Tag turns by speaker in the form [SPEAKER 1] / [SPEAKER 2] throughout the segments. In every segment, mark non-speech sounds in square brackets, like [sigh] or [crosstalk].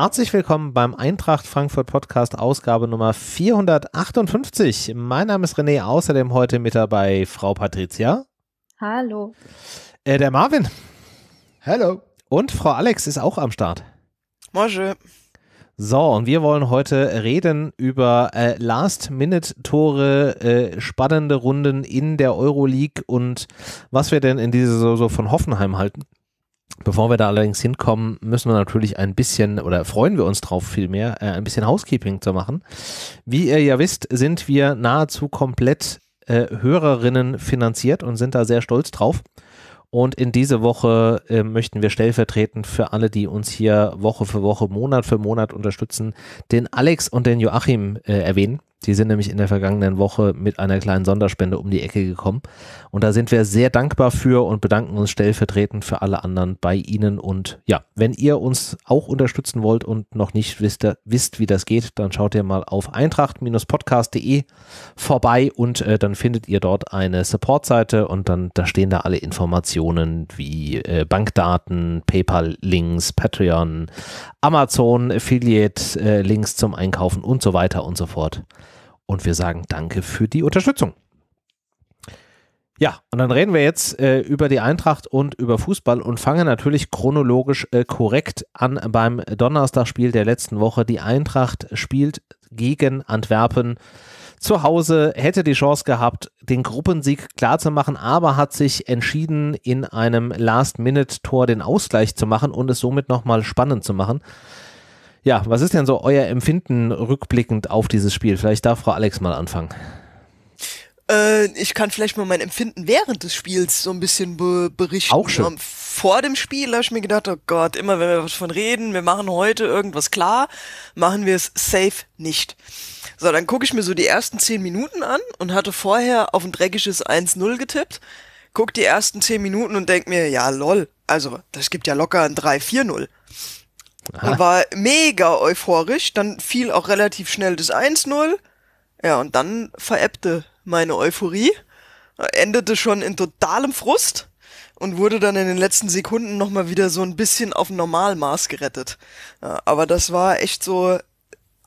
[SPEAKER 1] Herzlich willkommen beim Eintracht Frankfurt Podcast Ausgabe Nummer 458. Mein Name ist René, außerdem heute mit dabei Frau Patricia. Hallo. Äh, der Marvin. Hallo. Und Frau Alex ist auch am Start. Bonjour. So, und wir wollen heute reden über äh, Last-Minute-Tore, äh, spannende Runden in der Euroleague und was wir denn in dieser Saison so von Hoffenheim halten. Bevor wir da allerdings hinkommen, müssen wir natürlich ein bisschen oder freuen wir uns drauf vielmehr, äh, ein bisschen Housekeeping zu machen. Wie ihr ja wisst, sind wir nahezu komplett äh, Hörerinnen finanziert und sind da sehr stolz drauf. Und in diese Woche äh, möchten wir stellvertretend für alle, die uns hier Woche für Woche, Monat für Monat unterstützen, den Alex und den Joachim äh, erwähnen. Die sind nämlich in der vergangenen Woche mit einer kleinen Sonderspende um die Ecke gekommen. Und da sind wir sehr dankbar für und bedanken uns stellvertretend für alle anderen bei Ihnen. Und ja, wenn ihr uns auch unterstützen wollt und noch nicht wisst, wisst wie das geht, dann schaut ihr mal auf eintracht-podcast.de vorbei und äh, dann findet ihr dort eine Support-Seite und dann da stehen da alle Informationen wie äh, Bankdaten, PayPal-Links, Patreon, Amazon-Affiliate-Links äh, zum Einkaufen und so weiter und so fort. Und wir sagen danke für die Unterstützung. Ja, und dann reden wir jetzt äh, über die Eintracht und über Fußball und fangen natürlich chronologisch äh, korrekt an beim Donnerstagspiel der letzten Woche. Die Eintracht spielt gegen Antwerpen zu Hause, hätte die Chance gehabt, den Gruppensieg klarzumachen, aber hat sich entschieden, in einem Last-Minute-Tor den Ausgleich zu machen und es somit nochmal spannend zu machen. Ja, was ist denn so euer Empfinden rückblickend auf dieses Spiel? Vielleicht darf Frau Alex mal anfangen.
[SPEAKER 2] Äh, ich kann vielleicht mal mein Empfinden während des Spiels so ein bisschen be berichten. Auch schon. Ähm, vor dem Spiel habe ich mir gedacht, oh Gott, immer wenn wir was von reden, wir machen heute irgendwas klar, machen wir es safe nicht. So, dann gucke ich mir so die ersten zehn Minuten an und hatte vorher auf ein dreckiges 1-0 getippt, guck die ersten zehn Minuten und denk mir, ja lol, also das gibt ja locker ein 3-4-0. Aha. war mega euphorisch, dann fiel auch relativ schnell das 1-0. Ja, und dann veräppte meine Euphorie, endete schon in totalem Frust und wurde dann in den letzten Sekunden nochmal wieder so ein bisschen auf Normalmaß gerettet. Ja, aber das war echt so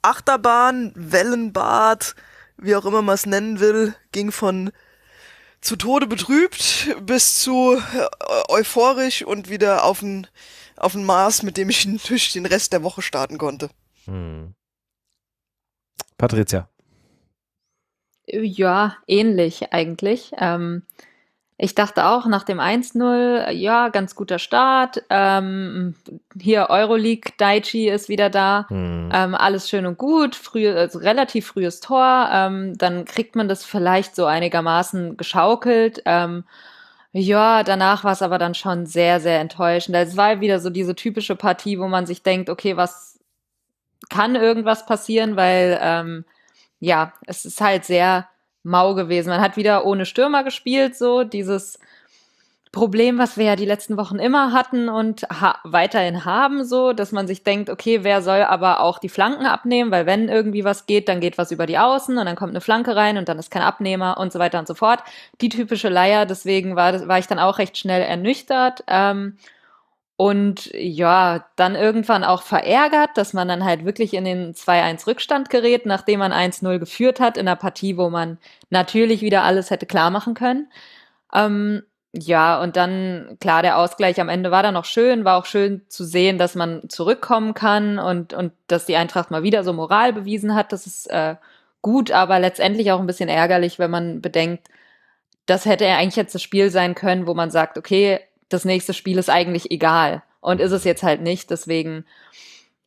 [SPEAKER 2] Achterbahn, Wellenbad, wie auch immer man es nennen will, ging von zu Tode betrübt bis zu äh, euphorisch und wieder auf ein auf dem Mars, mit dem ich [laughs] den Tisch den Rest der Woche starten konnte.
[SPEAKER 1] Hm. Patricia.
[SPEAKER 3] Ja, ähnlich eigentlich. Ähm, ich dachte auch nach dem 1-0, ja, ganz guter Start. Ähm, hier Euroleague, Daichi ist wieder da. Hm. Ähm, alles schön und gut. Früh, also relativ frühes Tor. Ähm, dann kriegt man das vielleicht so einigermaßen geschaukelt. Ähm, ja, danach war es aber dann schon sehr, sehr enttäuschend. Es war wieder so diese typische Partie, wo man sich denkt, okay, was kann irgendwas passieren, weil ähm, ja, es ist halt sehr mau gewesen. Man hat wieder ohne Stürmer gespielt, so dieses Problem, was wir ja die letzten Wochen immer hatten und ha weiterhin haben, so, dass man sich denkt, okay, wer soll aber auch die Flanken abnehmen, weil wenn irgendwie was geht, dann geht was über die Außen und dann kommt eine Flanke rein und dann ist kein Abnehmer und so weiter und so fort. Die typische Leier, deswegen war, war ich dann auch recht schnell ernüchtert. Ähm, und ja, dann irgendwann auch verärgert, dass man dann halt wirklich in den 2-1-Rückstand gerät, nachdem man 1-0 geführt hat, in einer Partie, wo man natürlich wieder alles hätte klar machen können. Ähm, ja, und dann, klar, der Ausgleich am Ende war dann noch schön, war auch schön zu sehen, dass man zurückkommen kann und, und dass die Eintracht mal wieder so Moral bewiesen hat. Das ist äh, gut, aber letztendlich auch ein bisschen ärgerlich, wenn man bedenkt, das hätte ja eigentlich jetzt das Spiel sein können, wo man sagt, okay, das nächste Spiel ist eigentlich egal. Und ist es jetzt halt nicht. Deswegen,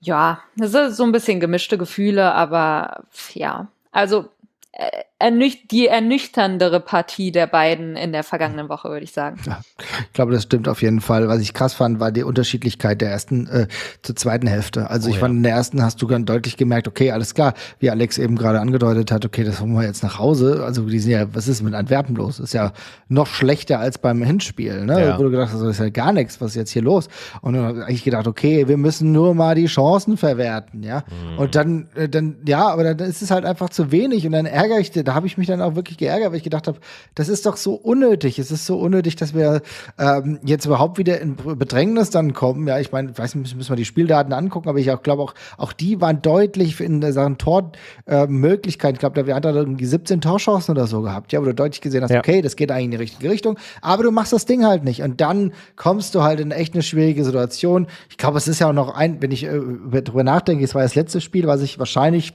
[SPEAKER 3] ja, das ist so ein bisschen gemischte Gefühle, aber ja, also äh, ernüch die ernüchterndere Partie der beiden in der vergangenen Woche, würde ich sagen. Ja,
[SPEAKER 4] ich glaube, das stimmt auf jeden Fall. Was ich krass fand, war die Unterschiedlichkeit der ersten äh, zur zweiten Hälfte. Also oh, ich ja. fand, in der ersten hast du ganz deutlich gemerkt, okay, alles klar, wie Alex eben gerade angedeutet hat, okay, das holen wir jetzt nach Hause. Also die sind ja, was ist mit Antwerpen los? Ist ja noch schlechter als beim Hinspiel. Ne? Ja. Wo du gedacht hast, das ist ja gar nichts, was ist jetzt hier los? Und dann habe ich gedacht, okay, wir müssen nur mal die Chancen verwerten, ja. Mhm. Und dann, äh, dann, ja, aber dann ist es halt einfach zu wenig und dann ärgere ich dir da habe ich mich dann auch wirklich geärgert, weil ich gedacht habe, das ist doch so unnötig. Es ist so unnötig, dass wir ähm, jetzt überhaupt wieder in Bedrängnis dann kommen. Ja, ich meine, weiß nicht, müssen wir die Spieldaten angucken, aber ich auch, glaube auch, auch die waren deutlich in der Sachen Tormöglichkeiten. Äh, ich glaube, da wir hat er irgendwie 17 Torchancen oder so gehabt, ja, wo du deutlich gesehen hast, ja. okay, das geht eigentlich in die richtige Richtung, aber du machst das Ding halt nicht. Und dann kommst du halt in echt eine schwierige Situation. Ich glaube, es ist ja auch noch ein, wenn ich äh, drüber nachdenke, es war das letzte Spiel, was ich wahrscheinlich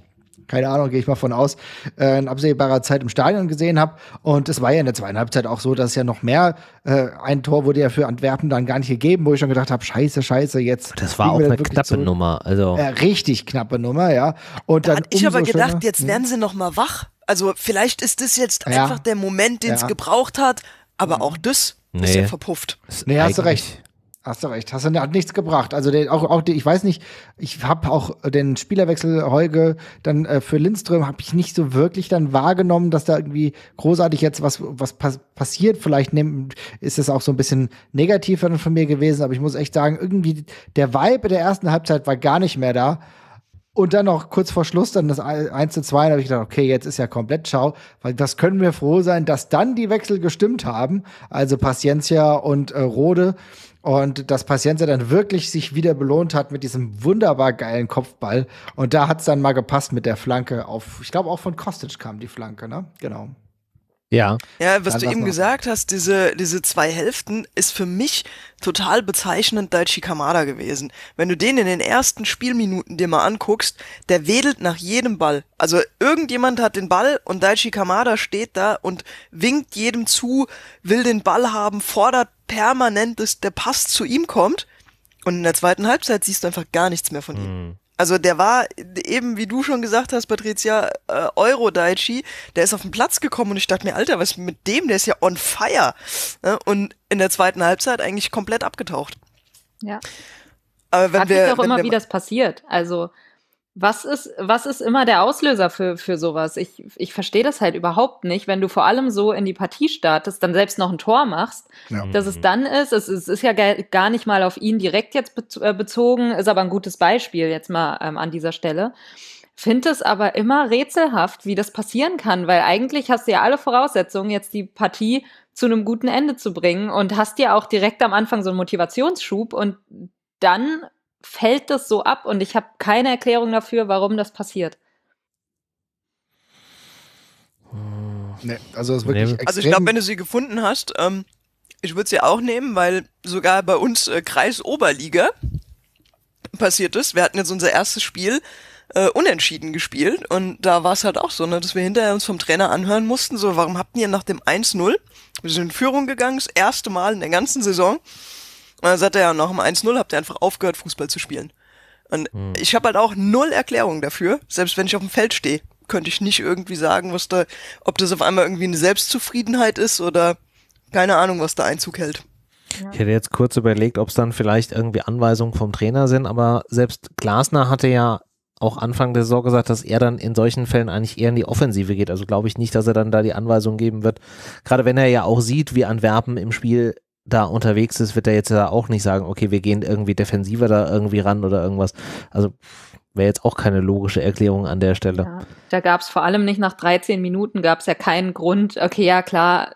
[SPEAKER 4] keine Ahnung, gehe ich mal von aus, äh, in absehbarer Zeit im Stadion gesehen habe. Und es war ja in der zweiten Halbzeit auch so, dass ja noch mehr äh, ein Tor wurde ja für Antwerpen dann gar nicht gegeben, wo ich schon gedacht habe, scheiße, scheiße, jetzt. Das war auch eine knappe zu.
[SPEAKER 1] Nummer. Also.
[SPEAKER 4] Äh, richtig knappe Nummer, ja. Und da dann ich aber gedacht,
[SPEAKER 2] jetzt hm. werden sie noch mal wach. Also vielleicht ist das jetzt ja. einfach der Moment, den es ja. gebraucht hat, aber mhm. auch das nee. ist ja verpufft. Nee, hast du recht.
[SPEAKER 4] Hast du recht, hast du, hat nichts gebracht. Also der, auch, auch der, ich weiß nicht, ich habe auch den Spielerwechsel Heuge dann äh, für Lindström habe ich nicht so wirklich dann wahrgenommen, dass da irgendwie großartig jetzt was was pass passiert. Vielleicht nehm, ist es auch so ein bisschen negativ von mir gewesen, aber ich muss echt sagen, irgendwie der Vibe der ersten Halbzeit war gar nicht mehr da. Und dann noch kurz vor Schluss, dann das 1 zu 2, da habe ich gedacht, okay, jetzt ist ja komplett schau, weil das können wir froh sein, dass dann die Wechsel gestimmt haben. Also Paciencia und äh, Rode und dass Paciencia dann wirklich sich wieder belohnt hat mit diesem wunderbar geilen Kopfball. Und da hat es dann mal gepasst mit der Flanke auf,
[SPEAKER 2] ich glaube auch von Kostic kam die Flanke, ne? Genau. Ja. Ja, was du eben gesagt hast, diese, diese zwei Hälften, ist für mich total bezeichnend Daichi Kamada gewesen. Wenn du den in den ersten Spielminuten dir mal anguckst, der wedelt nach jedem Ball. Also irgendjemand hat den Ball und Daichi Kamada steht da und winkt jedem zu, will den Ball haben, fordert permanent, dass der Pass zu ihm kommt. Und in der zweiten Halbzeit siehst du einfach gar nichts mehr von ihm. Mhm. Also der war eben, wie du schon gesagt hast, Patricia, äh, Euro-Daichi, der ist auf den Platz gekommen und ich dachte mir, Alter, was mit dem? Der ist ja on fire.
[SPEAKER 3] Ne? Und in der zweiten Halbzeit eigentlich komplett abgetaucht. Ja. Aber wenn Frag wir, auch wenn immer, wir, wie das passiert. Also was ist, was ist immer der Auslöser für, für sowas? Ich, ich verstehe das halt überhaupt nicht, wenn du vor allem so in die Partie startest, dann selbst noch ein Tor machst, ja. dass es mhm. dann ist, es, es ist ja gar nicht mal auf ihn direkt jetzt äh, bezogen, ist aber ein gutes Beispiel jetzt mal ähm, an dieser Stelle. Finde es aber immer rätselhaft, wie das passieren kann, weil eigentlich hast du ja alle Voraussetzungen, jetzt die Partie zu einem guten Ende zu bringen und hast ja auch direkt am Anfang so einen Motivationsschub und dann fällt das so ab und ich habe keine Erklärung dafür, warum das passiert.
[SPEAKER 4] Nee, also das ist wirklich nee. Also ich glaube,
[SPEAKER 2] wenn du sie gefunden hast, ähm, ich würde sie auch nehmen, weil sogar bei uns äh, Kreis Oberliga passiert ist. Wir hatten jetzt unser erstes Spiel äh, unentschieden gespielt und da war es halt auch so, ne, dass wir hinterher uns vom Trainer anhören mussten, so warum habt ihr nach dem 1-0, wir sind in Führung gegangen, das erste Mal in der ganzen Saison, und dann sagt er ja, nach dem 1-0 habt ihr einfach aufgehört, Fußball zu spielen. Und hm. ich habe halt auch null Erklärung dafür, selbst wenn ich auf dem Feld stehe, könnte ich nicht irgendwie sagen, was da, ob das auf einmal irgendwie eine Selbstzufriedenheit ist oder keine Ahnung, was da Einzug hält.
[SPEAKER 1] Ich hätte jetzt kurz überlegt, ob es dann vielleicht irgendwie Anweisungen vom Trainer sind, aber selbst Glasner hatte ja auch Anfang der Saison gesagt, dass er dann in solchen Fällen eigentlich eher in die Offensive geht. Also glaube ich nicht, dass er dann da die Anweisung geben wird. Gerade wenn er ja auch sieht, wie Antwerpen im Spiel da unterwegs ist, wird er jetzt ja auch nicht sagen, okay, wir gehen irgendwie defensiver da irgendwie ran oder irgendwas. Also wäre jetzt auch keine logische Erklärung an der Stelle. Ja,
[SPEAKER 3] da gab es vor allem nicht nach 13 Minuten, gab es ja keinen Grund, okay, ja klar,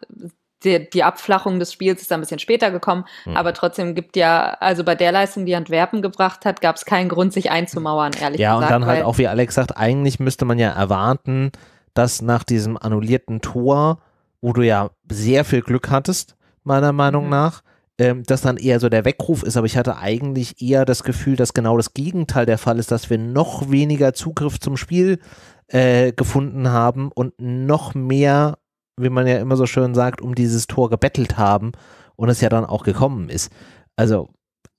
[SPEAKER 3] die, die, Abflachung des Spiels ist ein bisschen später gekommen, mhm. aber trotzdem gibt ja, also bei der Leistung, die Antwerpen gebracht hat, gab es keinen Grund, sich einzumauern, ehrlich ja, gesagt. Ja, und dann halt auch,
[SPEAKER 1] wie Alex sagt, eigentlich müsste man ja erwarten, dass nach diesem annullierten Tor, wo du ja sehr viel Glück hattest, meiner Meinung mhm. nach. Ähm, das dann eher so der Weckruf ist, aber ich hatte eigentlich eher das Gefühl, dass genau das Gegenteil der Fall ist, dass wir noch weniger Zugriff zum Spiel äh, gefunden haben und noch mehr, wie man ja immer so schön sagt, um dieses Tor gebettelt haben und es ja dann auch gekommen ist. Also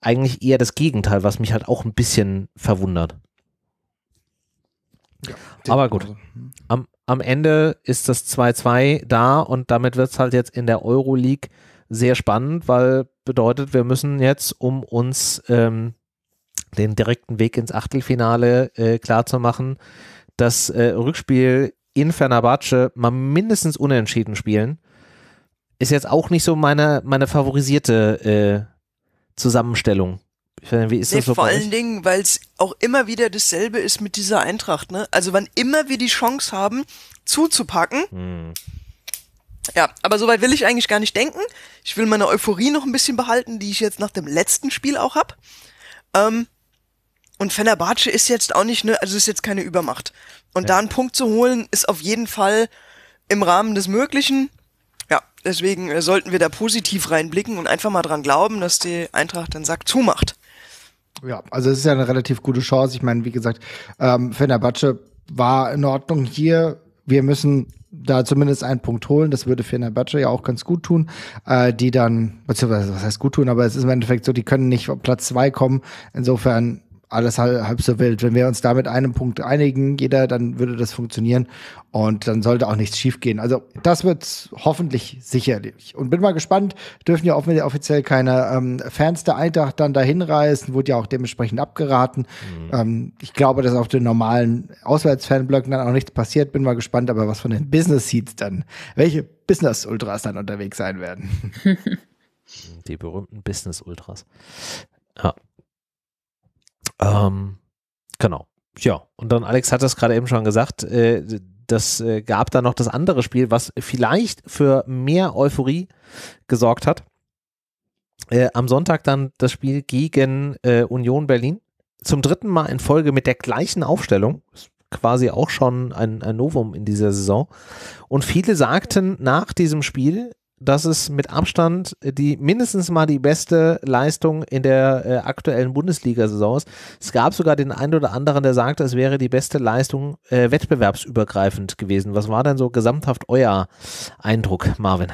[SPEAKER 1] eigentlich eher das Gegenteil, was mich halt auch ein bisschen verwundert. Ja, aber gut. Mhm. Am, am Ende ist das 2-2 da und damit wird es halt jetzt in der Euroleague sehr spannend, weil bedeutet, wir müssen jetzt, um uns ähm, den direkten Weg ins Achtelfinale äh, klar das äh, Rückspiel in Fernabatsche mal mindestens unentschieden spielen. Ist jetzt auch nicht so meine, meine favorisierte äh, Zusammenstellung. Wie ist das nee, so vor allen
[SPEAKER 2] Dingen, weil es auch immer wieder dasselbe ist mit dieser Eintracht. Ne? Also wann immer wir die Chance haben, zuzupacken, hm. Ja, aber soweit will ich eigentlich gar nicht denken. Ich will meine Euphorie noch ein bisschen behalten, die ich jetzt nach dem letzten Spiel auch hab. Ähm, und Fenerbahce ist jetzt auch nicht, ne, also ist jetzt keine Übermacht. Und ja. da einen Punkt zu holen, ist auf jeden Fall im Rahmen des Möglichen. Ja, deswegen äh, sollten wir da positiv reinblicken und einfach mal dran glauben, dass die Eintracht den Sack zumacht.
[SPEAKER 4] Ja, also es ist ja eine relativ gute Chance. Ich meine, wie gesagt, ähm, Fenerbahce war in Ordnung hier. Wir müssen da zumindest einen Punkt holen. Das würde Fenerbahce ja auch ganz gut tun, äh, die dann, beziehungsweise was heißt gut tun, aber es ist im Endeffekt so, die können nicht auf Platz zwei kommen. Insofern alles halb so wild. Wenn wir uns da mit einem Punkt einigen, jeder, dann würde das funktionieren und dann sollte auch nichts schiefgehen. Also das wird hoffentlich sicherlich. Und bin mal gespannt, dürfen ja offiziell keine ähm, Fans der Eintracht dann dahin reisen, wurde ja auch dementsprechend abgeraten. Mhm. Ähm, ich glaube, dass auf den normalen Auswärtsfanblöcken dann auch nichts passiert. Bin mal gespannt, aber was von den Business Seats dann, welche Business Ultras dann unterwegs sein werden.
[SPEAKER 1] [laughs] Die berühmten Business Ultras. Ja. Ähm, genau. Ja, und dann Alex hat das gerade eben schon gesagt, äh, das äh, gab dann noch das andere Spiel, was vielleicht für mehr Euphorie gesorgt hat. Äh, am Sonntag dann das Spiel gegen äh, Union Berlin. Zum dritten Mal in Folge mit der gleichen Aufstellung. Ist quasi auch schon ein, ein Novum in dieser Saison. Und viele sagten nach diesem Spiel, das ist mit Abstand die mindestens mal die beste Leistung in der äh, aktuellen Bundesliga-Saison. Es gab sogar den einen oder anderen, der sagte, es wäre die beste Leistung äh, wettbewerbsübergreifend gewesen. Was war denn so gesamthaft euer Eindruck, Marvin?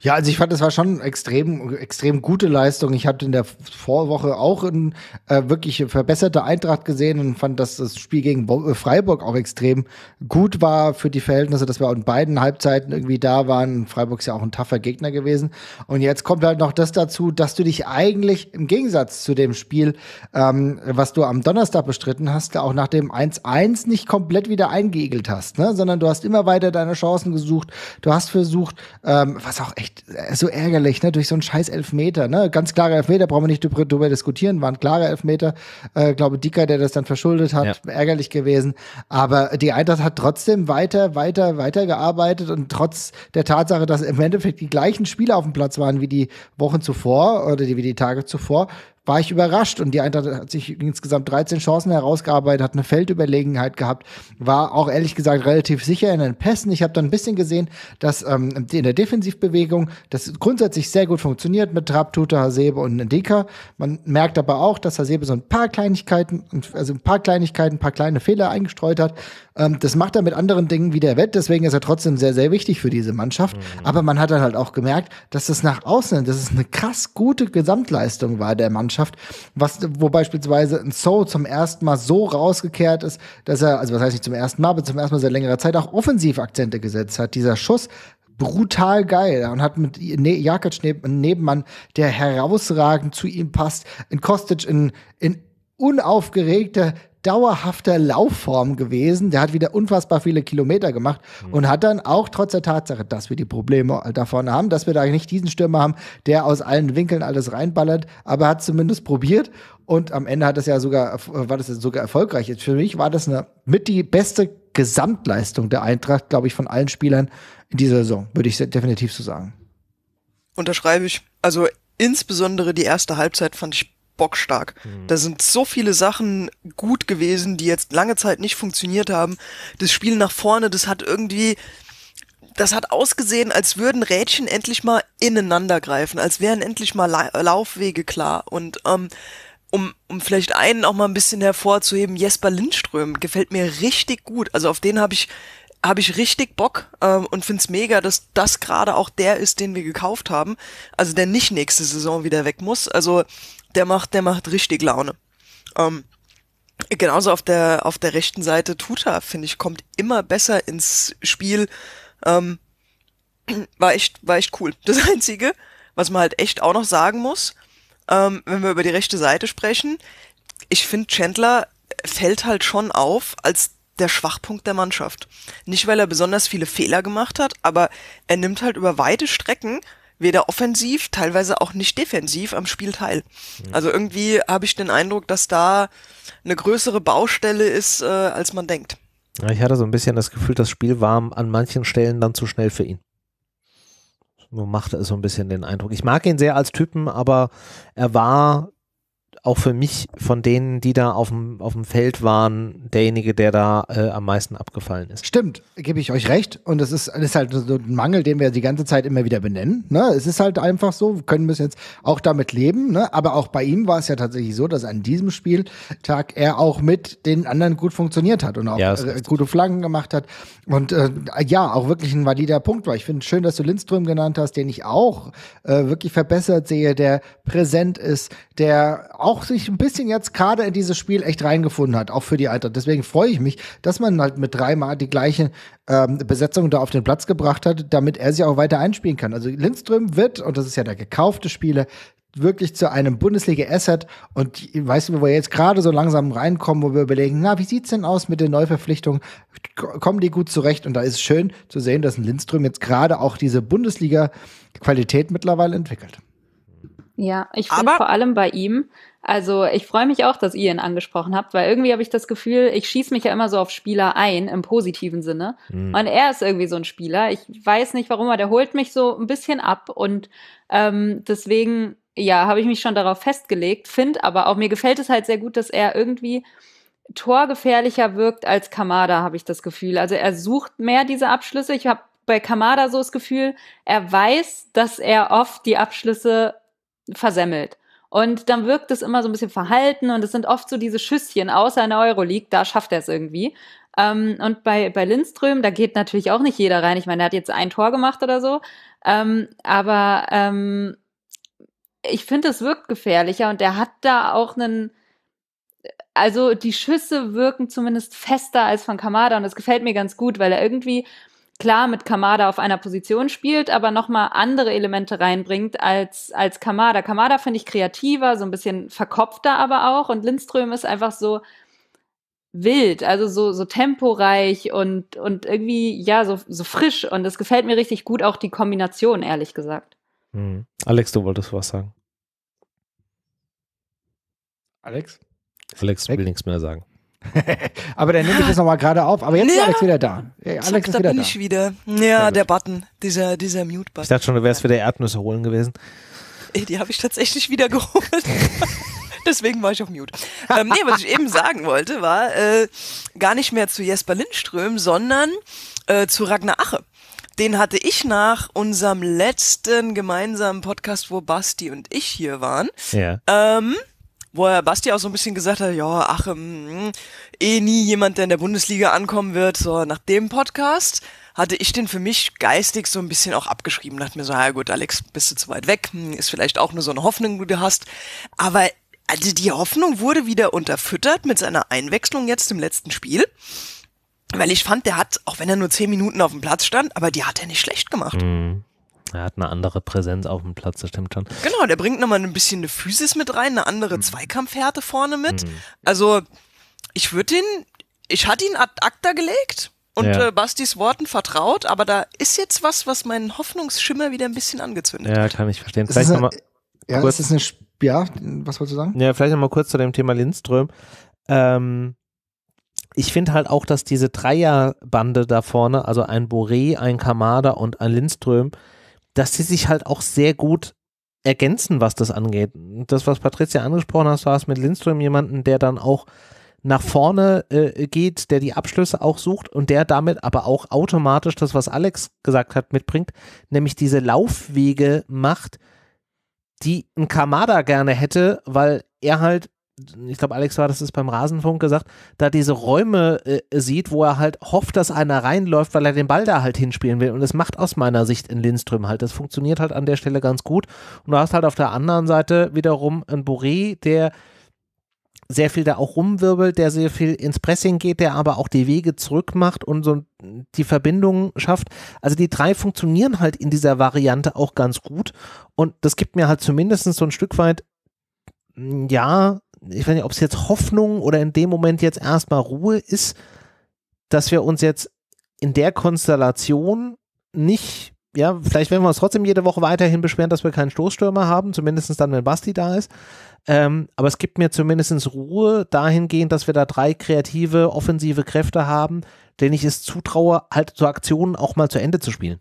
[SPEAKER 4] Ja, also ich fand, es war schon extrem, extrem gute Leistung. Ich hatte in der Vorwoche auch ein äh, wirklich verbesserte Eintracht gesehen und fand, dass das Spiel gegen Bo äh, Freiburg auch extrem gut war für die Verhältnisse, dass wir auch in beiden Halbzeiten irgendwie da waren. Freiburg ist ja auch ein taffer Gegner gewesen. Und jetzt kommt halt noch das dazu, dass du dich eigentlich im Gegensatz zu dem Spiel, ähm, was du am Donnerstag bestritten hast, auch nach dem 1-1 nicht komplett wieder eingeegelt hast, ne? sondern du hast immer weiter deine Chancen gesucht. Du hast versucht, ähm, was auch echt echt äh, so ärgerlich, ne? Durch so einen scheiß Elfmeter, ne? Ganz klare Elfmeter, brauchen wir nicht drüber diskutieren, waren klare Elfmeter. Äh, glaube, Dicker, der das dann verschuldet hat, ja. ärgerlich gewesen. Aber die Eintracht hat trotzdem weiter, weiter, weiter gearbeitet und trotz der Tatsache, dass im Endeffekt die gleichen Spieler auf dem Platz waren wie die Wochen zuvor oder die, wie die Tage zuvor, war ich überrascht. Und die Eintracht hat sich insgesamt 13 Chancen herausgearbeitet, hat eine Feldüberlegenheit gehabt, war auch ehrlich gesagt relativ sicher in den Pässen. Ich habe dann ein bisschen gesehen, dass ähm, in der Defensivbewegung das grundsätzlich sehr gut funktioniert mit Trapp, Tuta, Hasebe und Ndeka. Man merkt aber auch, dass Hasebe so ein paar Kleinigkeiten, also ein paar Kleinigkeiten, ein paar kleine Fehler eingestreut hat. Ähm, das macht er mit anderen Dingen wie der wett, deswegen ist er trotzdem sehr, sehr wichtig für diese Mannschaft. Mhm. Aber man hat dann halt auch gemerkt, dass das nach außen, dass es eine krass gute Gesamtleistung war der Mannschaft Mannschaft, was, wo beispielsweise ein So zum ersten Mal so rausgekehrt ist, dass er, also was heißt nicht zum ersten Mal, aber zum ersten Mal seit längerer Zeit auch Offensivakzente gesetzt hat. Dieser Schuss brutal geil und hat mit ne Jakic neben, Nebenmann, der herausragend zu ihm passt, in Kostic in, in unaufgeregter dauerhafter Laufform gewesen. Der hat wieder unfassbar viele Kilometer gemacht mhm. und hat dann auch trotz der Tatsache, dass wir die Probleme davon haben, dass wir da nicht diesen Stürmer haben, der aus allen Winkeln alles reinballert, aber hat zumindest probiert und am Ende hat es ja sogar war das sogar erfolgreich. Jetzt für mich war das eine mit die beste Gesamtleistung der Eintracht, glaube ich, von allen Spielern in dieser Saison, würde ich definitiv so sagen.
[SPEAKER 2] Unterschreibe ich. Also insbesondere die erste Halbzeit fand ich bockstark. Mhm. Da sind so viele Sachen gut gewesen, die jetzt lange Zeit nicht funktioniert haben. Das Spiel nach vorne, das hat irgendwie, das hat ausgesehen, als würden Rädchen endlich mal ineinander greifen, als wären endlich mal La Laufwege klar. Und ähm, um, um vielleicht einen auch mal ein bisschen hervorzuheben, Jesper Lindström gefällt mir richtig gut. Also auf den habe ich habe ich richtig Bock ähm, und find's mega, dass das gerade auch der ist, den wir gekauft haben. Also der nicht nächste Saison wieder weg muss. Also der macht, der macht richtig Laune. Ähm, genauso auf der, auf der rechten Seite Tuta, finde ich, kommt immer besser ins Spiel. Ähm, war echt, war echt cool. Das [laughs] Einzige, was man halt echt auch noch sagen muss, ähm, wenn wir über die rechte Seite sprechen, ich finde Chandler fällt halt schon auf als der Schwachpunkt der Mannschaft. Nicht, weil er besonders viele Fehler gemacht hat, aber er nimmt halt über weite Strecken weder offensiv, teilweise auch nicht defensiv am Spiel teil. Hm. Also irgendwie habe ich den Eindruck, dass da eine größere Baustelle ist, äh, als man denkt.
[SPEAKER 1] Ja, ich hatte so ein bisschen das Gefühl, das Spiel war an manchen Stellen dann zu schnell für ihn. Nur machte es so ein bisschen den Eindruck. Ich mag ihn sehr als Typen, aber er war auch für mich von denen, die da auf dem, auf dem Feld waren, derjenige, der da äh, am meisten abgefallen ist.
[SPEAKER 4] Stimmt, gebe ich euch recht. Und das ist, das ist halt so ein Mangel, den wir die ganze Zeit immer wieder benennen. Ne? Es ist halt einfach so, wir können müssen jetzt auch damit leben. Ne? Aber auch bei ihm war es ja tatsächlich so, dass an diesem Spieltag er auch mit den anderen gut funktioniert hat und auch ja, äh, gute Flanken gemacht hat. Und äh, ja, auch wirklich ein valider Punkt war. Ich finde schön, dass du Lindström genannt hast, den ich auch äh, wirklich verbessert sehe, der präsent ist, der auch auch sich ein bisschen jetzt gerade in dieses Spiel echt reingefunden hat, auch für die Eintracht. Deswegen freue ich mich, dass man halt mit dreimal die gleiche ähm, Besetzung da auf den Platz gebracht hat, damit er sich auch weiter einspielen kann. Also Lindström wird, und das ist ja der gekaufte Spieler, wirklich zu einem Bundesliga-Asset und weißt du, wo wir jetzt gerade so langsam reinkommen, wo wir überlegen, na, wie sieht's denn aus mit den Neuverpflichtungen? Kommen die gut zurecht? Und da ist es schön zu sehen, dass ein Lindström jetzt gerade auch diese Bundesliga-Qualität mittlerweile entwickelt.
[SPEAKER 3] Ja, ich finde vor allem bei ihm, also ich freue mich auch, dass ihr ihn angesprochen habt, weil irgendwie habe ich das Gefühl, ich schieße mich ja immer so auf Spieler ein, im positiven Sinne. Mhm. Und er ist irgendwie so ein Spieler. Ich weiß nicht warum, aber der holt mich so ein bisschen ab. Und ähm, deswegen, ja, habe ich mich schon darauf festgelegt, finde aber auch, mir gefällt es halt sehr gut, dass er irgendwie torgefährlicher wirkt als Kamada, habe ich das Gefühl. Also er sucht mehr diese Abschlüsse. Ich habe bei Kamada so das Gefühl, er weiß, dass er oft die Abschlüsse versemmelt. Und dann wirkt es immer so ein bisschen verhalten und es sind oft so diese Schüsschen, außer in der Euroleague, da schafft er es irgendwie. Ähm, und bei, bei Lindström, da geht natürlich auch nicht jeder rein. Ich meine, er hat jetzt ein Tor gemacht oder so. Ähm, aber ähm, ich finde, es wirkt gefährlicher und er hat da auch einen. Also die Schüsse wirken zumindest fester als von Kamada und das gefällt mir ganz gut, weil er irgendwie klar mit Kamada auf einer Position spielt, aber nochmal andere Elemente reinbringt als, als Kamada. Kamada finde ich kreativer, so ein bisschen verkopfter aber auch. Und Lindström ist einfach so wild, also so, so temporeich und, und irgendwie, ja, so, so frisch. Und es gefällt mir richtig gut, auch die Kombination, ehrlich gesagt.
[SPEAKER 1] Hm. Alex, du wolltest was sagen. Alex? Alex will nichts mehr sagen.
[SPEAKER 4] [laughs] Aber dann nehme ich das nochmal gerade auf. Aber jetzt ja. ist Alex wieder da. Alex Zack, ist da wieder bin
[SPEAKER 2] da. ich wieder. Ja, der Button, dieser, dieser Mute-Button. Ich
[SPEAKER 1] dachte schon, du wärst wieder Erdnüsse holen gewesen.
[SPEAKER 2] Äh, die habe ich tatsächlich wieder geholt. [laughs] Deswegen war ich auf Mute. Ähm, nee, was ich eben sagen wollte, war äh, gar nicht mehr zu Jesper Lindström, sondern äh, zu Ragnar Ache. Den hatte ich nach unserem letzten gemeinsamen Podcast, wo Basti und ich hier waren. Ja. Ähm, wo er Basti auch so ein bisschen gesagt hat, ja, ach, mh, hm, eh nie jemand, der in der Bundesliga ankommen wird. So, nach dem Podcast hatte ich den für mich geistig so ein bisschen auch abgeschrieben. Dachte mir so, ja gut, Alex, bist du zu weit weg? Hm, ist vielleicht auch nur so eine Hoffnung, die du hast. Aber also die Hoffnung wurde wieder unterfüttert mit seiner Einwechslung jetzt im letzten Spiel. Weil ich fand, der hat, auch wenn er nur zehn Minuten auf dem Platz stand, aber die hat er nicht schlecht gemacht.
[SPEAKER 1] Mhm. Er hat eine andere Präsenz auf dem Platz, das stimmt schon.
[SPEAKER 2] Genau, der bringt nochmal ein bisschen eine Physis mit rein, eine andere mhm. Zweikampfhärte vorne mit. Mhm. Also, ich würde ihn, ich hatte ihn ad acta gelegt und ja. äh, Bastis Worten vertraut, aber da ist jetzt was, was meinen Hoffnungsschimmer wieder ein bisschen angezündet hat. Ja, kann ich verstehen. Vielleicht
[SPEAKER 1] nochmal. Ja, kurz, ist eine, ja, was wolltest du sagen? Ja, vielleicht nochmal kurz zu dem Thema Lindström. Ähm, ich finde halt auch, dass diese Dreierbande da vorne, also ein Boré, ein Kamada und ein Lindström, dass sie sich halt auch sehr gut ergänzen, was das angeht. Das, was Patricia angesprochen hat, war es mit Lindström jemanden, der dann auch nach vorne äh, geht, der die Abschlüsse auch sucht und der damit aber auch automatisch das, was Alex gesagt hat, mitbringt, nämlich diese Laufwege macht, die ein Kamada gerne hätte, weil er halt ich glaube, Alex war das ist beim Rasenfunk gesagt, da diese Räume äh, sieht, wo er halt hofft, dass einer reinläuft, weil er den Ball da halt hinspielen will. Und das macht aus meiner Sicht in Lindström halt. Das funktioniert halt an der Stelle ganz gut. Und du hast halt auf der anderen Seite wiederum einen Boré, der sehr viel da auch rumwirbelt, der sehr viel ins Pressing geht, der aber auch die Wege zurück macht und so die Verbindungen schafft. Also die drei funktionieren halt in dieser Variante auch ganz gut. Und das gibt mir halt zumindest so ein Stück weit, ja, ich weiß nicht, ob es jetzt Hoffnung oder in dem Moment jetzt erstmal Ruhe ist, dass wir uns jetzt in der Konstellation nicht, ja, vielleicht werden wir uns trotzdem jede Woche weiterhin beschweren, dass wir keinen Stoßstürmer haben, zumindest dann, wenn Basti da ist. Ähm, aber es gibt mir zumindest Ruhe dahingehend, dass wir da drei kreative, offensive Kräfte haben, denen ich es zutraue, halt so Aktionen auch mal zu Ende zu spielen.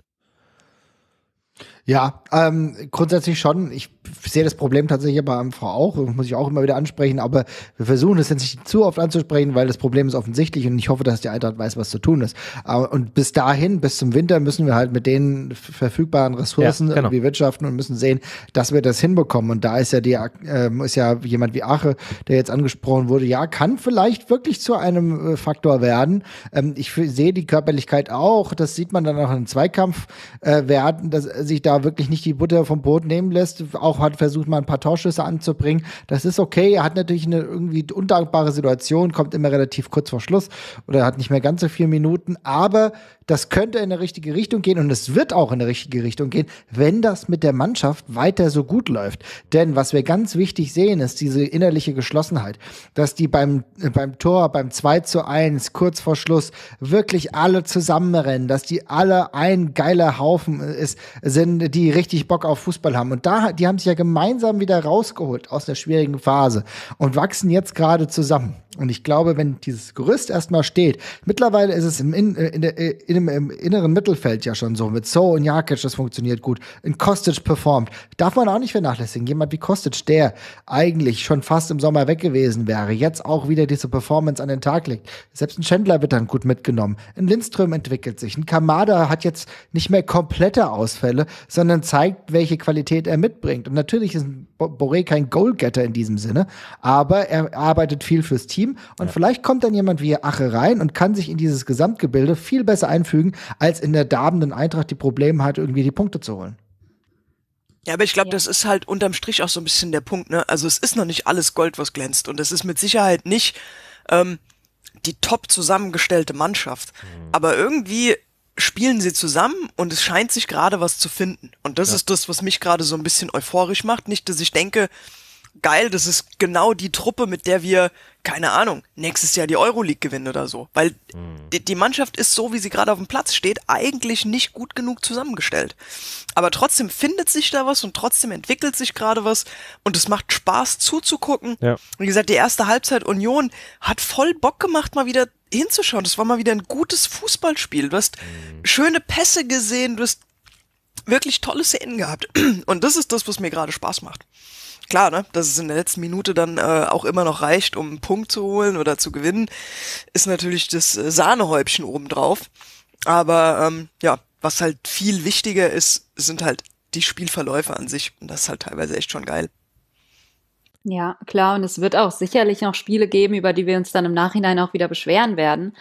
[SPEAKER 4] Ja, ähm, grundsätzlich schon. Ich sehe das Problem tatsächlich bei AMV auch, muss ich auch immer wieder ansprechen, aber wir versuchen es jetzt nicht zu oft anzusprechen, weil das Problem ist offensichtlich und ich hoffe, dass die Eintracht weiß, was zu tun ist. Und bis dahin, bis zum Winter, müssen wir halt mit den verfügbaren Ressourcen ja, genau. irgendwie wirtschaften und müssen sehen, dass wir das hinbekommen. Und da ist ja die ähm, ist ja jemand wie Ache, der jetzt angesprochen wurde, ja, kann vielleicht wirklich zu einem äh, Faktor werden. Ähm, ich sehe die Körperlichkeit auch, das sieht man dann auch in Zweikampfwerten, äh, dass sich da da wirklich nicht die Butter vom Brot nehmen lässt. Auch hat versucht, mal ein paar Torschüsse anzubringen. Das ist okay. Er hat natürlich eine irgendwie undankbare Situation, kommt immer relativ kurz vor Schluss oder hat nicht mehr ganz so vier Minuten. Aber das könnte in eine richtige Richtung gehen und es wird auch in eine richtige Richtung gehen, wenn das mit der Mannschaft weiter so gut läuft. Denn was wir ganz wichtig sehen, ist diese innerliche Geschlossenheit, dass die beim, äh, beim Tor, beim 2 zu 1, kurz vor Schluss, wirklich alle zusammenrennen, dass die alle ein geiler Haufen äh, ist, sind, die richtig Bock auf Fußball haben. Und da, die haben sich ja gemeinsam wieder rausgeholt aus der schwierigen Phase und wachsen jetzt gerade zusammen. Und ich glaube, wenn dieses Gerüst erstmal steht, mittlerweile ist es im in, äh, in der, in im, im inneren Mittelfeld ja schon so. Mit So und Jakic, das funktioniert gut. Und Kostic performt. Darf man auch nicht vernachlässigen. Jemand wie Kostic, der eigentlich schon fast im Sommer weg gewesen wäre, jetzt auch wieder diese Performance an den Tag legt. Selbst ein Schändler wird dann gut mitgenommen. Ein Lindström entwickelt sich. Ein Kamada hat jetzt nicht mehr komplette Ausfälle, sondern zeigt, welche Qualität er mitbringt. Und natürlich ist ein Boré kein Goalgetter in diesem Sinne, aber er arbeitet viel fürs Team und ja. vielleicht kommt dann jemand wie Ache rein und kann sich in dieses Gesamtgebilde viel besser einfügen, als in der darbenden Eintracht, die Probleme hat, irgendwie die Punkte zu holen.
[SPEAKER 2] Ja, aber ich glaube, ja. das ist halt unterm Strich auch so ein bisschen der Punkt, ne? Also es ist noch nicht alles Gold, was glänzt und es ist mit Sicherheit nicht ähm, die top zusammengestellte Mannschaft, mhm. aber irgendwie spielen sie zusammen und es scheint sich gerade was zu finden. Und das ja. ist das, was mich gerade so ein bisschen euphorisch macht. Nicht, dass ich denke, geil, das ist genau die Truppe, mit der wir, keine Ahnung, nächstes Jahr die Euroleague gewinnen oder so. Weil mhm. die, die, Mannschaft ist so, wie sie gerade auf dem Platz steht, eigentlich nicht gut genug zusammengestellt. Aber trotzdem findet sich da was und trotzdem entwickelt sich gerade was und es macht Spaß zuzugucken. Ja. Wie gesagt, die erste Halbzeit Union hat voll Bock gemacht, mal wieder hinzuschauen. Das war mal wieder ein gutes Fußballspiel. Du hast mhm. schöne Pässe gesehen, du hast wirklich tolle Szenen gehabt. [clears throat] Und das ist das, was mir gerade Spaß macht klar, ne, dass es in der letzten Minute dann äh, auch immer noch reicht, um einen Punkt zu holen oder zu gewinnen, ist natürlich das äh, Sahnehäubchen obendrauf. Aber ähm, ja, was halt viel wichtiger ist, sind halt die Spielverläufe an sich. Und das ist halt teilweise echt schon geil.
[SPEAKER 3] Ja, klar. Und es wird auch sicherlich noch Spiele geben, über die wir uns dann im Nachhinein auch wieder beschweren werden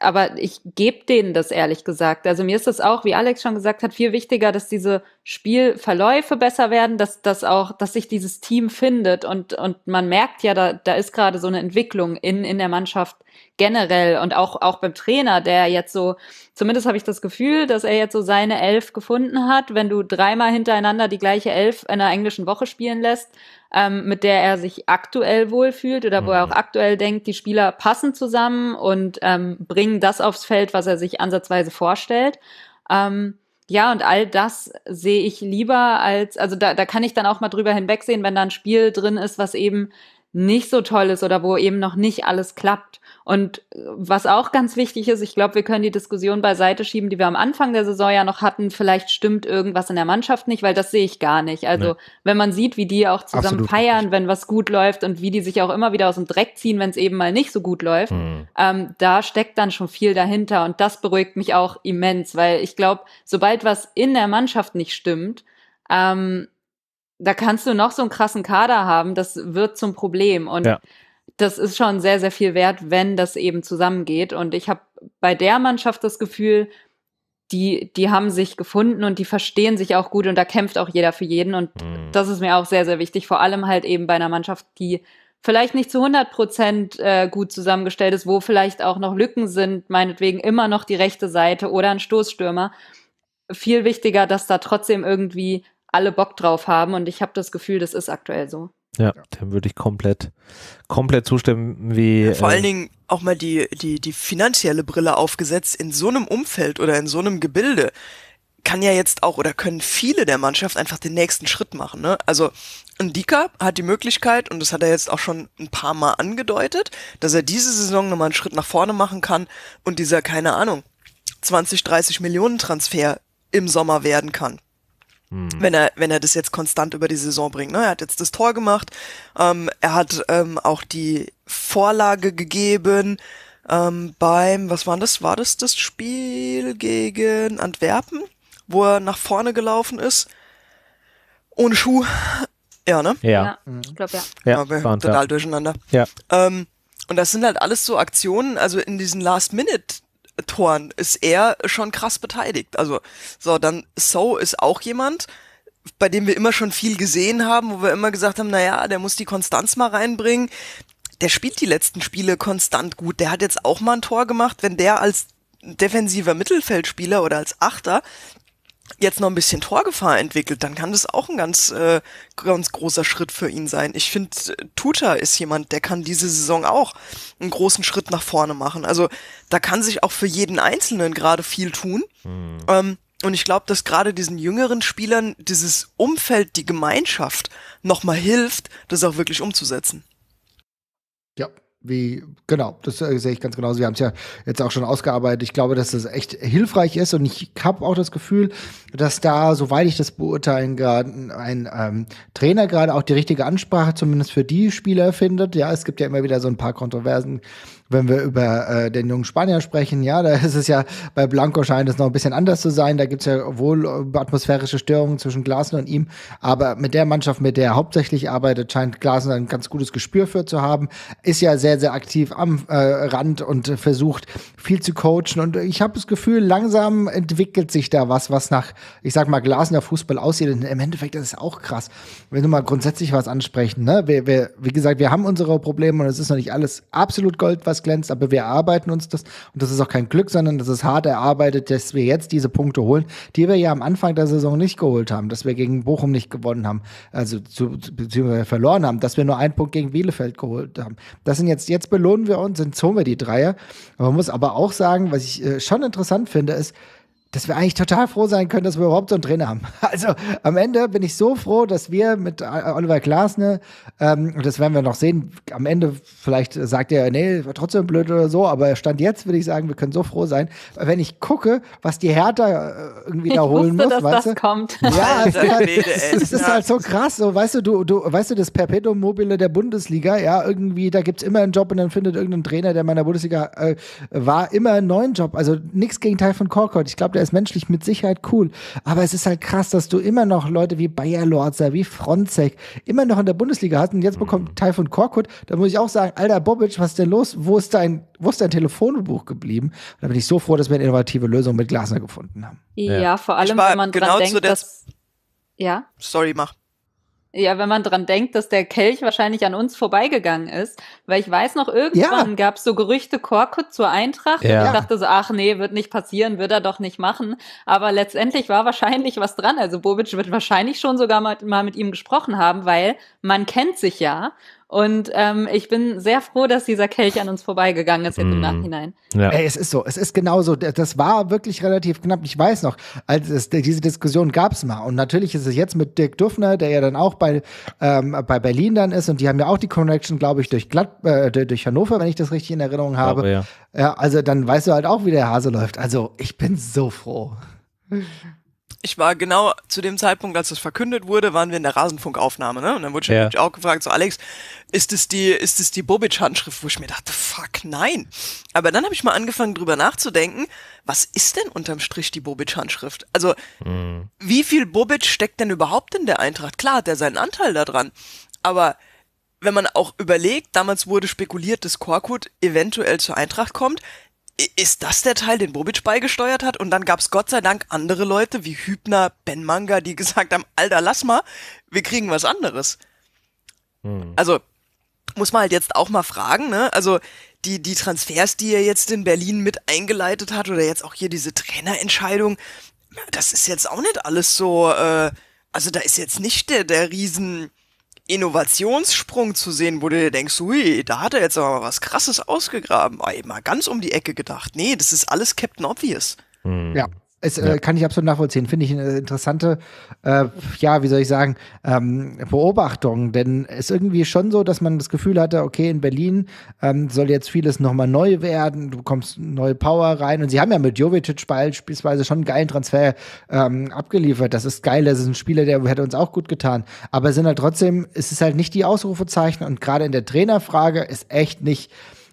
[SPEAKER 3] aber ich gebe denen das ehrlich gesagt. Also mir ist das auch, wie Alex schon gesagt hat, viel wichtiger, dass diese Spielverläufe besser werden, dass das auch, dass sich dieses Team findet und und man merkt ja, da da ist gerade so eine Entwicklung in in der Mannschaft generell und auch auch beim Trainer, der jetzt so zumindest habe ich das Gefühl, dass er jetzt so seine Elf gefunden hat. Wenn du dreimal hintereinander die gleiche Elf in einer englischen Woche spielen lässt, ähm, mit der er sich aktuell wohlfühlt oder mhm. wo er mhm. auch aktuell denkt, die Spieler passen zusammen und ähm, bringen das aufs Feld, was er sich ansatzweise vorstellt. Ähm, ja, und all das sehe ich lieber als, also da, da kann ich dann auch mal drüber hinwegsehen, wenn da ein Spiel drin ist, was eben nicht so toll ist oder wo eben noch nicht alles klappt. Und äh, was auch ganz wichtig ist, ich glaube, wir können die Diskussion beiseite schieben, die wir am Anfang der Saison ja noch hatten. Vielleicht stimmt irgendwas in der Mannschaft nicht, weil das sehe ich gar nicht. Also, nee. wenn man sieht, wie die auch zusammen Absolut feiern, richtig. wenn was gut läuft und wie die sich auch immer wieder aus dem Dreck ziehen, wenn es eben mal nicht so gut läuft, mhm. ähm, da steckt dann schon viel dahinter. Und das beruhigt mich auch immens, weil ich glaube, sobald was in der Mannschaft nicht stimmt, ähm, da kannst du noch so einen krassen Kader haben, das wird zum Problem. Und ja. das ist schon sehr, sehr viel wert, wenn das eben zusammengeht. Und ich habe bei der Mannschaft das Gefühl, die, die haben sich gefunden und die verstehen sich auch gut und da kämpft auch jeder für jeden. Und mhm. das ist mir auch sehr, sehr wichtig, vor allem halt eben bei einer Mannschaft, die vielleicht nicht zu 100 Prozent äh, gut zusammengestellt ist, wo vielleicht auch noch Lücken sind, meinetwegen immer noch die rechte Seite oder ein Stoßstürmer. Viel wichtiger, dass da trotzdem irgendwie alle Bock drauf haben und ich habe das Gefühl, das ist aktuell so.
[SPEAKER 1] Ja, dem würde ich komplett, komplett zustimmen, wie. Ja, vor äh, allen Dingen
[SPEAKER 2] auch mal die, die, die finanzielle Brille aufgesetzt. In so einem Umfeld oder in so einem Gebilde kann ja jetzt auch oder können viele der Mannschaft einfach den nächsten Schritt machen. Ne? Also Ndika hat die Möglichkeit, und das hat er jetzt auch schon ein paar Mal angedeutet, dass er diese Saison nochmal einen Schritt nach vorne machen kann und dieser, keine Ahnung, 20, 30 Millionen Transfer im Sommer werden kann. Hm. wenn er, wenn er das jetzt konstant über die Saison bringt. Ne? Er hat jetzt das Tor gemacht, ähm, er hat ähm, auch die Vorlage gegeben ähm, beim, was war das? War das das Spiel gegen Antwerpen, wo er nach vorne gelaufen ist? Ohne Schuh. Ja, ne? Ja, ja ich glaube ja. Ja, ja total ja. durcheinander. Ja. Ähm, und das sind halt alles so Aktionen, also in diesen Last-Minute- Toren ist er schon krass beteiligt. Also, so, dann So ist auch jemand, bei dem wir immer schon viel gesehen haben, wo wir immer gesagt haben, naja, der muss die Konstanz mal reinbringen. Der spielt die letzten Spiele konstant gut. Der hat jetzt auch mal ein Tor gemacht. Wenn der als defensiver Mittelfeldspieler oder als Achter jetzt noch ein bisschen Torgefahr entwickelt, dann kann das auch ein ganz, äh, ganz großer Schritt für ihn sein. Ich finde, Tuta ist jemand, der kann diese Saison auch einen großen Schritt nach vorne machen. Also da kann sich auch für jeden Einzelnen gerade viel tun. Mhm. Ähm, und ich glaube, dass gerade diesen jüngeren Spielern dieses Umfeld, die Gemeinschaft nochmal hilft, das auch wirklich umzusetzen.
[SPEAKER 4] Ja, wie, genau, das äh, sehe ich ganz genauso. Wir haben es ja jetzt auch schon ausgearbeitet. Ich glaube, dass das echt hilfreich ist und ich habe auch das Gefühl, dass da, soweit ich das beurteilen kann, ein ähm, Trainer gerade auch die richtige Ansprache zumindest für die Spieler findet. Ja, es gibt ja immer wieder so ein paar Kontroversen, wenn wir über äh, den jungen Spanier sprechen. Ja, da ist es ja, bei Blanco scheint es noch ein bisschen anders zu sein. Da gibt es ja wohl atmosphärische Störungen zwischen Glasner und ihm. Aber mit der Mannschaft, mit der er hauptsächlich arbeitet, scheint Glasner ein ganz gutes Gespür für zu haben. Ist ja sehr, sehr aktiv am äh, Rand und versucht viel zu coachen. Und ich habe das Gefühl, langsam entwickelt sich da was, was nach ich sag mal, glasender Fußball aussieht. Und Im Endeffekt ist es auch krass. Wenn du mal grundsätzlich was ansprechen, ne? Wir, wir, wie gesagt, wir haben unsere Probleme und es ist noch nicht alles absolut Gold, was glänzt, aber wir erarbeiten uns das. Und das ist auch kein Glück, sondern das ist hart erarbeitet, dass wir jetzt diese Punkte holen, die wir ja am Anfang der Saison nicht geholt haben, dass wir gegen Bochum nicht gewonnen haben, also zu, beziehungsweise verloren haben, dass wir nur einen Punkt gegen Bielefeld geholt haben. Das sind jetzt, jetzt belohnen wir uns, sind wir die Dreier. Man muss aber auch sagen, was ich äh, schon interessant finde, ist, dass wir eigentlich total froh sein können, dass wir überhaupt so einen Trainer haben. [laughs] Also am Ende bin ich so froh, dass wir mit äh, Oliver Glasner, ähm, und das werden wir noch sehen, am Ende vielleicht sagt er, nee, war trotzdem blöd oder so, aber Stand jetzt würde ich sagen, wir können so froh sein. Wenn ich gucke, was die Hertha äh, irgendwie ich da holen wusste, muss, dass weißt das du?
[SPEAKER 3] kommt. Ja, [laughs] halt- es ist, halt, es ist halt
[SPEAKER 4] so krass, so, weißt du, du, du, weißt du, das Perpetuum mobile der Bundesliga, ja, irgendwie, da gibt es immer einen Job und dann findet irgendein Trainer, der meiner Bundesliga äh, war, immer einen neuen Job. Also nichts Gegenteil von Korkot. Ich glaube, der ist menschlich mit Sicherheit cool. Aber es ist halt krass, dass du immer noch Leute wie Bayer Lorzer, wie Fronzek immer noch in der Bundesliga hast und jetzt bekommt Teil von Korkut. Da muss ich auch sagen, alter Bobic, was ist denn los? Wo ist dein, wo ist dein Telefonbuch geblieben? Und da bin ich so froh, dass wir eine innovative
[SPEAKER 2] Lösung mit Glasner gefunden haben.
[SPEAKER 3] Ja, ja vor allem, wenn man genau dran denkt, dass ja. Sorry, mach. Ja, wenn man dran denkt, dass der Kelch wahrscheinlich an uns vorbeigegangen ist, weil ich weiß noch, irgendwann ja. gab es so Gerüchte Korkut zur Eintracht ja. und ich dachte so, ach nee, wird nicht passieren, wird er doch nicht machen. Aber letztendlich war wahrscheinlich was dran. Also Bobic wird wahrscheinlich schon sogar mal, mal mit ihm gesprochen haben, weil man kennt sich ja und ähm, ich bin sehr froh, dass dieser Kelch an uns vorbeigegangen ist jetzt mm. im mhm. Nachhinein.
[SPEAKER 1] Ja.
[SPEAKER 4] Ey, es ist so, es ist genauso. Das war wirklich relativ knapp. Ich weiß noch, als es, diese Diskussion gab es mal. Und natürlich ist es jetzt mit Dirk Duffner, der ja dann auch bei, ähm, bei Berlin dann ist. Und die haben ja auch die Connection, glaube ich, durch, Glatt, äh, durch Hannover, wenn ich das richtig in Erinnerung habe. Glaube, ja. ja, also dann weißt du halt auch, wie der Hase läuft. Also ich bin so froh. [laughs]
[SPEAKER 2] ich war genau zu dem Zeitpunkt, als es verkündet wurde, waren wir in der Rasenfunkaufnahme, ne? Und dann wurde ich ja. auch gefragt, so Alex, ist es die, ist es die Bobic-Handschrift, wo ich mir dachte, fuck, nein. Aber dann habe ich mal angefangen, drüber nachzudenken, was ist denn unterm Strich die Bobic-Handschrift? Also, mhm. wie viel Bobic steckt denn überhaupt in der Eintracht? Klar hat er seinen Anteil daran, aber wenn man auch überlegt, damals wurde spekuliert, dass Korkut eventuell zur Eintracht kommt, ist das der Teil, den Bobic beigesteuert hat? Und dann gab es Gott sei Dank andere Leute wie Hübner, Ben Manga, die [laughs] gesagt haben, Alter, lass mal, wir kriegen was anderes. Hm. Also muss man halt jetzt auch mal fragen, ne? Also die, die Transfers, die er jetzt in Berlin mit eingeleitet hat oder jetzt auch hier diese Trainerentscheidung, das ist jetzt auch nicht alles so, äh, also da ist jetzt nicht der, der riesen Innovationssprung zu sehen, wo du dir denkst, ui, da hat er jetzt aber mal was Krasses ausgegraben. Ey, mal ganz um die Ecke gedacht. Nee, das ist alles Captain Obvious. Hm.
[SPEAKER 4] Ja, es, äh, ja. äh, kann ich absolut nachvollziehen. Finde ich eine interessante, äh, ja, wie soll ich sagen, ähm, Beobachtung. Denn es ist irgendwie schon so, dass man das Gefühl hatte, okay, in Berlin ähm, soll jetzt vieles nochmal neu werden. Du bekommst neue Power rein. Und sie haben ja mit Jovetic beispielsweise schon einen geilen Transfer ähm, abgeliefert. Das ist geil. Das ist ein Spieler, der hätte uns auch gut getan. Aber sind halt trotzdem, es ist halt nicht die Ausrufezeichen. Und gerade in der Trainerfrage ist echt nicht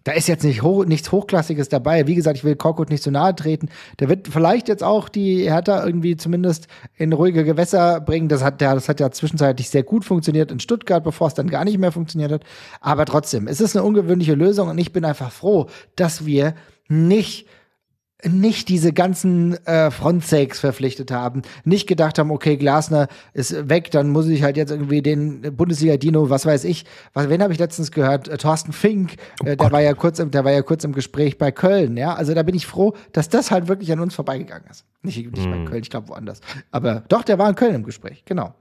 [SPEAKER 4] da ist jetzt nicht hoch, nichts Hochklassiges dabei. Wie gesagt, ich will Korkut nicht zu nahe treten. Der wird vielleicht jetzt auch die Hertha irgendwie zumindest in ruhige Gewässer bringen. Das hat, ja, das hat ja zwischenzeitlich sehr gut funktioniert in Stuttgart, bevor es dann gar nicht mehr funktioniert hat. Aber trotzdem, es ist eine ungewöhnliche Lösung und ich bin einfach froh, dass wir nicht nicht diese ganzen äh, Frontsex verpflichtet haben, nicht gedacht haben, okay, Glasner ist weg, dann muss ich halt jetzt irgendwie den Bundesliga-Dino, was weiß ich, was, wen habe ich letztens gehört? Äh, Thorsten Fink, oh äh, oh der war ja kurz im, der war ja kurz im Gespräch bei Köln, ja. Also da bin ich froh, dass das halt wirklich an uns vorbeigegangen ist. Nicht, nicht mhm. bei hm. Köln, ich glaube woanders. Aber doch, der war in Köln im Gespräch, genau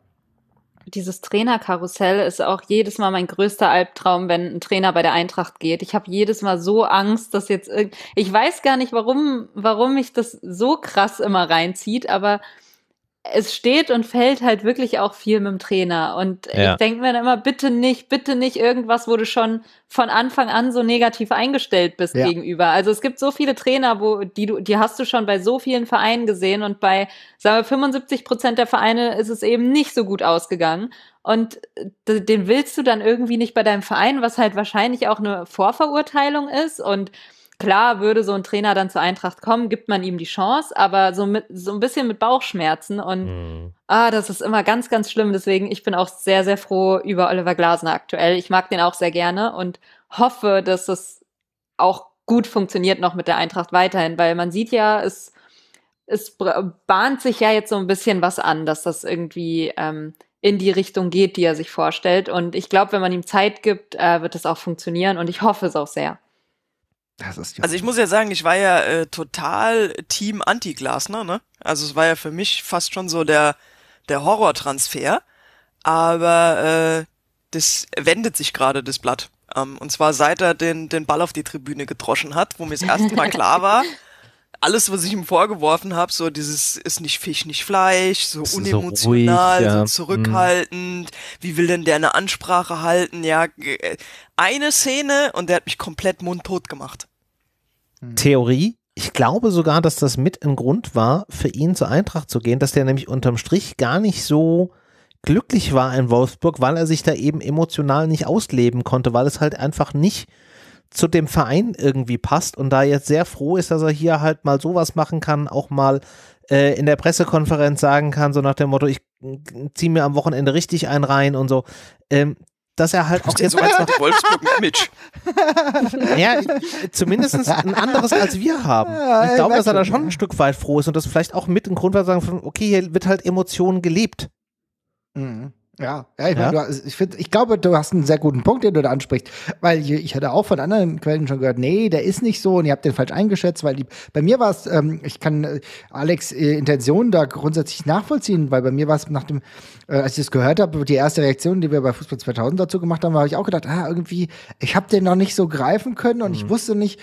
[SPEAKER 3] dieses Trainerkarussell ist auch jedes Mal mein größter Albtraum, wenn ein Trainer bei der Eintracht geht. Ich habe jedes Mal so Angst, dass jetzt ich weiß gar nicht, warum warum mich das so krass immer reinzieht, aber es steht und fällt halt wirklich auch viel mit dem Trainer. Und ja. ich denke mir dann immer, bitte nicht, bitte nicht irgendwas, wo du schon von Anfang an so negativ eingestellt bist ja. gegenüber. Also es gibt so viele Trainer, wo, die du, die hast du schon bei so vielen Vereinen gesehen und bei, sagen wir, 75 Prozent der Vereine ist es eben nicht so gut ausgegangen. Und den willst du dann irgendwie nicht bei deinem Verein, was halt wahrscheinlich auch eine Vorverurteilung ist und Klar würde so ein Trainer dann zur Eintracht kommen, gibt man ihm die Chance, aber so, mit, so ein bisschen mit Bauchschmerzen und mhm. ah, das ist immer ganz, ganz schlimm. Deswegen, ich bin auch sehr, sehr froh über Oliver Glasner aktuell. Ich mag den auch sehr gerne und hoffe, dass es auch gut funktioniert noch mit der Eintracht weiterhin, weil man sieht ja, es, es bahnt sich ja jetzt so ein bisschen was an, dass das irgendwie ähm, in die Richtung geht, die er sich vorstellt. Und ich glaube, wenn man ihm Zeit gibt, äh, wird das auch funktionieren und ich hoffe es auch sehr.
[SPEAKER 2] Das ist ja also ich muss ja sagen, ich war ja äh, total Team Anti-Glasner, ne? Also es war ja für mich fast schon so der, der Horror-Transfer. Aber äh, das wendet sich gerade, das Blatt. Ähm, und zwar seit er den, den Ball auf die Tribüne gedroschen hat, wo mir das erste Mal klar war, [laughs] alles, was ich ihm vorgeworfen habe, so dieses ist nicht Fisch, nicht Fleisch, so unemotional, so, ruhig, ja. so mhm. zurückhaltend, mm. wie will denn der eine Ansprache halten? Ja, äh, eine Szene und der hat mich komplett mundtot gemacht.
[SPEAKER 1] Hm. Theorie. Ich glaube sogar, dass das mit im Grund war, für ihn zur Eintracht zu gehen, dass der nämlich unterm Strich gar nicht so glücklich war in Wolfsburg, weil er sich da eben emotional nicht ausleben konnte, weil es halt einfach nicht zu dem Verein irgendwie passt und da jetzt sehr froh ist, dass er hier halt mal sowas machen kann, auch mal äh, in der Pressekonferenz sagen kann, so nach dem Motto, ich mm, ziehe mir am Wochenende richtig einen rein und so. Ähm, dass er halt auch jetzt so als nach
[SPEAKER 2] Wolfsburg Image.
[SPEAKER 3] [laughs] ja, zumindest ein anderes als wir haben. Ich glaube, dass er da schon
[SPEAKER 1] ein Stück weit froh ist und das vielleicht auch mit ein Grund war, sagen von, okay, hier wird halt Emotionen gelebt. Mhm.
[SPEAKER 4] Ja, ja, ich, mein, ja? Du, ich, find, ich glaube, du hast einen sehr guten Punkt, den du da ansprichst, weil ich, ich hatte auch von anderen Quellen schon gehört, nee, der ist nicht so und ihr habt den falsch eingeschätzt, weil die, bei mir war es, ähm, ich kann äh, Alex äh, Intention da grundsätzlich nachvollziehen, weil bei mir war es nach dem, äh, als ich das gehört habe, die erste Reaktion, die wir bei Fußball 2000 dazu gemacht haben, habe ich auch gedacht, ah, irgendwie, ich habe den noch nicht so greifen können und mhm. ich wusste nicht,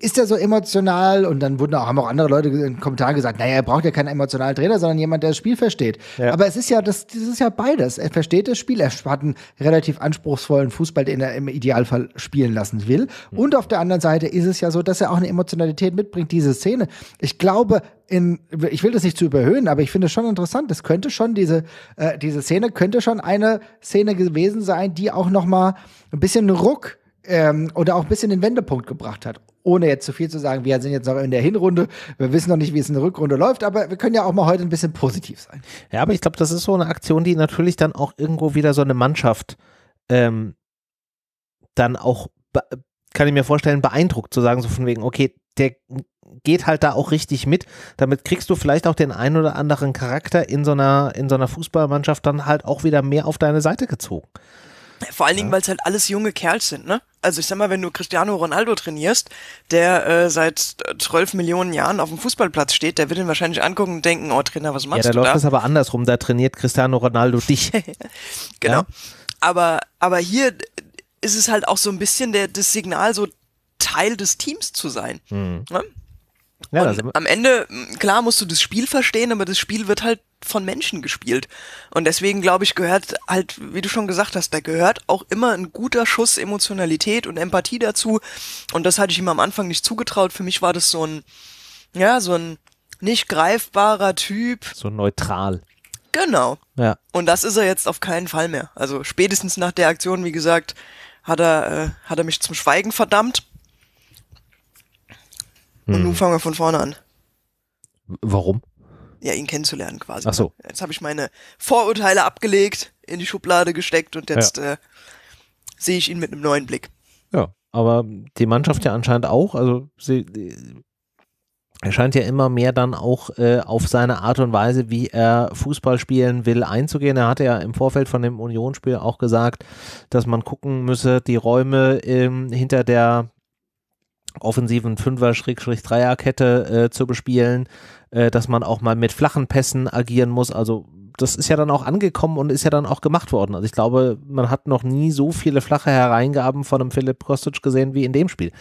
[SPEAKER 4] ist er so emotional? Und dann wurden auch, haben auch andere Leute in den Kommentaren gesagt, naja, er braucht ja keinen emotionalen Trainer, sondern jemand, der das Spiel versteht. Ja. Aber es ist ja, das, das ist ja beides. Er versteht das Spiel, er hat einen relativ anspruchsvollen Fußball, den er im Idealfall spielen lassen will. Mhm. Und auf der anderen Seite ist es ja so, dass er auch eine Emotionalität mitbringt, diese Szene. Ich glaube, in, ich will das nicht zu überhöhen, aber ich finde es schon interessant. Das könnte schon diese, äh, diese Szene könnte schon eine Szene gewesen sein, die auch noch mal ein bisschen Ruck ähm, oder auch ein bisschen den Wendepunkt gebracht hat. Ohne jetzt zu viel zu sagen, wir sind jetzt noch in der Hinrunde, wir wissen noch nicht, wie es in der
[SPEAKER 1] Rückrunde läuft, aber wir können ja auch mal heute ein bisschen positiv sein. Ja, aber ich glaube, das ist so eine Aktion, die natürlich dann auch irgendwo wieder so eine Mannschaft ähm, dann auch, kann ich mir vorstellen, beeindruckt zu sagen, so von wegen, okay, der geht halt da auch richtig mit. Damit kriegst du vielleicht auch den einen oder anderen Charakter in so einer, in so einer Fußballmannschaft dann halt auch wieder mehr auf deine Seite gezogen.
[SPEAKER 2] Vor allen Dingen, ja. weil es halt alles junge Kerls sind, ne? Also ich sag mal, wenn du Cristiano Ronaldo trainierst, der äh, seit äh, zwölf Millionen Jahren auf dem Fußballplatz steht, der wird ihn wahrscheinlich angucken und denken, oh Trainer, was machst du da? Ja, da läuft das
[SPEAKER 1] aber andersrum, da trainiert Cristiano Ronaldo dich. [laughs]
[SPEAKER 2] genau. Ja? Aber, aber hier ist es halt auch so ein bisschen der, das Signal, so Teil des Teams zu sein. Mhm. Ne? Ja, und am Ende, klar, musst du das Spiel verstehen, aber das Spiel wird halt von Menschen gespielt. Und deswegen, glaube ich, gehört halt, wie du schon gesagt hast, da gehört auch immer ein guter Schuss Emotionalität und Empathie dazu. Und das hatte ich ihm am Anfang nicht zugetraut. Für mich war das so ein, ja, so ein nicht greifbarer Typ.
[SPEAKER 1] So neutral. Genau. Ja.
[SPEAKER 2] Und das ist er jetzt auf keinen Fall mehr. Also spätestens nach der Aktion, wie gesagt, hat er, äh, hat er mich zum Schweigen verdammt. Und nun hm. fangen wir von vorne an. Warum? Ja, ihn kennenzulernen quasi. Ach so. Ne? Jetzt habe ich meine Vorurteile abgelegt, in die Schublade gesteckt und jetzt ja. äh, sehe ich ihn mit einem neuen Blick.
[SPEAKER 1] Ja, aber die Mannschaft ja anscheinend auch. Also sie, er scheint ja immer mehr dann auch äh, auf seine Art und Weise, wie er Fußball spielen will, einzugehen. Er hatte ja im Vorfeld von dem Unionsspiel auch gesagt, dass man gucken müsse, die Räume ähm, hinter der offensiven Fünfer-Dreier-Kette äh, zu bespielen, äh, dass man auch mal mit flachen Pässen agieren muss. Also das ist ja dann auch angekommen und ist ja dann auch gemacht worden. Also ich glaube, man hat noch nie so viele flache Hereingaben von einem Philipp Kostic gesehen wie in dem Spiel.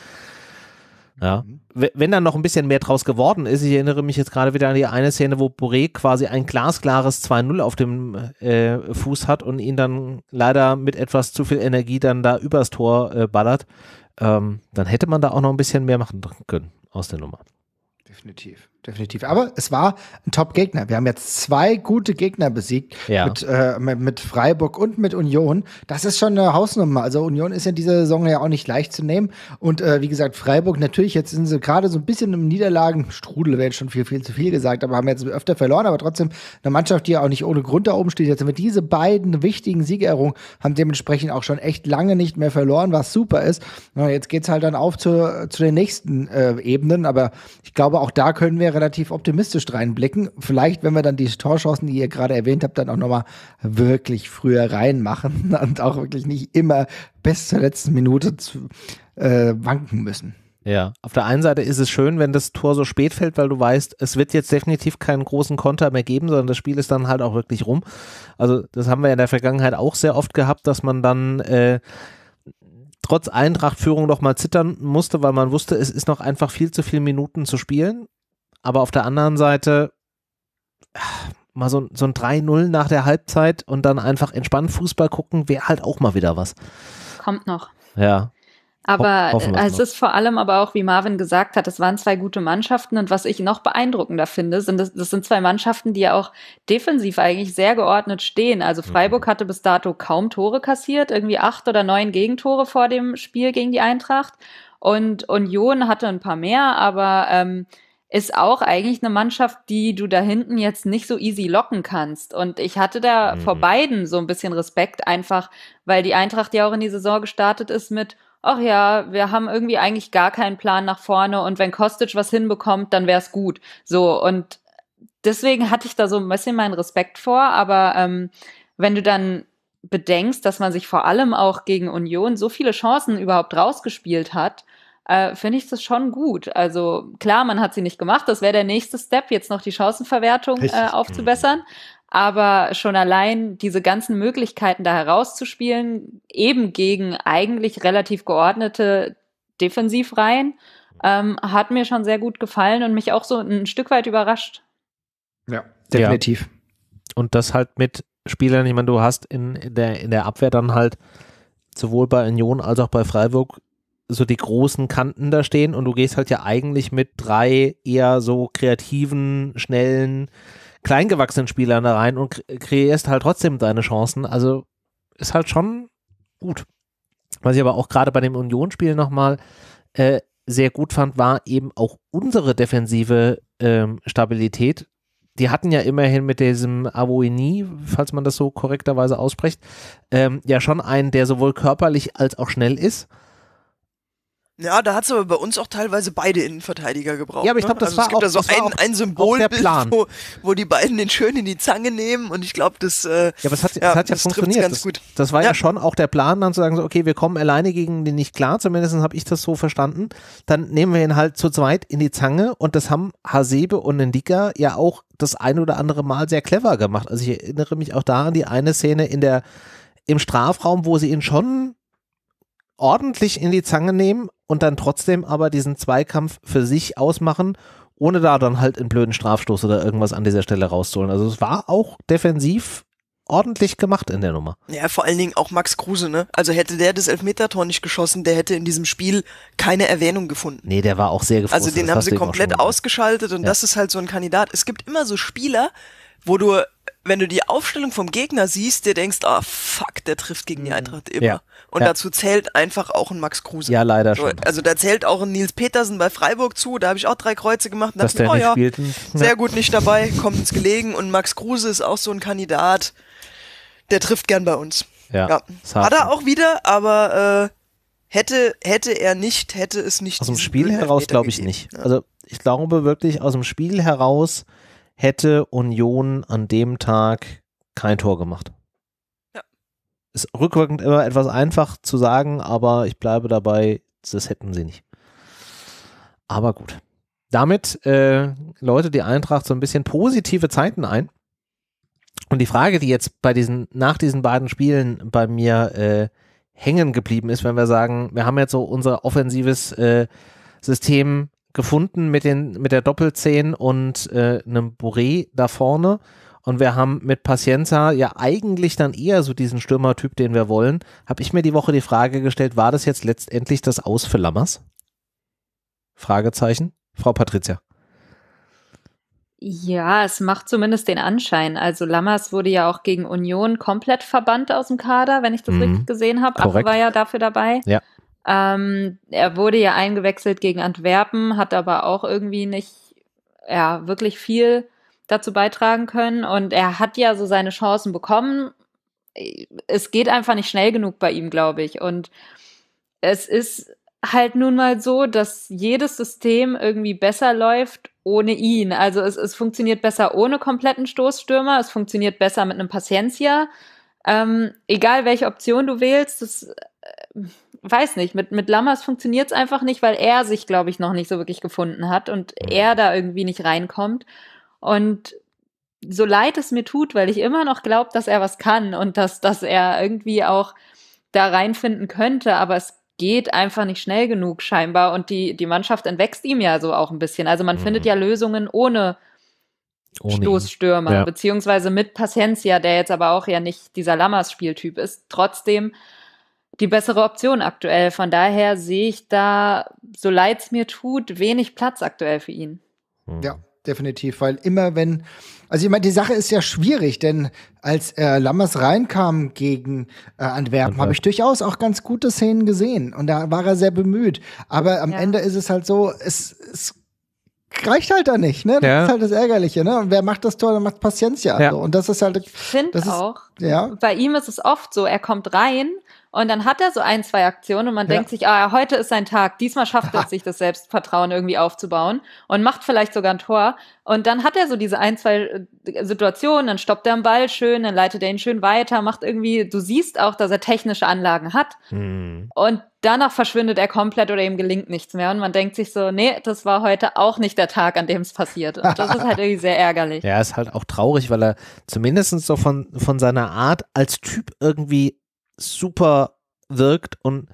[SPEAKER 1] Ja. Mhm wenn dann noch ein bisschen mehr draus geworden ist, ich erinnere mich jetzt gerade wieder an die eine Szene, wo Boré quasi ein glasklares 2-0 auf dem äh, Fuß hat und ihn dann leider mit etwas zu viel Energie dann da übers Tor äh, ballert, ähm, dann hätte man da auch noch ein bisschen mehr machen können aus der Nummer. Definitiv definitiv. Aber
[SPEAKER 4] es war ein Top-Gegner. Wir haben jetzt zwei gute Gegner besiegt ja. mit, äh, mit Freiburg und mit Union. Das ist schon eine Hausnummer. Also Union ist in dieser Saison ja auch nicht leicht zu nehmen. Und äh, wie gesagt, Freiburg natürlich, jetzt sind sie gerade so ein bisschen im Niederlagen. Strudel wäre jetzt schon viel, viel zu viel gesagt, aber haben jetzt öfter verloren. Aber trotzdem eine Mannschaft, die ja auch nicht ohne Grund da oben steht. Jetzt mit diese beiden wichtigen Siegerungen haben dementsprechend auch schon echt lange nicht mehr verloren, was super ist. Na, jetzt geht es halt dann auf zu, zu den nächsten äh, Ebenen. Aber ich glaube, auch da können wir relativ optimistisch reinblicken. Vielleicht, wenn wir dann die Torchancen, die ihr gerade erwähnt habt, dann auch nochmal wirklich
[SPEAKER 1] früher reinmachen [laughs] und auch wirklich nicht immer bis zur letzten Minute zu, äh, wanken müssen. Ja, auf der einen Seite ist es schön, wenn das Tor so spät fällt, weil du weißt, es wird jetzt definitiv keinen großen Konter mehr geben, sondern das Spiel ist dann halt auch wirklich rum. Also das haben wir in der Vergangenheit auch sehr oft gehabt, dass man dann äh, trotz Eintracht-Führung noch mal zittern musste, weil man wusste, es ist noch einfach viel zu viele Minuten zu spielen aber auf der anderen Seite ah, mal so, so ein 3-0 nach der Halbzeit und dann einfach entspannt Fußball gucken, wäre halt auch mal wieder was. Kommt noch. Ja. Aber Ho äh, es noch.
[SPEAKER 3] ist vor allem aber auch, wie Marvin gesagt hat, es waren zwei gute Mannschaften und was ich noch beeindruckender finde, sind das, das sind zwei Mannschaften, die ja auch defensiv eigentlich sehr geordnet stehen. Also mhm. Freiburg mhm. hatte bis dato kaum Tore kassiert, irgendwie acht oder neun Gegentore vor dem Spiel gegen die Eintracht und Union hatte ein paar mehr, aber ähm, ist auch eigentlich eine Mannschaft, die du da hinten jetzt nicht so easy locken kannst. Und ich hatte da mhm. vor beiden so ein bisschen Respekt, einfach weil die Eintracht ja auch in die Saison gestartet ist mit, ach ja, wir haben irgendwie eigentlich gar keinen Plan nach vorne und wenn Kostic was hinbekommt, dann wäre es gut. So, und deswegen hatte ich da so ein bisschen meinen Respekt vor, aber ähm, wenn du dann bedenkst, dass man sich vor allem auch gegen Union so viele Chancen überhaupt rausgespielt hat, äh, finde ich das schon gut. Also klar, man hat sie nicht gemacht. Das wäre der nächste Step, jetzt noch die Chancenverwertung äh, aufzubessern. Aber schon allein diese ganzen Möglichkeiten da herauszuspielen, eben gegen eigentlich relativ geordnete Defensivreihen, ähm, hat mir schon sehr gut gefallen und mich auch so ein Stück weit überrascht.
[SPEAKER 4] Ja,
[SPEAKER 1] definitiv. Ja. Und das halt mit Spielern, ich meine, du hast in der, in der Abwehr dann halt sowohl bei Union als auch bei Freiburg so die großen Kanten da stehen und du gehst halt ja eigentlich mit drei eher so kreativen, schnellen, kleingewachsenen Spielern da rein und kreierst halt trotzdem deine Chancen. Also ist halt schon gut. Was ich aber auch gerade bei dem Union-Spiel nochmal äh, sehr gut fand, war eben auch unsere defensive ähm, Stabilität. Die hatten ja immerhin mit diesem Awoini, falls man das so korrekterweise ausspricht, ähm, ja schon einen, der sowohl körperlich als auch schnell ist.
[SPEAKER 2] Ja, da hat's aber bei uns auch teilweise beide Innenverteidiger gebraucht. Ja, aber ich ne? glaube, das ne? also war es gibt auch, da so das ein, ein Symbolbild, [laughs] wo, wo die beiden den schön in die Zange nehmen und ich glaube, das äh, Ja, aber es hat ja, es hat ja funktioniert. Ganz das, gut.
[SPEAKER 1] das war ja. ja. schon auch der Plan, dann zu sagen so, okay, wir kommen alleine gegen den nicht klar, zumindest habe ich das so verstanden. Dann nehmen wir ihn halt zu zweit in die Zange und das haben Hasebe und Ndika ja auch das ein oder andere Mal sehr clever gemacht. Also ich erinnere mich auch da an die eine Szene in der im Strafraum, wo sie ihn schon ordentlich in die Zange nehmen und dann trotzdem aber diesen Zweikampf für sich ausmachen, ohne da dann halt einen blöden Strafstoß oder irgendwas an dieser Stelle rauszuholen. Also es war auch defensiv ordentlich gemacht in der Nummer.
[SPEAKER 2] Ja, vor allen Dingen auch Max Kruse, ne? Also hätte der das Elfmetertor nicht geschossen, der hätte in diesem Spiel keine Erwähnung gefunden.
[SPEAKER 1] Nee, der war auch sehr gefrustet. Also den das haben sie komplett
[SPEAKER 2] ausgeschaltet und ja. das ist halt so ein Kandidat. Es gibt immer so Spieler, wo du wenn du die Aufstellung vom Gegner siehst, dir denkst, ah oh, fuck, der trifft gegen die mhm. Eintracht immer. Ja. Und ja. dazu zählt einfach auch ein Max Kruse.
[SPEAKER 1] Ja, leider schon.
[SPEAKER 2] Also da zählt auch ein Nils Petersen bei Freiburg zu, da habe ich auch drei Kreuze gemacht und Dass dachte, der oh nicht ja, spielten. sehr gut nicht dabei, kommt ins Gelegen und Max Kruse ist auch so ein Kandidat, der trifft gern bei uns. Ja. ja. Hat er auch wieder, aber äh, hätte, hätte er nicht, hätte es nicht. Aus dem Spiel heraus glaube ich gegeben. nicht.
[SPEAKER 1] Also ich glaube wirklich, aus dem Spiel heraus hätte Union an dem Tag kein Tor gemacht. Ja. Ist rückwirkend immer etwas einfach zu sagen, aber ich bleibe dabei, das hätten sie nicht. Aber gut. Damit äh, läutet die Eintracht so ein bisschen positive Zeiten ein. Und die Frage, die jetzt bei diesen, nach diesen beiden Spielen bei mir äh, hängen geblieben ist, wenn wir sagen, wir haben jetzt so unser offensives äh, System gefunden mit, den, mit der Doppelzehn und äh, einem Bourré da vorne. Und wir haben mit Pacienza ja eigentlich dann eher so diesen Stürmertyp, den wir wollen. Habe ich mir die Woche die Frage gestellt, war das jetzt letztendlich das Aus für Lammers? Fragezeichen. Frau Patricia.
[SPEAKER 3] Ja, es macht zumindest den Anschein. Also Lammers wurde ja auch gegen Union komplett verbannt aus dem Kader, wenn ich das mhm. richtig gesehen habe. Ach, war ja dafür dabei. Ja. Ähm, er wurde ja eingewechselt gegen Antwerpen, hat aber auch irgendwie nicht ja, wirklich viel dazu beitragen können. Und er hat ja so seine Chancen bekommen. Es geht einfach nicht schnell genug bei ihm, glaube ich. Und es ist halt nun mal so, dass jedes System irgendwie besser läuft ohne ihn. Also es, es funktioniert besser ohne kompletten Stoßstürmer, es funktioniert besser mit einem Paciencia. Ähm, egal welche Option du wählst, das, äh, weiß nicht, mit, mit Lammers funktioniert es einfach nicht, weil er sich, glaube ich, noch nicht so wirklich gefunden hat und er da irgendwie nicht reinkommt. Und so leid es mir tut, weil ich immer noch glaube, dass er was kann und dass, dass er irgendwie auch da reinfinden könnte, aber es geht einfach nicht schnell genug scheinbar und die, die Mannschaft entwächst ihm ja so auch ein bisschen. Also man mhm. findet ja Lösungen ohne, ohne Stoßstürmer, ja. beziehungsweise mit Paciencia, der jetzt aber auch ja nicht dieser Lammers-Spieltyp ist. Trotzdem die bessere Option aktuell. Von daher sehe ich da, so leid es mir tut, wenig Platz aktuell für ihn.
[SPEAKER 4] Hm. Ja, definitiv, weil immer wenn, also ich meine, die Sache ist ja schwierig, denn als äh, Lammers reinkam gegen äh, Antwerpen, habe ich durchaus auch ganz gute Szenen gesehen und da war er sehr bemüht. Aber am ja. Ende ist es halt so, es, es reicht halt da nicht, ne? Das ja. ist halt das Ärgerliche, ne? Und wer macht das Tor, dann macht Paciencia. Ja. So. Und das ist halt. Ich finde auch, ja.
[SPEAKER 3] bei ihm ist es oft so, er kommt rein und dann hat er so ein, zwei Aktionen und man ja. denkt sich, ah, heute ist sein Tag. Diesmal schafft er [laughs] es, sich das Selbstvertrauen irgendwie aufzubauen und macht vielleicht sogar ein Tor. Und dann hat er so diese ein, zwei äh, Situationen, dann stoppt er am Ball schön, dann leitet er ihn schön weiter, macht irgendwie, du siehst auch, dass er technische Anlagen hat. Mhm. Und danach verschwindet er komplett oder ihm gelingt nichts mehr. Und man denkt sich so, nee, das war heute auch nicht der Tag, an dem es passiert. Und das ist halt irgendwie sehr ärgerlich. [laughs]
[SPEAKER 1] Ja, ist halt auch traurig, weil er zumindest so von, von seiner Art als Typ irgendwie super wirkt und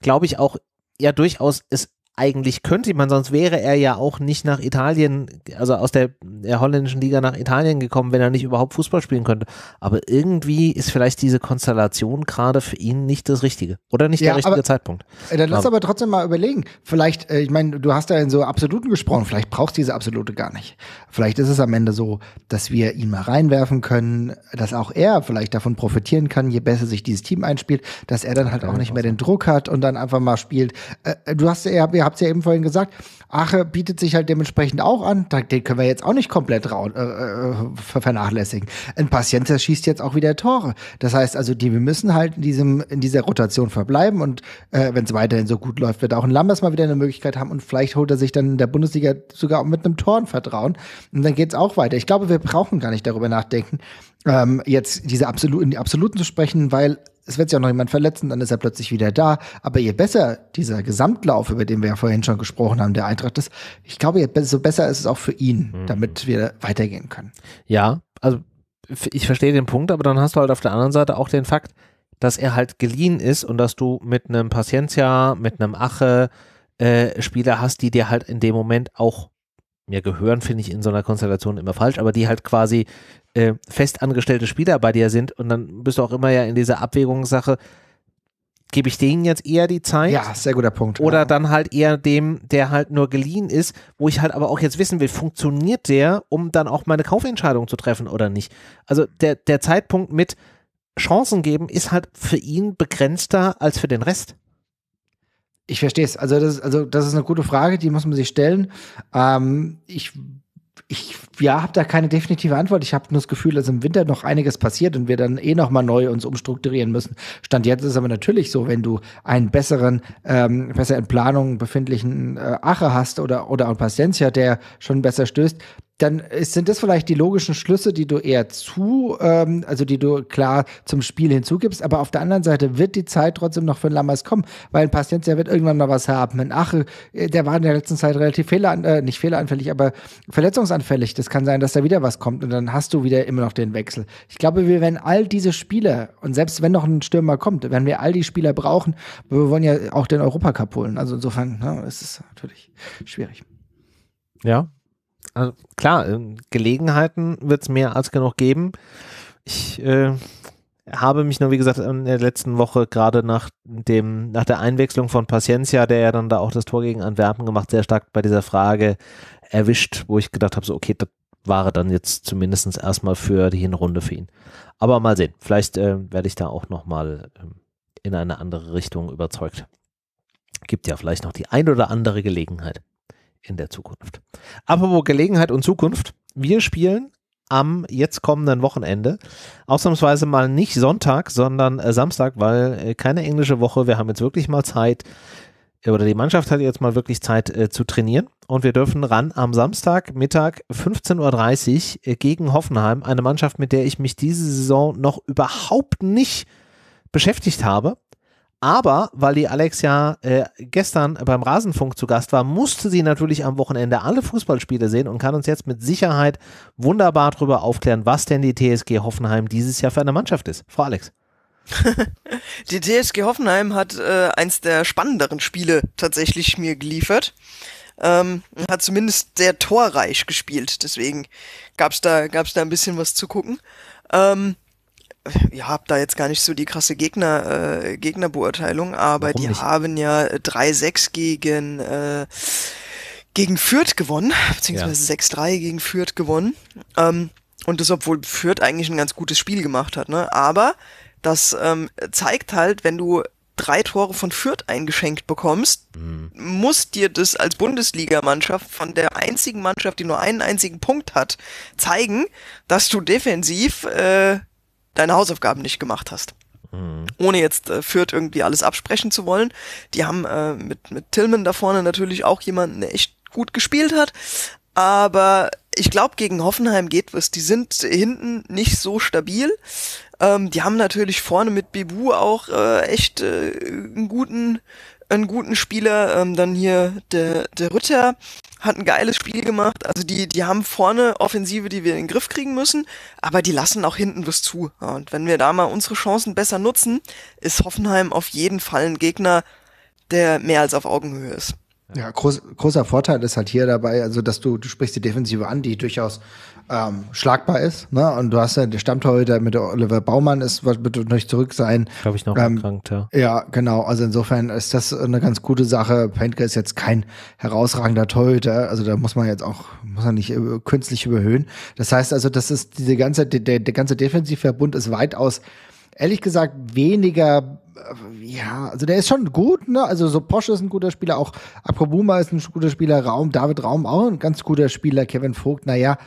[SPEAKER 1] glaube ich auch ja durchaus es eigentlich könnte man, sonst wäre er ja auch nicht nach Italien, also aus der, der, holländischen Liga nach Italien gekommen, wenn er nicht überhaupt Fußball spielen könnte. Aber irgendwie ist vielleicht diese Konstellation gerade für ihn nicht das Richtige oder nicht ja, der richtige aber, Zeitpunkt. Äh, dann lass aber, also. aber
[SPEAKER 4] trotzdem mal überlegen. Vielleicht, äh, ich meine, du hast da in so Absoluten gesprochen, vielleicht brauchst du diese Absolute gar nicht. Vielleicht ist es am Ende so, dass wir ihn mal reinwerfen können, dass auch er vielleicht davon profitieren kann, je besser sich dieses Team einspielt, dass er dann halt auch nicht mehr den Druck hat und dann einfach mal spielt. Äh, du hast ja, wir haben habt es ja eben vorhin gesagt, Ache bietet sich halt dementsprechend auch an. Den können wir jetzt auch nicht komplett äh, äh vernachlässigen. Ein Patient schießt jetzt auch wieder Tore. Das heißt also, die, wir müssen halt in, diesem, in dieser Rotation verbleiben und äh, wenn es weiterhin so gut läuft, wird auch ein Lammers mal wieder eine Möglichkeit haben und vielleicht holt er sich dann in der Bundesliga sogar mit einem Torenvertrauen. und dann geht es auch weiter. Ich glaube, wir brauchen gar nicht darüber nachdenken, ähm, jetzt diese absoluten, die absoluten zu sprechen, weil es wird sich auch noch jemand verletzen, dann ist er plötzlich wieder da. Aber je besser dieser Gesamtlauf, über den wir ja vorhin schon gesprochen haben, der Eintracht ist, ich glaube, je so besser ist es auch für ihn, mhm. damit wir
[SPEAKER 1] weitergehen können. Ja, also ich verstehe den Punkt, aber dann hast du halt auf der anderen Seite auch den Fakt, dass er halt geliehen ist und dass du mit einem Paciencia, mit einem Ache äh, Spieler hast, die dir halt in dem Moment auch mir gehören, finde ich in so einer Konstellation immer falsch, aber die halt quasi äh, fest angestellte Spieler bei dir sind und dann bist du auch immer ja in dieser Abwägungssache, gebe ich denen jetzt eher die Zeit? Ja, sehr guter Punkt. Oder ja. dann halt eher dem, der halt nur geliehen ist, wo ich halt aber auch jetzt wissen will, funktioniert der, um dann auch meine Kaufentscheidung zu treffen oder nicht? Also der, der Zeitpunkt mit Chancen geben ist halt für ihn begrenzter als für den Rest. Ich verstehe es. Also das, ist,
[SPEAKER 4] also das ist eine gute Frage, die muss man sich stellen. Ähm, ich ich ja, habe da keine definitive Antwort. Ich habe nur das Gefühl, dass im Winter noch einiges passiert und wir dann eh nochmal neu uns umstrukturieren müssen. Stand jetzt ist aber natürlich so, wenn du einen besseren, ähm, besser in Planung befindlichen äh, Ache hast oder, oder ein Paciencia, der schon besser stößt, dann sind das vielleicht die logischen Schlüsse, die du eher zu, ähm, also die du klar zum Spiel hinzugibst, aber auf der anderen Seite wird die Zeit trotzdem noch für Lammers kommen, weil ein Patient, der wird irgendwann mal was haben. Ein Ache, äh, der war in der letzten Zeit relativ fehler, äh, nicht fehleranfällig, aber verletzungsanfällig. Das kann sein, dass da wieder was kommt und dann hast du wieder immer noch den Wechsel. Ich glaube, wir werden all diese Spieler und selbst wenn noch ein Stürmer kommt, werden wir all die Spieler brauchen. Wir wollen ja auch den Europacup holen. Also insofern
[SPEAKER 1] ne, ist es natürlich schwierig. Ja, also klar, ähm, Gelegenheiten wird es mehr als genug geben. Ich äh, habe mich nur, wie gesagt, in der letzten Woche gerade nach dem, nach der Einwechslung von Paciencia, der ja dann da auch das Tor gegen Antwerpen gemacht, sehr stark bei dieser Frage erwischt, wo ich gedacht habe, so, okay, das war dann jetzt zumindest erstmal für die Hinrunde für ihn. Aber mal sehen, vielleicht äh, werde ich da auch nochmal ähm, in eine andere Richtung überzeugt. Gibt ja vielleicht noch die ein oder andere Gelegenheit in der Zukunft. Apropos Gelegenheit und Zukunft. Wir spielen am jetzt kommenden Wochenende. Ausnahmsweise mal nicht Sonntag, sondern äh, Samstag, weil äh, keine englische Woche. Wir haben jetzt wirklich mal Zeit, oder die Mannschaft hat jetzt mal wirklich Zeit äh, zu trainieren. Und wir dürfen ran am Samstag Mittag 15.30 Uhr äh, gegen Hoffenheim, eine Mannschaft, mit der ich mich diese Saison noch überhaupt nicht beschäftigt habe. Aber weil die Alex ja äh, gestern beim Rasenfunk zu Gast war, musste sie natürlich am Wochenende alle Fußballspiele sehen und kann uns jetzt mit Sicherheit wunderbar darüber aufklären, was denn die TSG Hoffenheim dieses Jahr für eine Mannschaft ist. Frau Alex.
[SPEAKER 2] [laughs] die TSG Hoffenheim hat äh, eins der spannenderen Spiele tatsächlich mir geliefert. Ähm, hat zumindest sehr torreich gespielt, deswegen gab es da, gab's da ein bisschen was zu gucken. Ähm, ja, habe da jetzt gar nicht so die krasse Gegner, äh, Gegnerbeurteilung, aber Warum die nicht? haben ja 3-6 gegen, äh, gegen Fürth gewonnen, beziehungsweise ja. 6-3 gegen Fürth gewonnen. Ähm, und das, obwohl Fürth eigentlich ein ganz gutes Spiel gemacht hat, ne? Aber das ähm, zeigt halt, wenn du drei Tore von Fürth eingeschenkt bekommst, mhm. muss dir das als Bundesligamannschaft von der einzigen Mannschaft, die nur einen einzigen Punkt hat, zeigen, dass du defensiv äh, deine Hausaufgaben nicht gemacht hast. Mhm. Ohne jetzt äh, Fürth irgendwie alles absprechen zu wollen. Die haben äh, mit, mit Tillman da vorne natürlich auch jemanden, der echt gut gespielt hat. Aber ich glaube, gegen Hoffenheim geht was. Die sind hinten nicht so stabil. Ähm, die haben natürlich vorne mit Bibu auch äh, echt äh, einen guten einen guten Spieler. Ähm, dann hier der, der Rütter hat ein geiles Spiel gemacht. Also die, die haben vorne Offensive, die wir in den Griff kriegen müssen, aber die lassen auch hinten was zu. und wenn wir da mal unsere Chancen besser nutzen, ist Hoffenheim auf jeden Fall ein Gegner, der mehr als auf Augenhöhe ist.
[SPEAKER 4] Ja, groß, großer Vorteil ist halt hier dabei, also dass du, du sprichst die Defensive an, die durchaus ähm, schlagbar ist, ne? Und du hast ja den Stammtorhüter mit Oliver Baumann ist, wird durch zurück
[SPEAKER 1] sein. Glaube ich noch ähm, erkrankt, ja.
[SPEAKER 4] Ja, genau. Also insofern ist das eine ganz gute Sache. Paintke ist jetzt kein herausragender Torhüter, also da muss man jetzt auch, muss man nicht äh, künstlich überhöhen. Das heißt also, das ist diese ganze, der, der ganze Defensivverbund ist weitaus, ehrlich gesagt, weniger äh, ja, also der ist schon gut, ne? Also so Porsche ist ein guter Spieler, auch Akrobuma ist ein guter Spieler, Raum, David Raum auch ein ganz guter Spieler, Kevin Vogt, naja,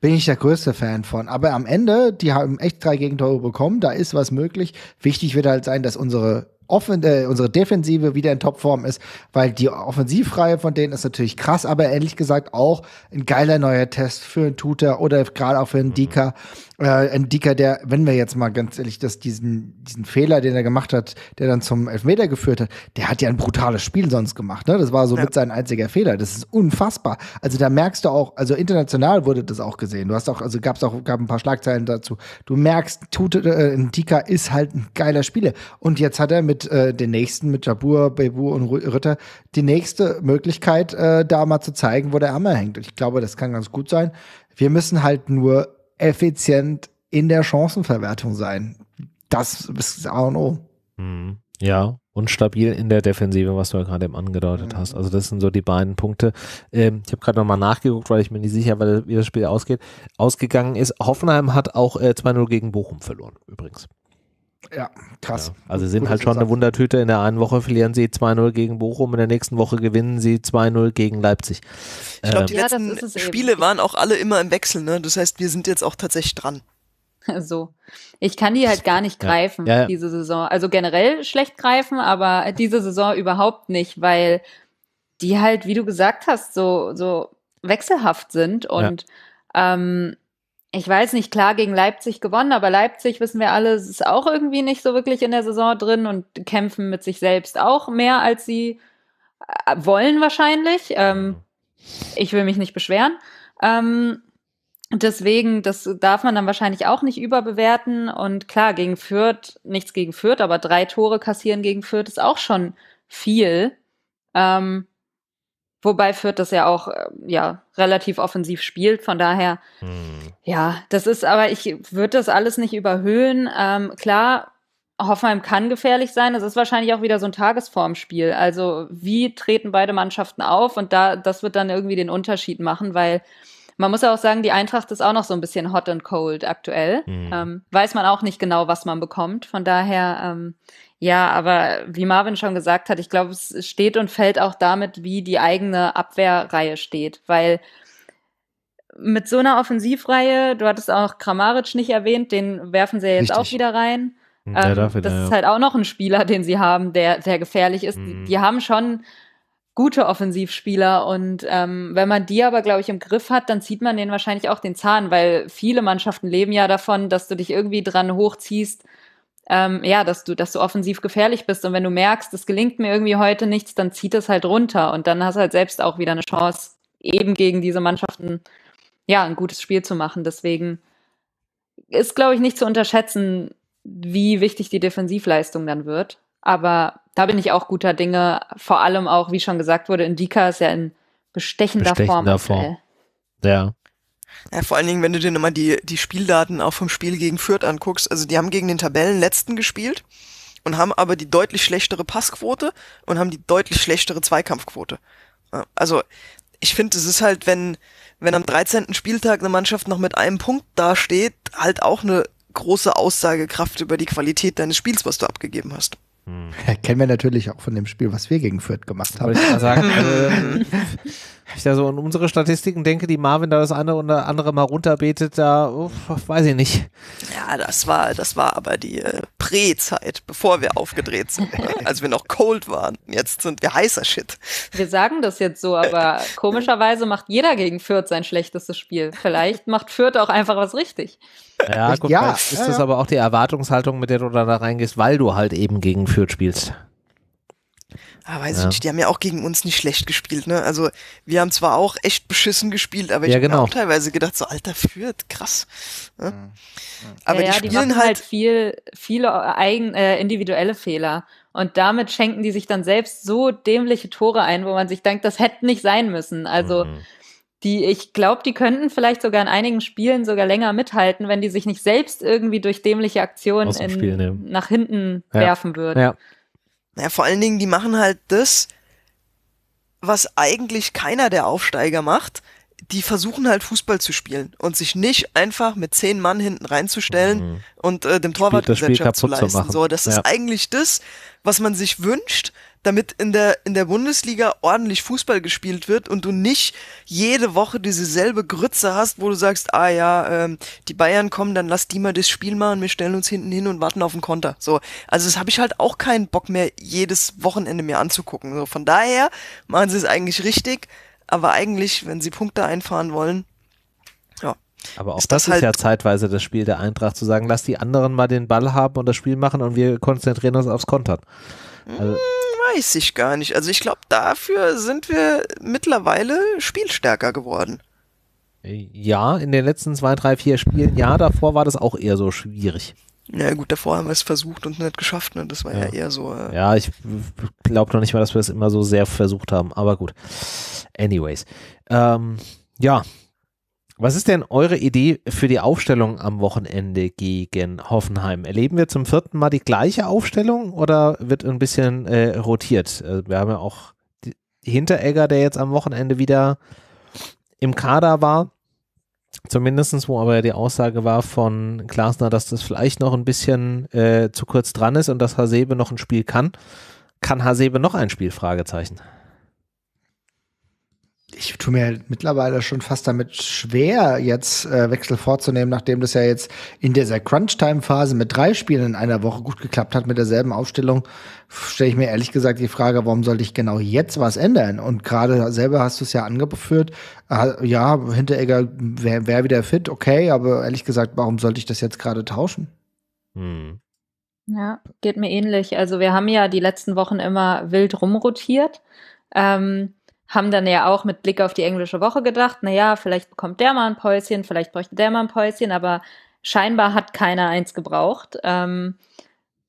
[SPEAKER 4] bin ich der größte Fan von. Aber am Ende, die haben echt drei Gegentore bekommen, da ist was möglich. Wichtig wird halt sein, dass unsere Offen äh, unsere Defensive wieder in Topform ist, weil die Offensivreihe von denen ist natürlich krass, aber ehrlich gesagt auch ein geiler neuer Test für einen Tutor oder gerade auch für einen Dika. Äh, ein Dicker, der, wenn wir jetzt mal ganz ehrlich, dass diesen, diesen Fehler, den er gemacht hat, der dann zum Elfmeter geführt hat, der hat ja ein brutales Spiel sonst gemacht. Ne? Das war so ja. mit sein einziger Fehler. Das ist unfassbar. Also da merkst du auch, also international wurde das auch gesehen. Du hast auch, also gab's auch, gab ein paar Schlagzeilen dazu. Du merkst, Tute, äh, ein Dicker ist halt ein geiler Spieler. Und jetzt hat er mit äh, den nächsten, mit Jabur, Bebu und Ritter, die nächste Möglichkeit, äh, da mal zu zeigen, wo der Hammer hängt. ich glaube, das kann ganz gut sein. Wir müssen halt nur effizient in der Chancenverwertung sein. Das ist A
[SPEAKER 1] und O. Hm. Ja, und stabil in der Defensive, was du ja gerade eben angedeutet mhm. hast. Also das sind so die beiden Punkte. Ähm, ich habe gerade nochmal nachgeguckt, weil ich mir nicht sicher war, wie das Spiel ausgeht, ausgegangen ist. Hoffenheim hat auch äh, 2-0 gegen Bochum verloren, übrigens.
[SPEAKER 4] Ja, krass.
[SPEAKER 2] Ja, also sind Gute halt schon eine
[SPEAKER 1] Wundertüte. In der einen Woche verlieren sie 2-0 gegen Bochum, in der nächsten Woche gewinnen sie 2-0 gegen Leipzig. Ich glaube, ähm, die
[SPEAKER 3] ähm, letzten Spiele
[SPEAKER 2] eben. waren auch alle immer im Wechsel. Ne? Das heißt, wir sind jetzt auch tatsächlich dran.
[SPEAKER 3] [laughs] So. Ich kann die halt gar nicht greifen, ja. diese Saison. Also generell schlecht greifen, aber diese Saison überhaupt nicht, weil die halt, wie du gesagt hast, so, so wechselhaft sind und ähm, ich weiß nicht, klar gegen Leipzig gewonnen, aber Leipzig wissen wir alle, ist auch irgendwie nicht so wirklich in der Saison drin und kämpfen mit sich selbst auch mehr, als sie äh, wollen wahrscheinlich. Ähm, ich will mich nicht beschweren. Ähm, deswegen, das darf man dann wahrscheinlich auch nicht überbewerten. Und klar, gegen Fürth, nichts gegen Fürth, aber drei Tore kassieren gegen Fürth ist auch schon viel. Ähm, Wobei Fürth das ja auch ähm, ja, relativ offensiv spielt. Von daher, hm. ja, das ist aber, ich würde das alles nicht überhöhen. Ähm, klar, Hoffenheim kann gefährlich sein. Es ist wahrscheinlich auch wieder so ein Tagesformspiel. Also, wie treten beide Mannschaften auf? Und da, das wird dann irgendwie den Unterschied machen, weil man muss ja auch sagen, die Eintracht ist auch noch so ein bisschen hot and cold aktuell. Mhm. Ähm, weiß man auch nicht genau, was man bekommt. Von daher, ähm, ja, aber wie Marvin schon gesagt hat, ich glaube, es steht und fällt auch damit, wie die eigene Abwehrreihe steht, weil mit so einer Offensivreihe, du hattest auch Kramaric nicht erwähnt, den werfen sie ja jetzt Richtig. auch wieder rein. Hm, ähm, das ist ja. halt auch noch ein Spieler, den sie haben, der, der gefährlich ist. Mhm. Die, hm. die, haben schon gute Offensivspieler und ähm, wenn man die aber, glaube ich, im Griff hat, dann zieht man denen wahrscheinlich auch den Zahn, weil viele Mannschaften leben ja davon, dass du dich irgendwie dran hochziehst, ähm, ja, dass du, dass du offensiv gefährlich bist. Und wenn du merkst, es gelingt mir irgendwie heute nichts, dann zieht es halt runter und dann hast du halt selbst auch wieder eine Chance, eben gegen diese Mannschaften ja ein gutes Spiel zu machen. Deswegen ist, glaube ich, nicht zu unterschätzen, wie wichtig die Defensivleistung dann wird. Aber da bin ich auch guter Dinge. Vor allem auch, wie schon gesagt wurde, Indika ist ja in bestechender, bestechender Form. Form. Ja. Ja, vor allen Dingen, wenn
[SPEAKER 2] du dir nochmal die, die Spieldaten auch vom Spiel gegen Fürth anguckst. Also die haben gegen den Tabellenletzten gespielt und haben aber die deutlich schlechtere Passquote und haben die deutlich schlechtere Zweikampfquote. Also ich finde, es ist halt, wenn, wenn am 13. Spieltag eine Mannschaft noch mit einem Punkt dasteht, halt auch eine große Aussagekraft über die Qualität deines Spiels, was du abgegeben hast.
[SPEAKER 4] Hm. Kennen wir natürlich auch von dem Spiel, was wir gegen Fürth gemacht haben. Wollte ich mal sagen, äh,
[SPEAKER 1] [laughs] ich da so an unsere Statistiken denke, die Marvin da das eine oder andere mal runterbetet, da oh, weiß ich nicht.
[SPEAKER 2] Ja, das war, das war aber die äh, Prä-Zeit, bevor wir aufgedreht sind, [laughs] als wir noch cold waren. Jetzt sind wir heißer Shit.
[SPEAKER 3] Wir sagen das jetzt so, aber [laughs] komischerweise macht jeder gegen Fürth sein schlechtestes Spiel. Vielleicht macht Fürth auch einfach was richtig.
[SPEAKER 1] Ja, guck, ja, ist ja, das ja. aber auch die Erwartungshaltung, mit der du da reingehst, weil du halt eben gegen Fürth spielst.
[SPEAKER 2] Ah, weiß ich nicht, die haben ja auch gegen uns nicht schlecht gespielt, ne? Also wir haben zwar auch echt beschissen gespielt, aber ich ja, genau. habe auch teilweise gedacht, so alter Fürth, krass. Ne? Mhm. Aber die spielen die halt, halt,
[SPEAKER 3] viel, viele äh, eigen, äh, individuelle Fehler. Und damit schenken die sich dann selbst so dämliche Tore ein, wo man sich denkt, das hätte nicht sein müssen. Also mhm die ich glaube, die könnten vielleicht sogar in einigen Spielen sogar länger mithalten, wenn die sich nicht selbst irgendwie durch dämliche Aktionen in, Spiel, nach hinten ja. werfen würden. Ja.
[SPEAKER 2] ja, vor allen Dingen, die machen halt das, was eigentlich keiner der Aufsteiger macht. Die versuchen halt Fußball zu spielen und sich nicht einfach mit zehn Mann hinten reinzustellen mhm. und äh, dem Torwart Gesellschaft zu leisten. So, das ja. ist eigentlich das, was man sich wünscht damit in der, in der Bundesliga ordentlich Fußball gespielt wird und du nicht jede Woche diese selbe Grütze hast, wo du sagst, ah ja, ähm, die Bayern kommen, dann lass die mal das Spiel machen, wir stellen uns hinten hin und warten auf den Konter. So, also das habe ich halt auch keinen Bock mehr, jedes Wochenende mir anzugucken. So, von daher machen sie es eigentlich richtig, aber eigentlich, wenn sie Punkte einfahren wollen, ja.
[SPEAKER 1] Aber auch ist das, das halt ist ja zeitweise das Spiel der Eintracht, zu sagen, lass die anderen mal den Ball haben und das Spiel machen und wir konzentrieren uns aufs Kontern. Also, mm,
[SPEAKER 2] weiß ich gar nicht. Also ich glaube, dafür sind wir mittlerweile spielstärker geworden. Äh,
[SPEAKER 1] ja, in den letzten zwei, drei, vier Spielen, ja, davor war das auch eher so schwierig. Ja gut, davor haben wir es versucht und nicht geschafft, ne? Das war ja, ja eher so. Äh ja, ich glaube noch nicht mal, dass wir es immer so sehr versucht haben, aber gut. Anyways. Ähm, ja, was ist denn eure Idee für die Aufstellung am Wochenende gegen Hoffenheim? Erleben wir zum vierten Mal die gleiche Aufstellung oder wird ein bisschen äh, rotiert? Äh, wir haben ja auch die Hinteregger, der jetzt am Wochenende wieder im Kader war. Zumindestens, wo aber die Aussage war von Glasner, dass das vielleicht noch ein bisschen äh, zu kurz dran ist und dass Hasebe noch ein Spiel kann. Kann Hasebe noch ein Spiel? Fragezeichen
[SPEAKER 4] ich tue mir halt mittlerweile schon fast damit schwer, jetzt äh, Wechsel vorzunehmen, nachdem das ja jetzt in dieser Crunch-Time-Phase mit drei Spielen in einer Woche gut geklappt hat mit derselben Aufstellung, stelle ich mir ehrlich gesagt die Frage, warum sollte ich genau jetzt was ändern? Und gerade selber hast du es ja angeführt, äh, ja, Hinteregger wäre wär wieder fit, okay, aber ehrlich gesagt, warum sollte ich das jetzt gerade tauschen?
[SPEAKER 1] Hm.
[SPEAKER 3] Ja, geht mir ähnlich. Also wir haben ja die letzten Wochen immer wild rumrotiert. Ähm, haben dann ja auch mit Blick auf die englische Woche gedacht, naja, vielleicht bekommt der mal ein Päuschen, vielleicht bräuchte der mal ein Päuschen, aber scheinbar hat keiner eins gebraucht. Ähm,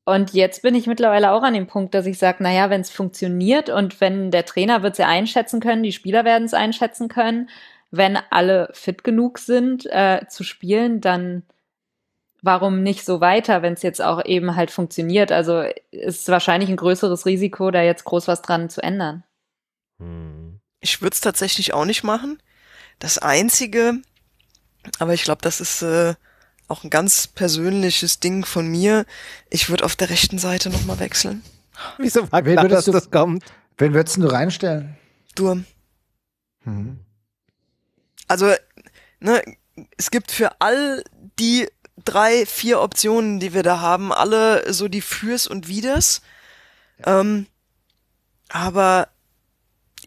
[SPEAKER 3] und jetzt bin ich mittlerweile auch an dem Punkt, dass ich sage, naja, wenn es funktioniert und wenn der Trainer wird es ja einschätzen können, die Spieler werden es einschätzen können, wenn alle fit genug sind äh, zu spielen, dann warum nicht so weiter, wenn es jetzt auch eben halt funktioniert? Also ist es wahrscheinlich ein größeres Risiko, da jetzt groß was dran zu ändern. Hm. Ich würde es
[SPEAKER 2] tatsächlich auch nicht
[SPEAKER 3] machen. Das Einzige, aber ich glaube,
[SPEAKER 2] das ist äh, auch ein ganz persönliches Ding von mir, ich würde auf der rechten Seite nochmal wechseln.
[SPEAKER 4] [laughs] Wieso Wen würdest, du, das kommt? Wen würdest du reinstellen?
[SPEAKER 2] Durm. Mhm. Also, ne, es gibt für all die drei, vier Optionen, die wir da haben, alle so die Fürs und Widers. Ja. Ähm, aber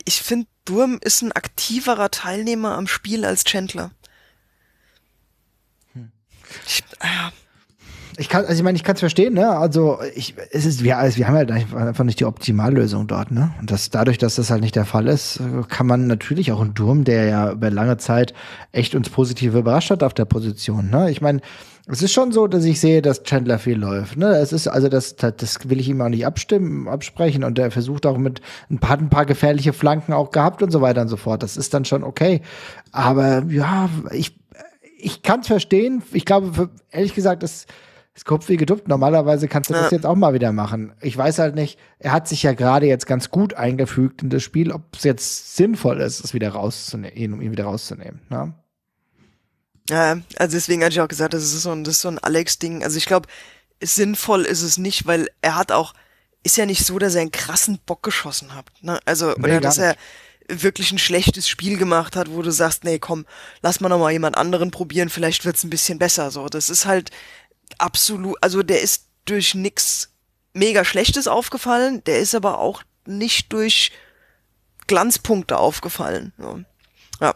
[SPEAKER 2] ich finde Durm ist ein aktiverer Teilnehmer am Spiel als Chandler. Hm.
[SPEAKER 4] Ich, äh, ich kann, also ich meine, ich kann es verstehen, ne? Also ich, es ist, wir, also wir haben halt einfach nicht die Optimallösung dort, ne? Und das, dadurch, dass das halt nicht der Fall ist, kann man natürlich auch einen Durm, der ja über lange Zeit echt uns positiv überrascht hat auf der Position, ne? Ich meine, es ist schon so, dass ich sehe, dass Chandler viel läuft. Ne? Es ist also das, das will ich ihm auch nicht abstimmen, absprechen und er versucht auch mit ein paar, ein paar gefährliche Flanken auch gehabt und so weiter und so fort. Das ist dann schon okay. Aber ja, ich ich kann es verstehen. Ich glaube, ehrlich gesagt, das ist Kopfweh geduckt. Normalerweise kannst du ja. das jetzt auch mal wieder machen. Ich weiß halt nicht, er hat sich ja gerade jetzt ganz gut eingefügt in das Spiel, ob es jetzt sinnvoll ist, es wieder rauszunehmen, um ihn wieder rauszunehmen. Ne?
[SPEAKER 2] Ja, also deswegen hatte ich auch gesagt, das ist so ein, das ist so ein Alex-Ding. Also ich glaube, sinnvoll ist es nicht, weil er hat auch, ist ja nicht so, dass er einen krassen Bock geschossen hat. Ne? Also, nee, oder dass er wirklich ein schlechtes Spiel gemacht hat, wo du sagst, nee, komm, lass mal noch mal jemand anderen probieren, vielleicht wird's ein bisschen besser. So, das ist halt, absolut, also der ist durch nichts mega Schlechtes aufgefallen, der ist aber auch nicht durch Glanzpunkte aufgefallen. So. Ja.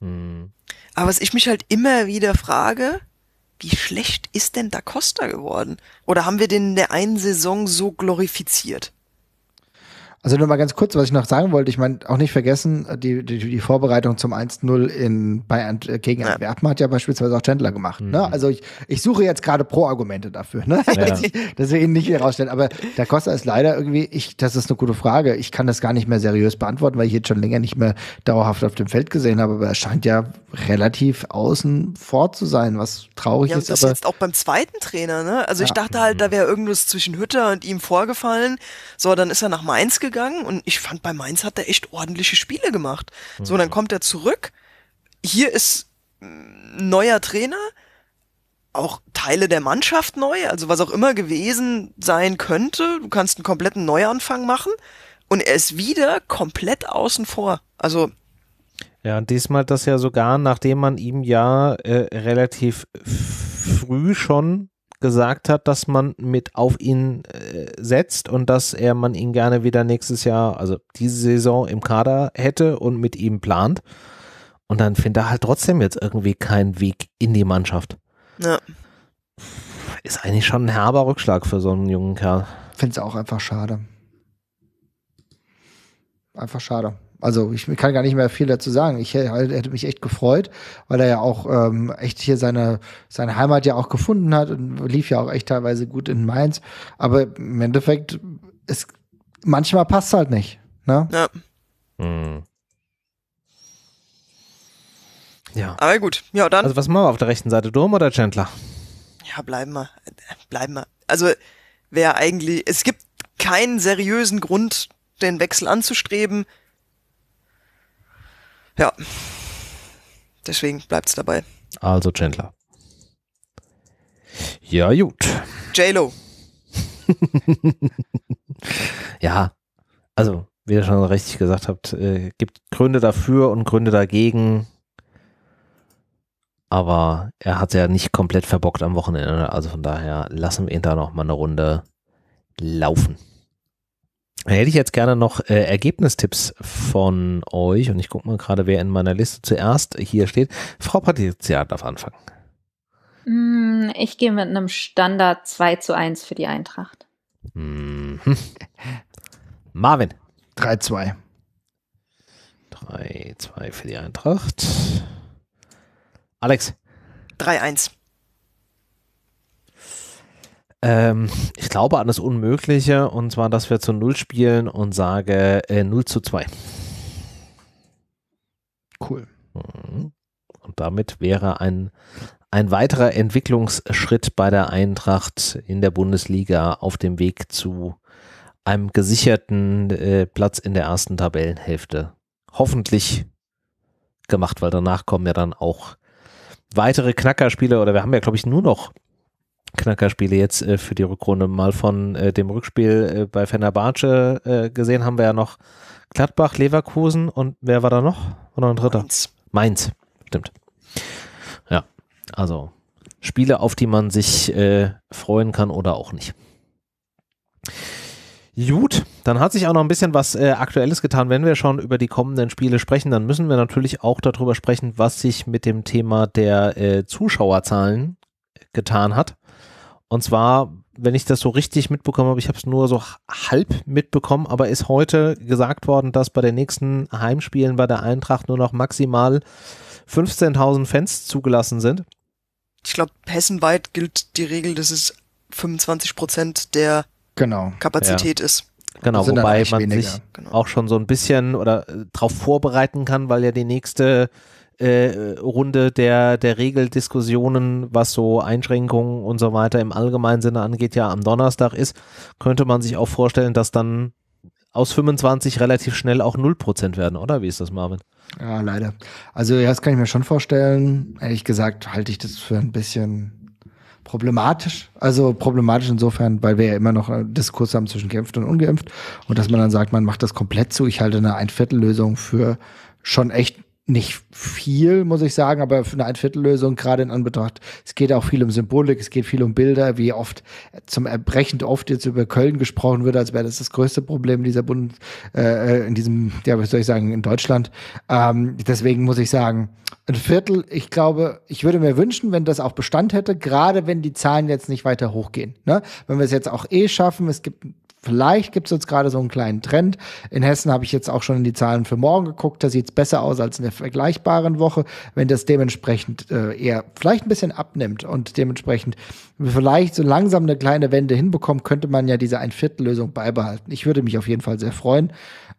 [SPEAKER 2] Hm. Aber was ich mich halt immer wieder frage, wie schlecht ist denn Da Costa geworden? Oder haben wir den in der einen Saison so glorifiziert?
[SPEAKER 4] Also nur mal ganz kurz, was ich noch sagen wollte. Ich meine, auch nicht vergessen, die, die, die Vorbereitung zum 1-0 in, äh, gegen ja. Antwerpen hat ja beispielsweise auch Chandler gemacht. Ne? Mhm. Ne? Also ich, ich suche jetzt gerade Pro-Argumente dafür, ne? ja. [laughs] dass wir ihn nicht herausstellen. Aber der Costa ist leider irgendwie, ich, das ist eine gute Frage. Ich kann das gar nicht mehr seriös beantworten, weil ich jetzt schon länger nicht mehr dauerhaft auf dem Feld gesehen habe. Aber er scheint ja relativ außen vor zu sein, was traurig ja, ist. Das aber jetzt
[SPEAKER 2] auch beim zweiten Trainer, ne? Also ja. ich dachte halt, da wäre irgendwas zwischen Hütter und ihm vorgefallen. So, dann ist er nach Mainz gegangen gegangen und ich fand, bei Mainz hat er echt ordentliche Spiele gemacht. Mhm. So, dann kommt er zurück. Hier ist neuer Trainer, auch Teile der Mannschaft neu, also was auch immer gewesen sein könnte. Du kannst einen kompletten Neuanfang machen und er ist wieder komplett außen vor. Also
[SPEAKER 1] ja, und diesmal das ja sogar, nachdem man ihm ja äh, relativ früh schon gesagt hat, dass man mit auf ihn äh, setzt und dass er man ihn gerne wieder nächstes Jahr, also diese Saison im Kader hätte und mit ihm plant. Und dann findet er halt trotzdem jetzt irgendwie keinen Weg in die Mannschaft. Ja. Ist eigentlich schon ein herber Rückschlag für so einen jungen Kerl. Finde es auch einfach schade.
[SPEAKER 4] Einfach schade. Also ich kann gar nicht mehr viel dazu sagen. Ich hätte mich echt gefreut, weil er ja auch ähm, echt hier seine, seine Heimat ja auch gefunden hat und lief ja auch echt teilweise gut in Mainz. Aber im Endeffekt, es, manchmal passt halt nicht. Ne?
[SPEAKER 2] Ja. Hm. Ja. Aber gut, ja dann. Also was machen wir auf der rechten
[SPEAKER 1] Seite, Durm oder Chandler?
[SPEAKER 2] Ja, bleiben wir. Bleiben wir. Also wer eigentlich, es gibt keinen seriösen Grund, den Wechsel anzustreben. Ja. Deswegen bleibt's dabei.
[SPEAKER 1] Also Chandler. Ja, gut. J-Lo. [laughs] ja, also, wie ihr schon richtig gesagt habt, äh, gibt Gründe dafür und Gründe dagegen. Aber er hat ja nicht komplett verbockt am Wochenende. Also von daher lassen wir ihn da noch mal eine Runde laufen hätte ich jetzt gerne noch äh, Ergebnistipps von euch und ich gucke mal gerade, wer in meiner Liste zuerst hier steht. Frau Patricia darf anfangen.
[SPEAKER 3] Mm, ich gehe mit einem Standard 2 zu 1 für die Eintracht.
[SPEAKER 1] Mhm. [laughs] Marvin. 3 zu 2. 3 2 für die Eintracht. Alex. 3 1. Ähm, ich glaube an das Unmögliche und zwar, dass wir zu Null spielen und sage äh, 0 zu 2. Cool. Mhm. Und damit wäre ein, ein weiterer Entwicklungsschritt bei der Eintracht in der Bundesliga auf dem Weg zu einem gesicherten äh, Platz in der ersten Tabellenhälfte. Hoffentlich gemacht, weil danach kommen ja dann auch weitere Knackerspiele oder wir haben ja, glaube ich, nur noch Knackerspiele jetzt äh, für die Rückrunde mal von äh, dem Rückspiel äh, bei Fenerbahce äh, gesehen haben wir ja noch Gladbach, Leverkusen und wer war da noch? Oder ein dritter? Mainz. Mainz, stimmt. Ja, also Spiele, auf die man sich äh, freuen kann oder auch nicht. Gut, dann hat sich auch noch ein bisschen was äh, Aktuelles getan. Wenn wir schon über die kommenden Spiele sprechen, dann müssen wir natürlich auch darüber sprechen, was sich mit dem Thema der äh, Zuschauerzahlen getan hat. Und zwar, wenn ich das so richtig mitbekommen habe, ich habe es nur so halb mitbekommen, aber ist heute gesagt worden, dass bei den nächsten Heimspielen bei der Eintracht nur noch maximal 15.000 Fans zugelassen sind.
[SPEAKER 2] Ich glaube, hessenweit gilt die Regel, dass es 25 Prozent der genau. Kapazität ja. ist. Genau, wobei man weniger. sich
[SPEAKER 1] genau. auch schon so ein bisschen oder äh, darauf vorbereiten kann, weil ja die nächste äh, Runde der, der Regeldiskussionen, was so Einschränkungen und so weiter im allgemeinen Sinne angeht, ja am Donnerstag ist, könnte man sich auch vorstellen, dass dann aus 25 relativ schnell auch 0% werden, oder? Wie ist das, Marvin? Ja, leider. Also, ja, das kann ich mir schon vorstellen. Ehrlich gesagt, halte ich
[SPEAKER 4] das für ein bisschen problematisch. Also problematisch insofern, weil wir ja immer noch äh, Diskurs haben zwischen geimpft und ungeimpft. Und dass man dann sagt, man macht das komplett zu. Ich halte eine Einviertellösung für schon echt nicht viel, muss ich sagen, aber für eine Einviertellösung, gerade in Anbetracht, es geht auch viel um Symbolik, es geht viel um Bilder, wie oft zum Erbrechen oft jetzt über Köln gesprochen wird, als wäre das das größte Problem dieser Bund, äh, äh in diesem, ja, was soll ich sagen, in Deutschland. Ähm, deswegen muss ich sagen, ein Viertel, ich glaube, ich würde mir wünschen, wenn das auch Bestand hätte, gerade wenn die Zahlen jetzt nicht weiter hochgehen. Ne? Wenn wir es jetzt auch eh schaffen, es gibt Vielleicht gibt es jetzt gerade so einen kleinen Trend. In Hessen habe ich jetzt auch schon in die Zahlen für morgen geguckt. Da sieht es besser aus als in der vergleichbaren Woche. Wenn das dementsprechend äh, eher vielleicht ein bisschen abnimmt und dementsprechend vielleicht so langsam eine kleine Wende hinbekommt, könnte man ja diese Ein-Viertel-Lösung beibehalten. Ich würde mich auf jeden Fall sehr freuen.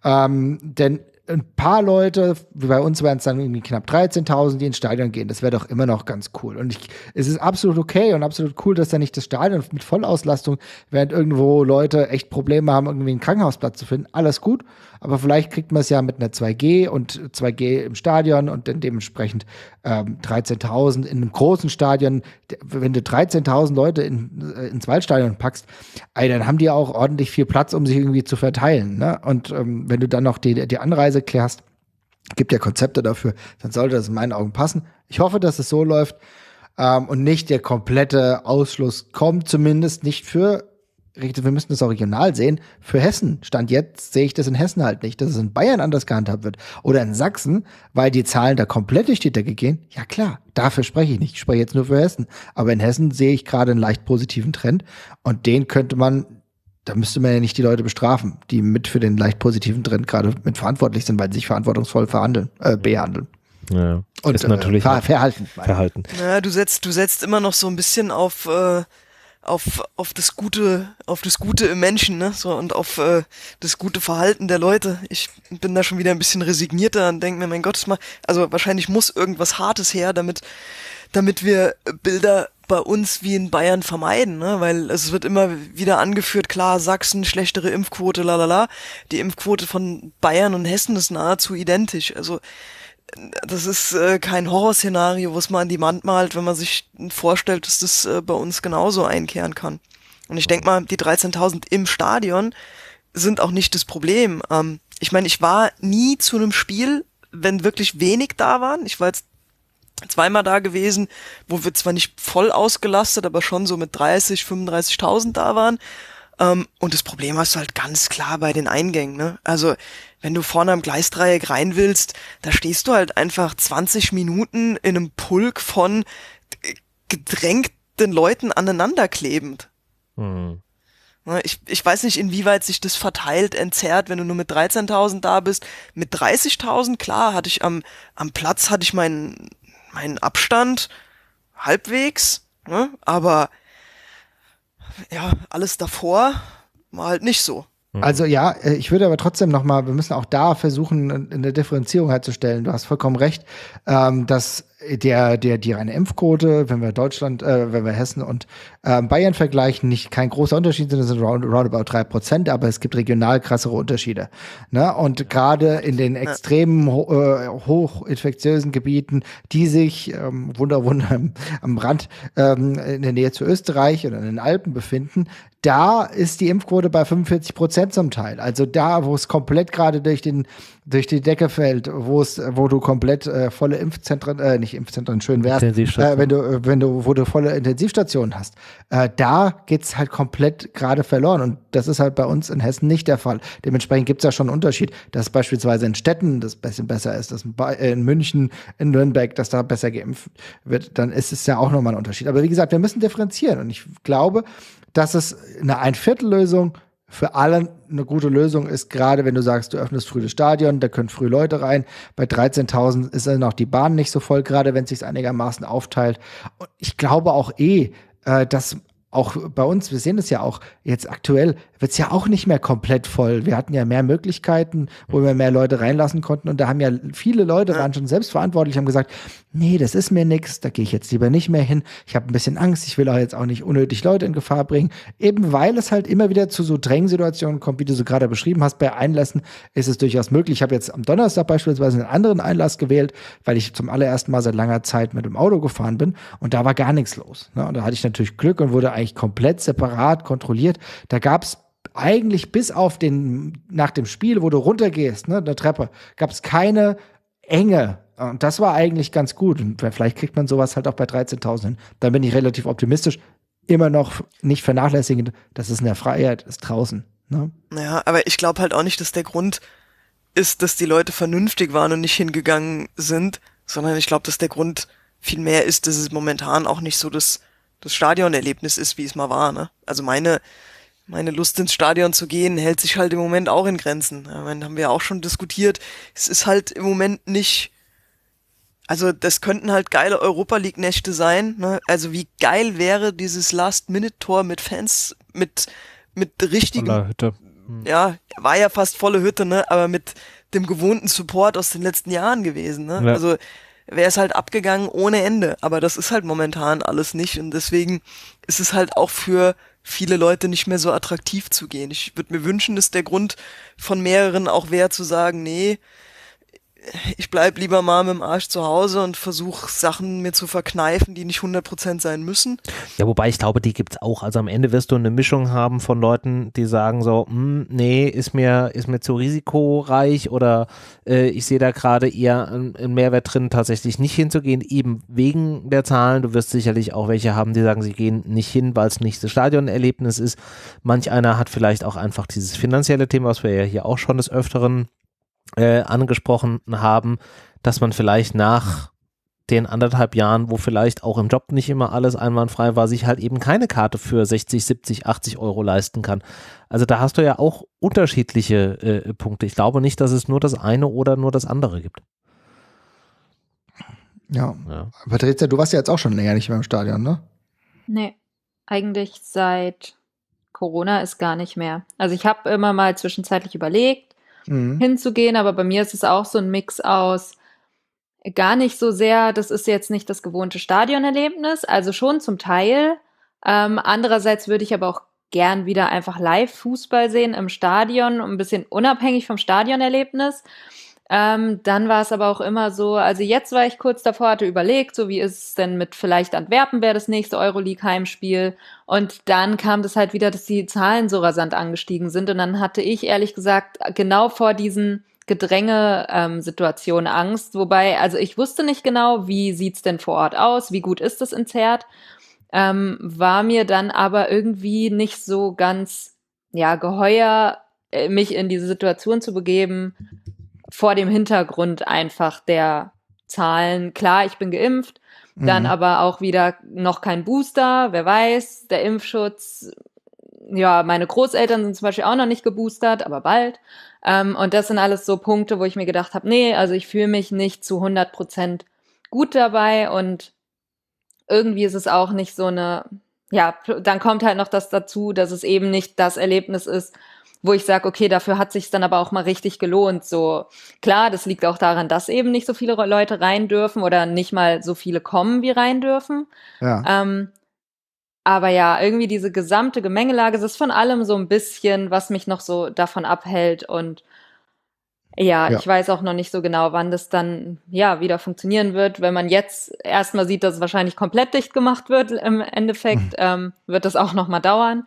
[SPEAKER 4] Ähm, denn ein paar Leute, wie bei uns wären es dann irgendwie knapp 13.000, die ins Stadion gehen. Das wäre doch immer noch ganz cool. Und ich, es ist absolut okay und absolut cool, dass da nicht das Stadion mit Vollauslastung, während irgendwo Leute echt Probleme haben, irgendwie einen Krankenhausplatz zu finden. Alles gut aber vielleicht kriegt man es ja mit einer 2G und 2G im Stadion und dann dementsprechend ähm, 13.000 in einem großen Stadion. Wenn du 13.000 Leute in, äh, ins Waldstadion packst, ey, dann haben die auch ordentlich viel Platz, um sich irgendwie zu verteilen. Ne? Und ähm, wenn du dann noch die, die Anreise klärst, gibt ja Konzepte dafür, dann sollte das in meinen Augen passen. Ich hoffe, dass es so läuft ähm, und nicht der komplette Ausschluss kommt, zumindest nicht für gerichtet, wir müssen das auch regional sehen. Für Hessen, Stand jetzt, sehe ich das in Hessen halt nicht, dass es in Bayern anders gehandhabt wird oder in Sachsen, weil die Zahlen da komplett durch die Decke gehen. Ja klar, dafür spreche ich nicht. Ich spreche jetzt nur für Hessen. Aber in Hessen sehe ich gerade einen leicht positiven Trend und den könnte man da müsste man ja nicht die Leute bestrafen, die mit für den leicht positiven Trend gerade mit verantwortlich sind, weil sie sich verantwortungsvoll verhandeln, äh, behandeln. Ja, und ist äh, natürlich äh, ver halt verhalten. Verhalten.
[SPEAKER 2] Ja, du setzt, du setzt immer noch so ein bisschen auf äh, auf, auf das Gute, auf das Gute im Menschen, ne? So und auf äh, das gute Verhalten der Leute. Ich bin da schon wieder ein bisschen resignierter und denke mir, mein Gott, mal, also wahrscheinlich muss irgendwas Hartes her, damit, damit wir Bilder bei uns wie in Bayern vermeiden, ne? weil es wird immer wieder angeführt, klar, Sachsen, schlechtere Impfquote, la la la. Die Impfquote von Bayern und Hessen ist nahezu identisch. Also das ist äh, kein Horrorszenario, was man an die Wand malt, wenn man sich vorstellt, dass das äh, bei uns genauso einkehren kann. Und ich denke mhm. mal, die 13.000 im Stadion sind auch nicht das Problem. Ähm, ich meine, ich war nie zu einem Spiel, wenn wirklich wenig da waren. Ich war jetzt zweimal da gewesen, wo wir zwar nicht voll ausgelastet, aber schon so mit 30, 35.000 da waren. Um, ähm, und das Problem hast du halt ganz klar bei den Eingängen. Ne? Also wenn du vorne am Gleisdreieck rein willst, da stehst du halt einfach 20 Minuten in einem Pulk von äh, gedrängten Leuten aneinanderklebend. Mhm. Ich, ich weiß nicht, inwieweit sich das verteilt, entzerrt, wenn du nur mit 13.000 da bist. Mit 30.000, klar, hatte ich am, am Platz, hatte ich meinen, meinen Abstand halbwegs, ne? aber ja, alles davor war halt nicht so.
[SPEAKER 4] Mhm. Also ja, äh, ich würde aber trotzdem nochmal, wir müssen auch da versuchen, eine Differenzierung herzustellen. Du hast vollkommen recht, ähm, dass der, der, die reine Impfquote, wenn wir Deutschland, äh, wenn wir Hessen und äh, Bayern vergleichen, nicht kein großer Unterschied sind, das sind round, about drei Prozent, aber es gibt regional krassere Unterschiede. Ne? Und gerade in den extremen ho äh, hochinfektiösen Gebieten, die sich ähm, wunder wunder am Rand ähm, in der Nähe zu Österreich oder in den Alpen befinden, da ist die Impfquote bei 45 Prozent zum Teil. Also da, wo es komplett gerade durch den durch die Decke fällt, wo es, wo du komplett äh, volle Impfzentren, äh, nicht Impfzentren, schön wärst, äh, wenn du, wenn du, wo du volle Intensivstationen hast, äh, da geht's halt komplett gerade verloren und das ist halt bei uns in Hessen nicht der Fall. Dementsprechend gibt's ja schon einen Unterschied, dass beispielsweise in Städten das bisschen besser ist, dass äh, in München, in Nürnberg, dass da besser geimpft wird, dann ist es ja auch nochmal ein Unterschied. Aber wie gesagt, wir müssen differenzieren und ich glaube, dass es eine Einviertellösung lösung für alle eine gute Lösung ist, gerade wenn du sagst, du öffnest früh das Stadion, da können früh Leute rein. Bei 13.000 ist dann auch die Bahn nicht so voll, gerade wenn es sich einigermaßen aufteilt. Und ich glaube auch eh, äh, dass auch bei uns, wir sehen es ja auch, jetzt aktuell wird es ja auch nicht mehr komplett voll. Wir hatten ja mehr Möglichkeiten, wo wir mehr Leute reinlassen konnten. Und da haben ja viele Leute, waren schon selbstverantwortlich, haben gesagt, nee, das ist mir nichts, da gehe ich jetzt lieber nicht mehr hin. Ich habe ein bisschen Angst, ich will auch jetzt auch nicht unnötig Leute in Gefahr bringen. Eben weil es halt immer wieder zu so Drängsituationen kommt, wie du so gerade beschrieben hast. Bei Einlässen ist es durchaus möglich. Ich habe jetzt am Donnerstag beispielsweise einen anderen Einlass gewählt, weil ich zum allerersten Mal seit langer Zeit mit dem Auto gefahren bin. Und da war gar nichts los. Ne? Und da hatte ich natürlich Glück und wurde eigentlich komplett separat kontrolliert. Da gab es eigentlich bis auf den, nach dem Spiel, wo du runtergehst, ne, der Treppe, gab es keine Enge. Und das war eigentlich ganz gut. Und vielleicht kriegt man sowas halt auch bei 13.000 hin. Dann bin ich relativ optimistisch. Immer noch nicht vernachlässigen, dass es in der Freiheit ist draußen. Ne?
[SPEAKER 2] Ja, aber ich glaube halt auch nicht, dass der Grund ist, dass die Leute vernünftig waren und nicht hingegangen sind, sondern ich glaube, dass der Grund viel mehr ist, dass es momentan auch nicht so das das Stadionerlebnis ist, wie es mal war. Ne? Also meine, meine Lust ins Stadion zu gehen, hält sich halt im Moment auch in Grenzen. Ich meine, haben wir auch schon diskutiert. Es ist halt im Moment nicht. Also das könnten halt geile Europa League Nächte sein. Ne? Also wie geil wäre dieses Last-Minute-Tor mit Fans, mit mit richtigen, Hütte. Hm. ja, war ja fast volle Hütte, ne? Aber mit dem gewohnten Support aus den letzten Jahren gewesen. Ne? Ja. Also wäre es halt abgegangen ohne Ende. Aber das ist halt momentan alles nicht und deswegen ist es halt auch für viele Leute nicht mehr so attraktiv zu gehen. Ich würde mir wünschen, dass der Grund von mehreren auch wäre zu sagen, nee, ich bleib lieber mal mit dem Arsch zu Hause und versuche Sachen mir zu verkneifen, die nicht 100% sein müssen.
[SPEAKER 1] Ja, wobei ich glaube, die gibt's auch. Also am Ende wirst du eine Mischung haben von Leuten, die sagen so, hm, nee, ist mir, ist mir zu risikoreich oder äh, ich sehe da gerade eher einen Mehrwert drin, tatsächlich nicht hinzugehen, eben wegen der Zahlen. Du wirst sicherlich auch welche haben, die sagen, sie gehen nicht hin, weil es nicht das Stadionerlebnis ist. Manch einer hat vielleicht auch einfach dieses finanzielle Thema, was wir ja hier auch schon des Öfteren äh, angesprochen haben, dass man vielleicht nach den anderthalb Jahren, wo vielleicht auch im Job nicht immer alles einwandfrei war, sich halt eben keine Karte für 60, 70, 80 Euro leisten kann. Also da hast du ja auch unterschiedliche äh, Punkte. Ich glaube nicht, dass es nur das eine oder nur das andere gibt.
[SPEAKER 4] Ja. ja. Aber du warst ja jetzt auch schon länger nicht mehr im Stadion, ne?
[SPEAKER 3] Nee, eigentlich seit Corona ist gar nicht mehr. Also ich habe immer mal zwischenzeitlich überlegt, mhm. hinzugehen. Aber bei mir ist es auch so ein Mix aus gar nicht so sehr, das ist jetzt nicht das gewohnte Stadionerlebnis, also schon zum Teil. Ähm, andererseits würde ich aber auch gern wieder einfach live Fußball sehen im Stadion, ein bisschen unabhängig vom Stadionerlebnis. Ähm, dann war es aber auch immer so, also jetzt war ich kurz davor, hatte überlegt, so wie ist es denn mit vielleicht Antwerpen wäre das nächste Euroleague-Heimspiel. Und dann kam das halt wieder, dass die Zahlen so rasant angestiegen sind. Und dann hatte ich ehrlich gesagt genau vor diesen Gedränge-Situation ähm, Angst. Wobei, also ich wusste nicht genau, wie sieht's denn vor Ort aus, wie gut ist das in Zert. Ähm, war mir dann aber irgendwie nicht so ganz, ja, geheuer, äh, mich in diese Situation zu begeben, vor dem Hintergrund einfach der Zahlen. Klar, ich bin geimpft, dann mhm. aber auch wieder noch kein Booster, wer weiß, der Impfschutz. Ja, meine Großeltern sind zum Beispiel auch noch nicht geboostert, aber bald. Ähm, und das sind alles so Punkte, wo ich mir gedacht habe, nee, also ich fühle mich nicht zu 100 Prozent gut dabei und irgendwie ist es auch nicht so eine, ja, dann kommt halt noch das dazu, dass es eben nicht das Erlebnis ist, wo ich sage, okay, dafür hat sich dann aber auch mal richtig gelohnt. So klar, das liegt auch daran, dass eben nicht so viele Leute rein dürfen oder nicht mal so viele kommen, wie rein dürfen. Ja. Ähm, aber ja, irgendwie diese gesamte Gemengelage, es ist von allem so ein bisschen, was mich noch so davon abhält. Und ja, ja, ich weiß auch noch nicht so genau, wann das dann ja wieder funktionieren wird. Wenn man jetzt erstmal sieht, dass es wahrscheinlich komplett dicht gemacht wird im Endeffekt, mhm. ähm, wird das auch noch mal dauern.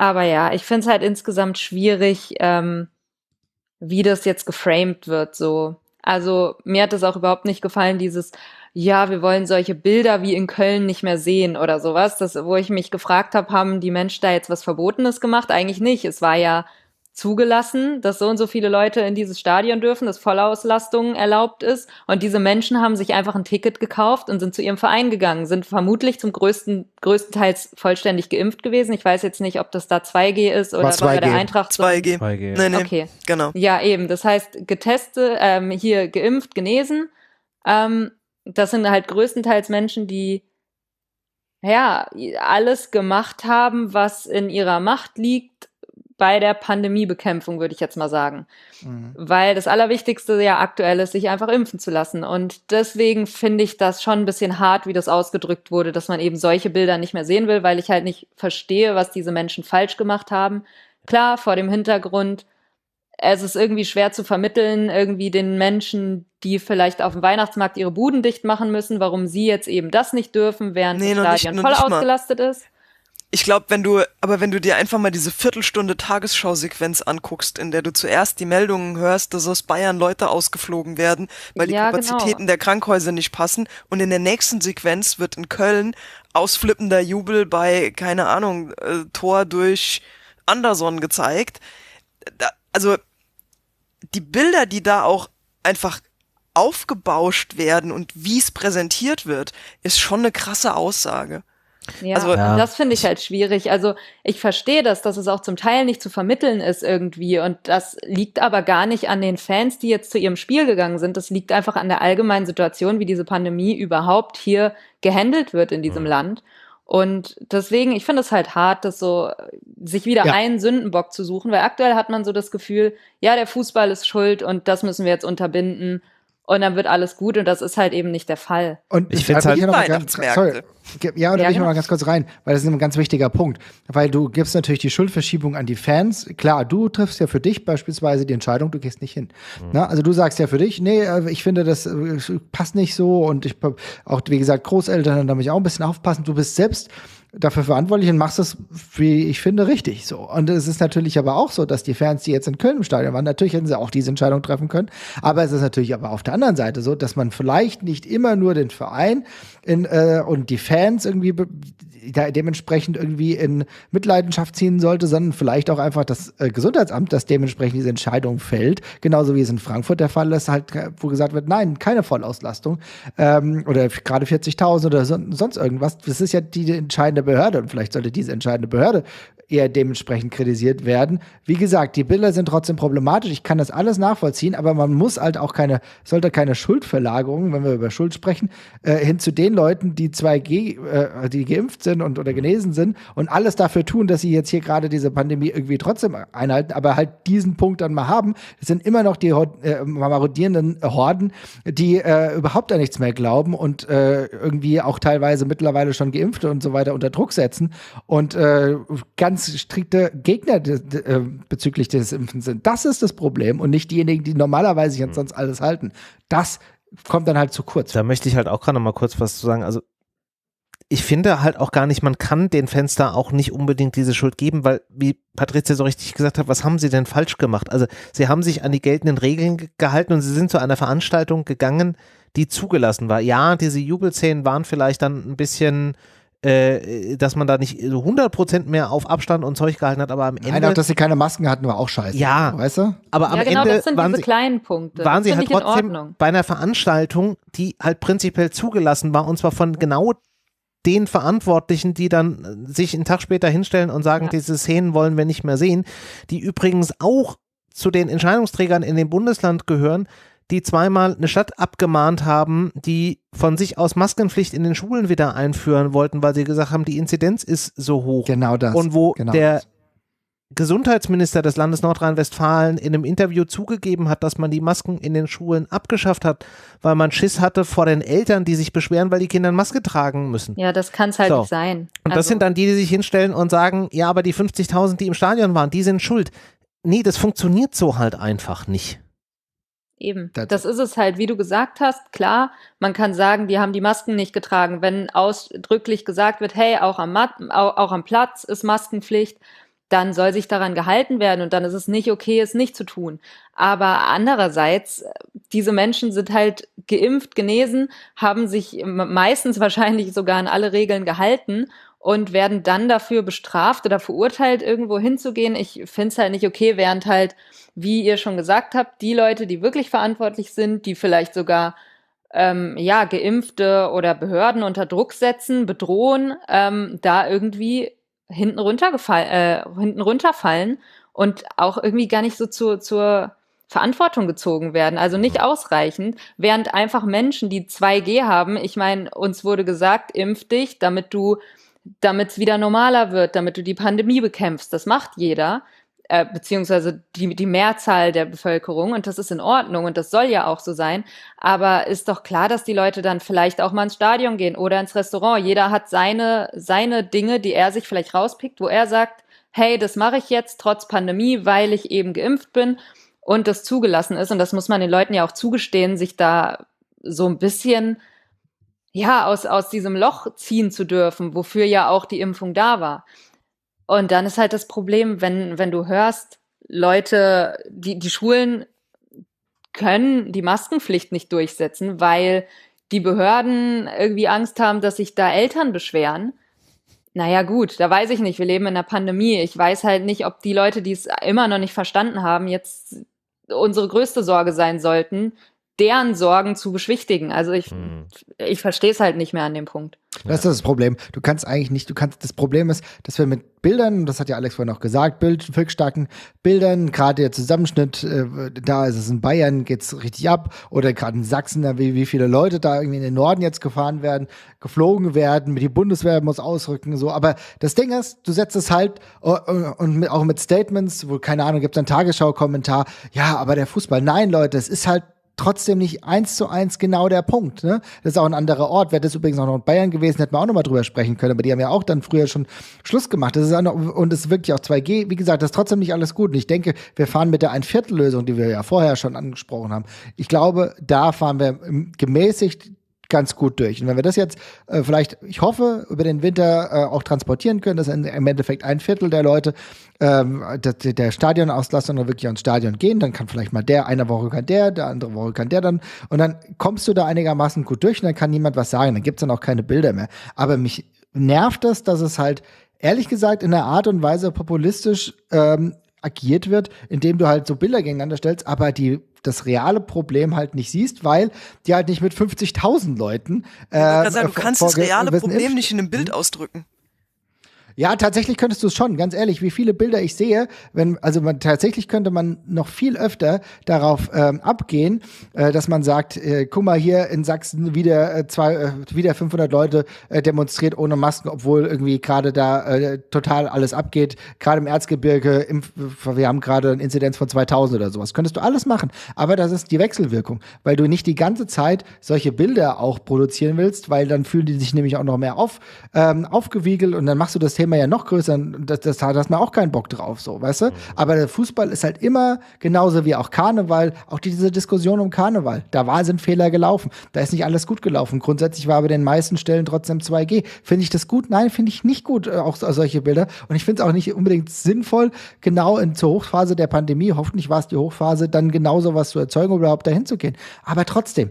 [SPEAKER 3] Aber ja, ich finde es halt insgesamt schwierig, ähm, wie das jetzt geframed wird. So, also mir hat es auch überhaupt nicht gefallen, dieses ja, wir wollen solche Bilder wie in Köln nicht mehr sehen oder sowas. Das, wo ich mich gefragt habe, haben die Menschen da jetzt was Verbotenes gemacht? Eigentlich nicht. Es war ja zugelassen, dass so und so viele Leute in dieses Stadion dürfen, dass Vollauslastung erlaubt ist. Und diese Menschen haben sich einfach ein Ticket gekauft und sind zu ihrem Verein gegangen, sind vermutlich zum größten, größtenteils vollständig geimpft gewesen. Ich weiß jetzt nicht, ob das da 2G ist oder 2G. bei der Eintracht. 2G. 2G. Nee, nee. Okay. Genau. Ja, eben. Das heißt, getestet, ähm, hier geimpft, genesen. Ähm, das sind halt größtenteils Menschen, die ja, alles gemacht haben, was in ihrer Macht liegt, bei der Pandemiebekämpfung, würde ich jetzt mal sagen. Mhm. Weil das Allerwichtigste ja aktuell ist, sich einfach impfen zu lassen. Und deswegen finde ich das schon ein bisschen hart, wie das ausgedrückt wurde, dass man eben solche Bilder nicht mehr sehen will, weil ich halt nicht verstehe, was diese Menschen falsch gemacht haben. Klar, vor dem Hintergrund, es ist irgendwie schwer zu vermitteln, irgendwie den Menschen, die vielleicht auf dem Weihnachtsmarkt ihre Buden dicht machen müssen, warum sie jetzt eben das nicht dürfen, während nee, das Stadion nicht, voll ausgelastet mal. ist
[SPEAKER 2] ich glaube, wenn du, aber wenn du dir einfach mal diese Viertelstunde Tagesschau-Sequenz anguckst, in der du zuerst die Meldungen hörst, dass aus Bayern Leute ausgeflogen werden, weil die ja, genau. Kapazitäten genau. der Krankhäuser nicht passen, und in der nächsten Sequenz wird in Köln ausflippender Jubel bei, keine Ahnung, äh, Tor durch Anderson gezeigt. Da, also, die Bilder, die da auch einfach aufgebauscht werden und wie es präsentiert wird, ist schon eine krasse Aussage.
[SPEAKER 3] Ja, also, ja. das finde ich halt schwierig. Also ich verstehe das, dass es auch zum Teil nicht zu vermitteln ist irgendwie. Und das liegt aber gar nicht an den Fans, die jetzt zu ihrem Spiel gegangen sind. Das liegt einfach an der allgemeinen Situation, wie diese Pandemie überhaupt hier gehandelt wird in diesem mhm. Land. Und deswegen, ich finde es halt hart, das so, sich wieder ja. einen Sündenbock zu suchen, weil aktuell hat man so das Gefühl, ja, der Fußball ist schuld und das müssen wir jetzt unterbinden und dann wird alles gut und das ist halt eben nicht der Fall. Und ich finde halt ich noch ganz, sorry, ja, und ja, da
[SPEAKER 4] will genau. ich noch mal genau. ganz kurz rein, weil das ist ein ganz wichtiger Punkt, weil du gibst natürlich die Schuldverschiebung an die Fans. Klar, du triffst ja für dich beispielsweise die Entscheidung, du gehst nicht hin. Mhm. Na, also du sagst ja für dich, nee, äh, ich finde das äh, passt nicht so und ich auch wie gesagt Großeltern, da muss ich auch ein bisschen aufpassen. Du bist selbst dafür verantwortlich und machst es, wie ich finde, richtig so. Und es ist natürlich aber auch so, dass die Fans, die jetzt in Köln im Stadion waren, natürlich hätten sie auch diese Entscheidung treffen können. Aber es ist natürlich aber auf der anderen Seite so, dass man vielleicht nicht immer nur den Verein in, äh, und die Fans irgendwie da dementsprechend irgendwie in Mitleidenschaft ziehen sollte, sondern vielleicht auch einfach das äh, Gesundheitsamt, das dementsprechend diese Entscheidung fällt. Genauso wie es in Frankfurt der Fall ist, halt, wo gesagt wird, nein, keine Vollauslastung ähm, oder gerade 40.000 oder so, sonst irgendwas. Das ist ja die entscheidende entscheidende Behörde und vielleicht sollte diese entscheidende Behörde eher dementsprechend kritisiert werden. Wie gesagt, die Bilder sind trotzdem problematisch. Ich kann das alles nachvollziehen, aber man muss halt auch keine, sollte keine Schuldverlagerung, wenn wir über Schuld sprechen, äh, hin zu den Leuten, die 2G, äh, die geimpft sind und oder genesen sind und alles dafür tun, dass sie jetzt hier gerade diese Pandemie irgendwie trotzdem einhalten, aber halt diesen Punkt dann mal haben. Es sind immer noch die äh, marodierenden Horden, die äh, überhaupt an nichts mehr glauben und äh, irgendwie auch teilweise mittlerweile schon Geimpfte und so weiter unter unter Druck setzen und äh, ganz strikte Gegner de, de, äh, bezüglich des Impfens sind. Das ist das Problem und nicht diejenigen, die normalerweise sich hm. an sonst alles halten.
[SPEAKER 1] Das kommt dann halt zu kurz. Da möchte ich halt auch gerade mal kurz was zu sagen. Also ich finde halt auch gar nicht, man kann den Fans auch nicht unbedingt diese Schuld geben, weil, wie Patricia so richtig gesagt hat, was haben sie denn falsch gemacht? Also sie haben sich an die geltenden Regeln gehalten und sie sind zu einer Veranstaltung gegangen, die zugelassen war. Ja, diese Jubelszenen waren vielleicht dann ein bisschen äh, dass man da nicht so 100% mehr auf Abstand und Zeug gehalten hat, aber am Ende. Nein, auch, dass sie keine Masken hatten, war auch scheiße. Ja. Weißt du? Aber am ja, genau, Ende das sind waren diese sie,
[SPEAKER 3] kleinen Punkte. Waren das sie halt trotzdem bei
[SPEAKER 1] einer Veranstaltung, die halt prinzipiell zugelassen war und zwar von genau den Verantwortlichen, die dann äh, sich einen Tag später hinstellen und sagen, ja. diese Szenen wollen wir nicht mehr sehen, die übrigens auch zu den Entscheidungsträgern in dem Bundesland gehören, die zweimal eine Stadt abgemahnt haben, die von sich aus Maskenpflicht in den Schulen wieder einführen wollten, weil sie gesagt haben, die Inzidenz ist so hoch. Genau das. Und wo genau der das. Gesundheitsminister des Landes Nordrhein-Westfalen in einem Interview zugegeben hat, dass man die Masken in den Schulen abgeschafft hat, weil man Schiss hatte vor den Eltern, die sich beschweren, weil die Kinder Maske tragen müssen.
[SPEAKER 3] Ja, das kann es halt so. nicht sein. Und also. das sind
[SPEAKER 1] dann die, die sich hinstellen und sagen, ja, aber die 50.000, die im Stadion waren, die sind schuld. Nee, das funktioniert so halt einfach nicht.
[SPEAKER 3] Eben. Das, das, ist es halt, wie du gesagt hast. Klar, man kann sagen, die haben die Masken nicht getragen. Wenn ausdrücklich gesagt wird, hey, auch am, Mat auch, auch am Platz ist Maskenpflicht, dann soll sich daran gehalten werden und dann ist es nicht okay, es nicht zu tun. Aber andererseits, diese Menschen sind halt geimpft, genesen, haben sich meistens wahrscheinlich sogar an alle Regeln gehalten und werden dann dafür bestraft oder verurteilt, irgendwo hinzugehen. Ich finde es halt nicht okay, während halt, wie ihr schon gesagt habt, die Leute, die wirklich verantwortlich sind, die vielleicht sogar ähm, ja, Geimpfte oder Behörden unter Druck setzen, bedrohen, ähm, da irgendwie hinten, runtergefall, äh, hinten runterfallen und auch irgendwie gar nicht so zu, zur Verantwortung gezogen werden, also nicht ausreichend, während einfach Menschen, die 2G haben, ich meine, uns wurde gesagt, impf dich, damit du damit es wieder normaler wird, damit du die Pandemie bekämpfst. Das macht jeder, äh, beziehungsweise die, die Mehrzahl der Bevölkerung und das ist in Ordnung und das soll ja auch so sein. Aber ist doch klar, dass die Leute dann vielleicht auch mal ins Stadion gehen oder ins Restaurant. Jeder hat seine, seine Dinge, die er sich vielleicht rauspickt, wo er sagt, hey, das mache ich jetzt trotz Pandemie, weil ich eben geimpft bin und das zugelassen ist. Und das muss man den Leuten ja auch zugestehen, sich da so ein bisschen ja, aus, aus diesem Loch ziehen zu dürfen, wofür ja auch die Impfung da war. Und dann ist halt das Problem, wenn, wenn du hörst, Leute, die, die Schulen können die Maskenpflicht nicht durchsetzen, weil die Behörden irgendwie Angst haben, dass sich da Eltern beschweren. Naja, gut, da weiß ich nicht. Wir leben in einer Pandemie. Ich weiß halt nicht, ob die Leute, die es immer noch nicht verstanden haben, jetzt unsere größte Sorge sein sollten, deren Sorgen zu beschwichtigen. Also ich, mhm. ich verstehe es halt nicht mehr an dem Punkt.
[SPEAKER 4] Das ist das Problem. Du kannst eigentlich nicht, du kannst, das Problem ist, dass wir mit Bildern, das hat ja Alex vorhin auch gesagt, Bild, filkstarken Bildern, gerade der Zusammenschnitt, äh, da ist es in Bayern, geht es richtig ab, oder gerade in Sachsen, da wie, wie viele Leute da irgendwie in den Norden jetzt gefahren werden, geflogen werden, mit die Bundeswehr muss ausrücken, so. Aber das Ding ist, du setzt es halt, oh, oh, und mit, auch mit Statements, wo, keine Ahnung, gibt es einen Tagesschau-Kommentar, ja, aber der Fußball, nein, Leute, es ist halt trotzdem nicht eins zu eins genau der Punkt. Ne? Das ist auch ein anderer Ort. Wäre das übrigens auch noch in Bayern gewesen, hätten wir auch noch mal drüber sprechen können. Aber die haben ja auch dann früher schon Schluss gemacht. Das ist auch noch, und es ist wirklich auch 2G. Wie gesagt, das ist trotzdem nicht alles gut. Und ich denke, wir fahren mit der Ein-Viertel-Lösung, die wir ja vorher schon angesprochen haben. Ich glaube, da fahren wir ähm, gemäßigt ganz gut durch. Und wenn wir das jetzt äh, vielleicht, ich hoffe, über den Winter äh, auch transportieren können, dass im Endeffekt ein Viertel der Leute ähm, dass der Stadionauslastung dann wirklich ans Stadion gehen, dann kann vielleicht mal der, eine Woche kann der, der andere Woche kann der dann und dann kommst du da einigermaßen gut durch und dann kann niemand was sagen, dann gibt es dann auch keine Bilder mehr. Aber mich nervt das, dass es halt ehrlich gesagt in der Art und Weise populistisch ähm, agiert wird, indem du halt so Bilder gegeneinander stellst, aber die das reale Problem halt nicht siehst, weil die halt nicht mit 50.000 Leuten. Äh, ich kann sagen, du kannst das reale Problem nicht
[SPEAKER 2] in einem Bild hm? ausdrücken.
[SPEAKER 4] Ja, tatsächlich könntest du es schon, ganz ehrlich, wie viele Bilder ich sehe, wenn, also man, tatsächlich könnte man noch viel öfter darauf ähm, abgehen, äh, dass man sagt, äh, guck mal hier in Sachsen wieder äh, zwei, äh, wieder 500 Leute äh, demonstriert ohne Masken, obwohl irgendwie gerade da äh, total alles abgeht, gerade im Erzgebirge, im, wir haben gerade eine Inzidenz von 2000 oder sowas, könntest du alles machen, aber das ist die Wechselwirkung, weil du nicht die ganze Zeit solche Bilder auch produzieren willst, weil dann fühlen die sich nämlich auch noch mehr auf, ähm, aufgewiegelt und dann machst du das Thema Thema ja noch größer, das, das, da man auch keinen Bock drauf, so, weißt du? Mhm. Aber der Fußball ist halt immer genauso wie auch Karneval, auch diese Diskussion um Karneval. Da war, sind Fehler gelaufen, da ist nicht alles gut gelaufen. Grundsätzlich war aber den meisten Stellen trotzdem 2G. Finde ich das gut? Nein, finde ich nicht gut, äh, auch solche Bilder. Und ich finde es auch nicht unbedingt sinnvoll, genau in zur Hochphase der Pandemie, hoffentlich war es die Hochphase, dann genau sowas zu erzeugen, überhaupt dahin zu gehen. Aber trotzdem,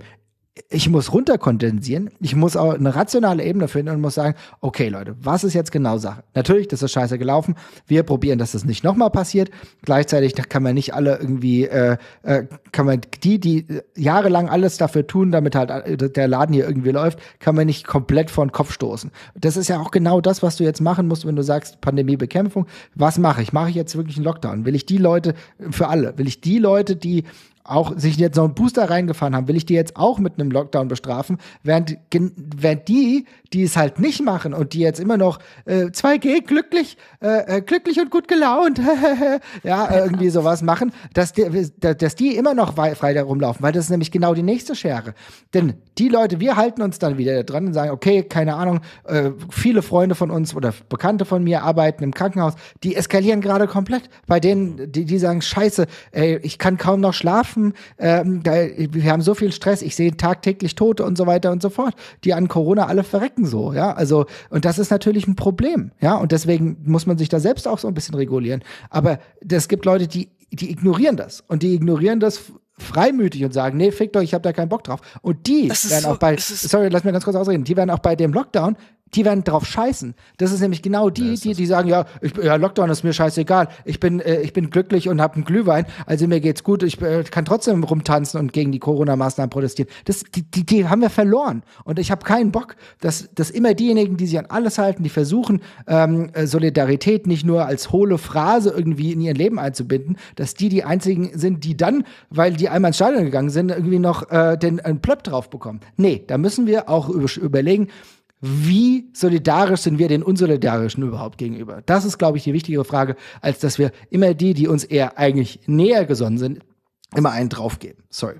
[SPEAKER 4] ich muss runterkondensieren, ich muss auch eine rationale Ebene finden und muss sagen, okay Leute, was ist jetzt genau Sache? Natürlich, das ist scheiße gelaufen, wir probieren, dass das nicht nochmal passiert. Gleichzeitig kann man nicht alle irgendwie, äh, äh, kann man die, die jahrelang alles dafür tun, damit halt äh, der Laden hier irgendwie läuft, kann man nicht komplett vor den Kopf stoßen. Das ist ja auch genau das, was du jetzt machen musst, wenn du sagst, Pandemiebekämpfung, was mache ich? Mache ich jetzt wirklich einen Lockdown? Will ich die Leute für alle, will ich die Leute, die auch sich jetzt so einen Booster reingefahren haben, will ich die jetzt auch mit einem Lockdown bestrafen, während, während die, die es halt nicht machen und die jetzt immer noch äh, 2G glücklich, äh, äh, glücklich und gut gelaunt, [laughs] ja, äh, irgendwie sowas machen, dass die, dass die immer noch frei da rumlaufen, weil das ist nämlich genau die nächste Schere. Denn die Leute, wir halten uns dann wieder dran und sagen, okay, keine Ahnung, äh, viele Freunde von uns oder Bekannte von mir arbeiten im Krankenhaus, die eskalieren gerade komplett. Bei denen, die, die sagen, scheiße, ey, ich kann kaum noch schlafen, schaffen. Ähm, wir haben so viel Stress. Ich sehe tagtäglich Tote und so weiter und so fort, die an Corona alle verrecken so. Ja, also und das ist natürlich ein Problem. Ja, und deswegen muss man sich da selbst auch so ein bisschen regulieren. Aber es gibt Leute, die die ignorieren das und die ignorieren das freimütig und sagen, nee, fickt euch, ich habe da keinen Bock drauf. Und die werden so, auch bei, sorry, lass mir ganz kurz ausreden, die werden auch bei dem Lockdown die werden drauf scheißen. Das ist nämlich genau die, ja, die, die sagen, ja, ich, ja, Lockdown ist mir scheißegal. Ich bin, äh, ich bin glücklich und habe einen Glühwein, also mir geht's gut. Ich äh, kann trotzdem rumtanzen und gegen die Corona-Maßnahmen protestieren. Das, die, die, die haben wir verloren. Und ich habe keinen Bock, dass, dass immer diejenigen, die sich an alles halten, die versuchen, ähm, äh, Solidarität nicht nur als hohle Phrase irgendwie in ihr Leben einzubinden, dass die die einzigen sind, die dann, weil die einmal ins Stadion gegangen sind, irgendwie noch äh, den, einen Plöpp drauf bekommen. Nee, da müssen wir auch überlegen, wie solidarisch sind wir den Unsolidarischen überhaupt gegenüber? Das ist, glaube ich, die wichtigere Frage, als dass wir immer die, die uns eher eigentlich näher gesonnen sind, immer einen draufgeben. Sorry.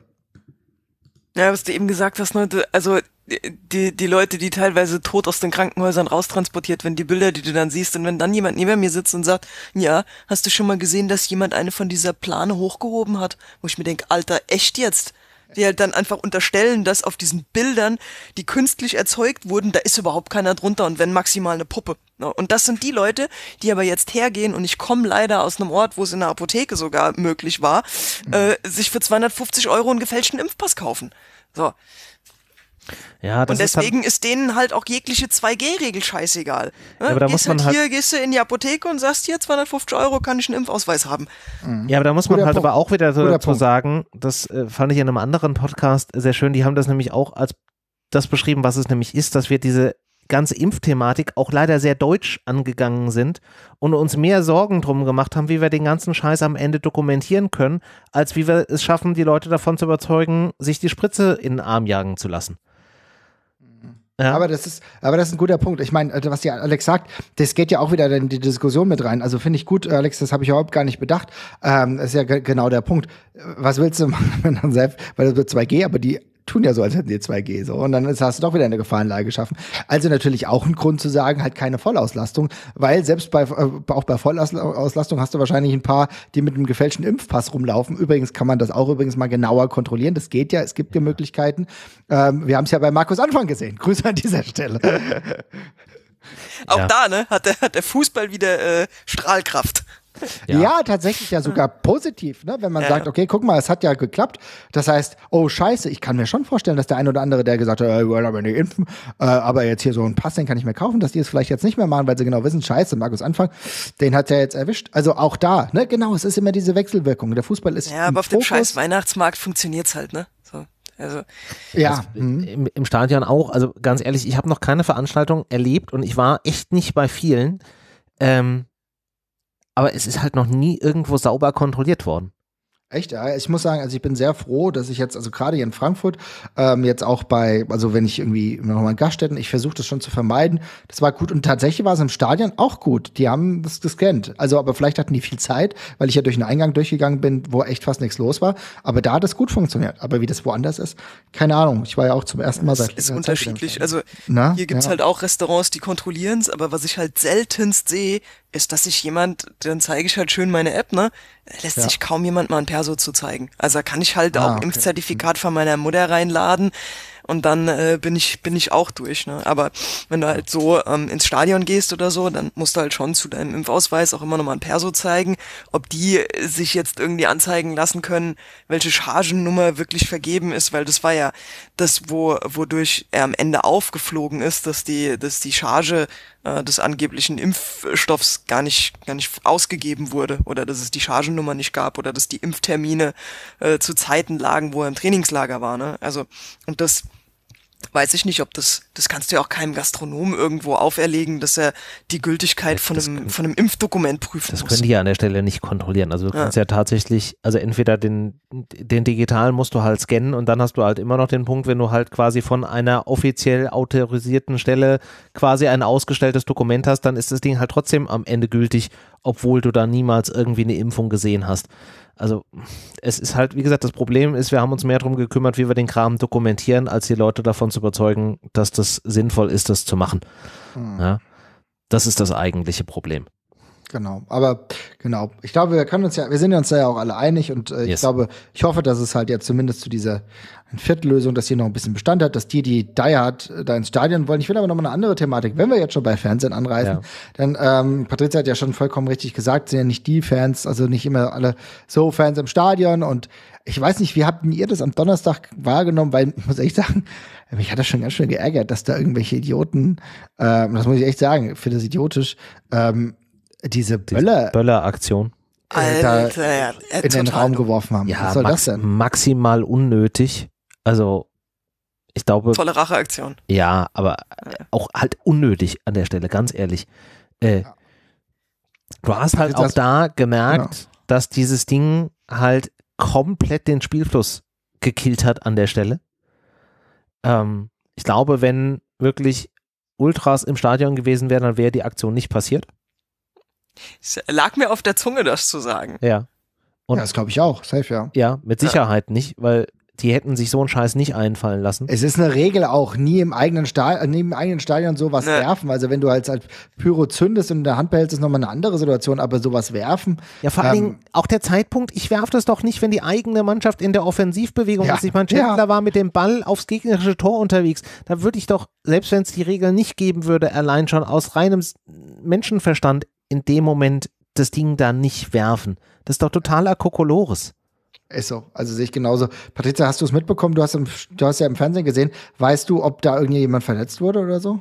[SPEAKER 2] Ja, was du eben gesagt hast, ne, also die, die Leute, die teilweise tot aus den Krankenhäusern raustransportiert werden, die Bilder, die du dann siehst, und wenn dann jemand neben mir sitzt und sagt, ja, hast du schon mal gesehen, dass jemand eine von dieser Plane hochgehoben hat, wo ich mir denke, Alter, echt jetzt? die halt dann einfach unterstellen, dass auf diesen Bildern, die künstlich erzeugt wurden, da ist überhaupt keiner drunter und wenn maximal eine Puppe. Und das sind die Leute, die aber jetzt hergehen und ich komme leider aus einem Ort, wo es in der Apotheke sogar möglich war, mhm. äh, sich für 250 Euro einen gefälschten Impfpass kaufen. So.
[SPEAKER 1] Ja, und deswegen ist, halt
[SPEAKER 2] ist, denen halt auch jegliche 2G-Regel scheißegal. Ne? Ja, aber ne? da gehst muss man halt, halt hier, halt gehst du in die Apotheke und sagst hier 250 Euro kann ich einen Impfausweis haben.
[SPEAKER 1] Mhm. Ja, aber da muss man Guter halt Punkt. aber auch wieder so dazu Punkt. sagen, das äh, fand ich in einem anderen Podcast sehr schön, die haben das nämlich auch als das beschrieben, was es nämlich ist, dass wir diese ganze Impfthematik auch leider sehr deutsch angegangen sind und uns mehr Sorgen drum gemacht haben, wie wir den ganzen Scheiß am Ende dokumentieren können, als wie wir es schaffen, die Leute davon zu überzeugen, sich die Spritze in den Arm jagen zu lassen. Ja. Aber, das ist, aber das ist ein guter Punkt. Ich meine,
[SPEAKER 4] also was die Alex sagt, das geht ja auch wieder in die Diskussion mit rein. Also finde ich gut, Alex, das habe ich überhaupt gar nicht bedacht. Ähm, das ist ja genau der Punkt. Was willst du [laughs] machen, wenn dann selbst, weil das wird 2G, aber die tun ja so, als hätten sie 2G so. Und dann hast du doch wieder eine Gefahrenlage geschaffen. Also natürlich auch ein Grund zu sagen, halt keine Vollauslastung, weil selbst bei, äh, auch bei Vollauslastung hast du wahrscheinlich ein paar, die mit einem gefälschten Impfpass rumlaufen. Übrigens kann man das auch übrigens mal genauer kontrollieren. Das geht ja, es gibt ja Möglichkeiten. Ähm, wir haben es ja bei Markus Anfang gesehen. [laughs] Grüße an dieser Stelle.
[SPEAKER 2] Auch ja. da, ne, hat der, hat der Fußball wieder äh, Strahlkraft.
[SPEAKER 4] Ja. ja. tatsächlich ja sogar positiv, ne? wenn man ja. sagt, okay, guck mal, es hat ja geklappt. Das heißt, oh scheiße, ich kann mir schon vorstellen, dass der ein oder andere, der gesagt hat, äh, ich will aber nicht impfen, äh, aber jetzt hier so einen Pass, den kann ich mir kaufen, dass die es vielleicht jetzt nicht mehr machen, weil sie genau wissen, scheiße, Markus Anfang, den hat er jetzt erwischt. Also auch da, ne? genau, es
[SPEAKER 1] ist immer diese Wechselwirkung. Der Fußball
[SPEAKER 4] ist Ja, aber auf Fokus. dem scheiß
[SPEAKER 2] Weihnachtsmarkt funktioniert's halt, ne? Also
[SPEAKER 1] ja, mhm. im, im Stadion auch. Also ganz ehrlich, ich habe noch keine Veranstaltung erlebt und ich war echt nicht bei vielen. Ähm, aber es ist halt noch nie irgendwo sauber kontrolliert worden.
[SPEAKER 4] Echt, ja. Ich muss sagen, also ich bin sehr froh, dass ich jetzt, also gerade hier in Frankfurt, ähm, jetzt auch bei, also wenn ich irgendwie nochmal in Gaststätten, ich versuche das schon zu vermeiden. Das war gut und tatsächlich war es im Stadion auch gut. Die haben das gescannt. Also, aber vielleicht hatten die viel Zeit, weil ich ja durch einen Eingang durchgegangen bin, wo echt fast nichts los war. Aber da hat es gut funktioniert. Aber wie das woanders ist, keine Ahnung. Ich war ja auch zum ersten Mal seit. Es ist unterschiedlich.
[SPEAKER 2] Also Na? hier gibt's ja. halt auch Restaurants, die kontrollieren es, aber was ich halt seltenst sehe, ist, dass sich jemand, dann zeige ich halt schön meine App, ne? Lässt ja. sich kaum jemand mal ein Perso zu zeigen. Also da kann ich halt ah, auch okay. Impfzertifikat von meiner Mutter reinladen und dann äh, bin ich bin ich auch durch. Ne? Aber wenn du halt so ähm, ins Stadion gehst oder so, dann musst du halt schon zu deinem Impfausweis auch immer nochmal ein Perso zeigen, ob die sich jetzt irgendwie anzeigen lassen können, welche Chargennummer wirklich vergeben ist, weil das war ja das, wo wodurch er am Ende aufgeflogen ist, dass die dass die Charge äh, des angeblichen Impfstoffs gar nicht, gar nicht ausgegeben wurde oder dass es die Chargennummer nicht gab oder dass die Impftermine äh, zu Zeiten lagen, wo er im Trainingslager war. Ne? Also, und das weiß ich nicht, ob das, das kannst du ja auch keinem Gastronomen irgendwo auferlegen, dass er die Gültigkeit von, einem, können, von einem Impfdokument prüfen das muss. Das können die ja
[SPEAKER 1] an der Stelle nicht kontrollieren. Also du ja. kannst ja tatsächlich, also entweder den, den digitalen musst du halt scannen und dann hast du halt immer noch den Punkt, wenn du halt quasi von einer offiziell autorisierten Stelle quasi ein ausgestelltes Dokument hast, dann ist das Ding halt trotzdem am Ende gültig, obwohl du da niemals irgendwie eine Impfung gesehen hast. Also es ist halt, wie gesagt, das Problem ist, wir haben uns mehr darum gekümmert, wie wir den Kram dokumentieren, als die Leute davon zu überzeugen, dass das sinnvoll ist, das zu machen. Hm. Ja, das ist das eigentliche Problem.
[SPEAKER 4] Genau, aber genau. Ich glaube, wir können uns ja, wir sind uns da ja auch alle einig und äh, yes. ich glaube, ich hoffe, dass es halt ja zumindest zu dieser Viertellösung, dass hier noch ein bisschen Bestand hat, dass die, die die hat, äh, da ins Stadion wollen. Ich will aber noch mal eine andere Thematik. Wenn wir jetzt schon bei Fernsehen anreisen, ja. dann ähm, Patricia hat ja schon vollkommen richtig gesagt, sind ja nicht die Fans, also nicht immer alle so Fans im Stadion und ich weiß nicht, wie habt ihr das am Donnerstag wahrgenommen? Weil, muss ich sagen, mich hat das schon ganz schön geärgert, dass da irgendwelche Idioten, äh, das muss ich echt
[SPEAKER 1] sagen, finde das idiotisch, ähm, diese Böller. Böller-Aktion.
[SPEAKER 2] Alter, äh, in den Raum geworfen haben. Ja, Was soll das denn?
[SPEAKER 1] Maximal unnötig. Also, ich glaube. Tolle Racheaktion. Ja, aber ja. auch halt unnötig an der Stelle, ganz ehrlich. Äh, ja. Du hast halt auch da gemerkt, genau. dass dieses Ding halt komplett den Spielfluss gekillt hat an der Stelle. Ähm, ich glaube, wenn wirklich Ultras im Stadion gewesen wären, dann wäre die Aktion nicht passiert.
[SPEAKER 2] Es lag mir auf der Zunge, das zu sagen. Ja. Und ja, das glaube
[SPEAKER 1] ich auch. Safe, ja. Ja, mit Sicherheit ja. nicht, weil die hätten sich so einen Scheiß nicht einfallen lassen. Es
[SPEAKER 4] ist eine Regel auch, nie im eigenen, Stahl, nie im eigenen Stadion sowas ne. werfen. Also wenn du als, halt Pyro zündest und in der Hand behältst, ist nochmal eine andere Situation, aber sowas werfen. Ja, vor ähm, allen Dingen auch
[SPEAKER 1] der Zeitpunkt, ich werfe das doch nicht, wenn die eigene Mannschaft in der Offensivbewegung ja, ist. Ich meine, Chandler ja. war mit dem Ball aufs gegnerische Tor unterwegs. Da würde ich doch, selbst wenn es die Regel nicht geben würde, allein schon aus reinem Menschenverstand in dem Moment das Ding da nicht werfen. Das ist doch totaler Kokolores. Ist so, also sehe ich genauso. Patricia, hast du es mitbekommen? Du hast, im,
[SPEAKER 4] du hast ja im Fernsehen gesehen. Weißt du, ob da irgendjemand verletzt wurde oder so?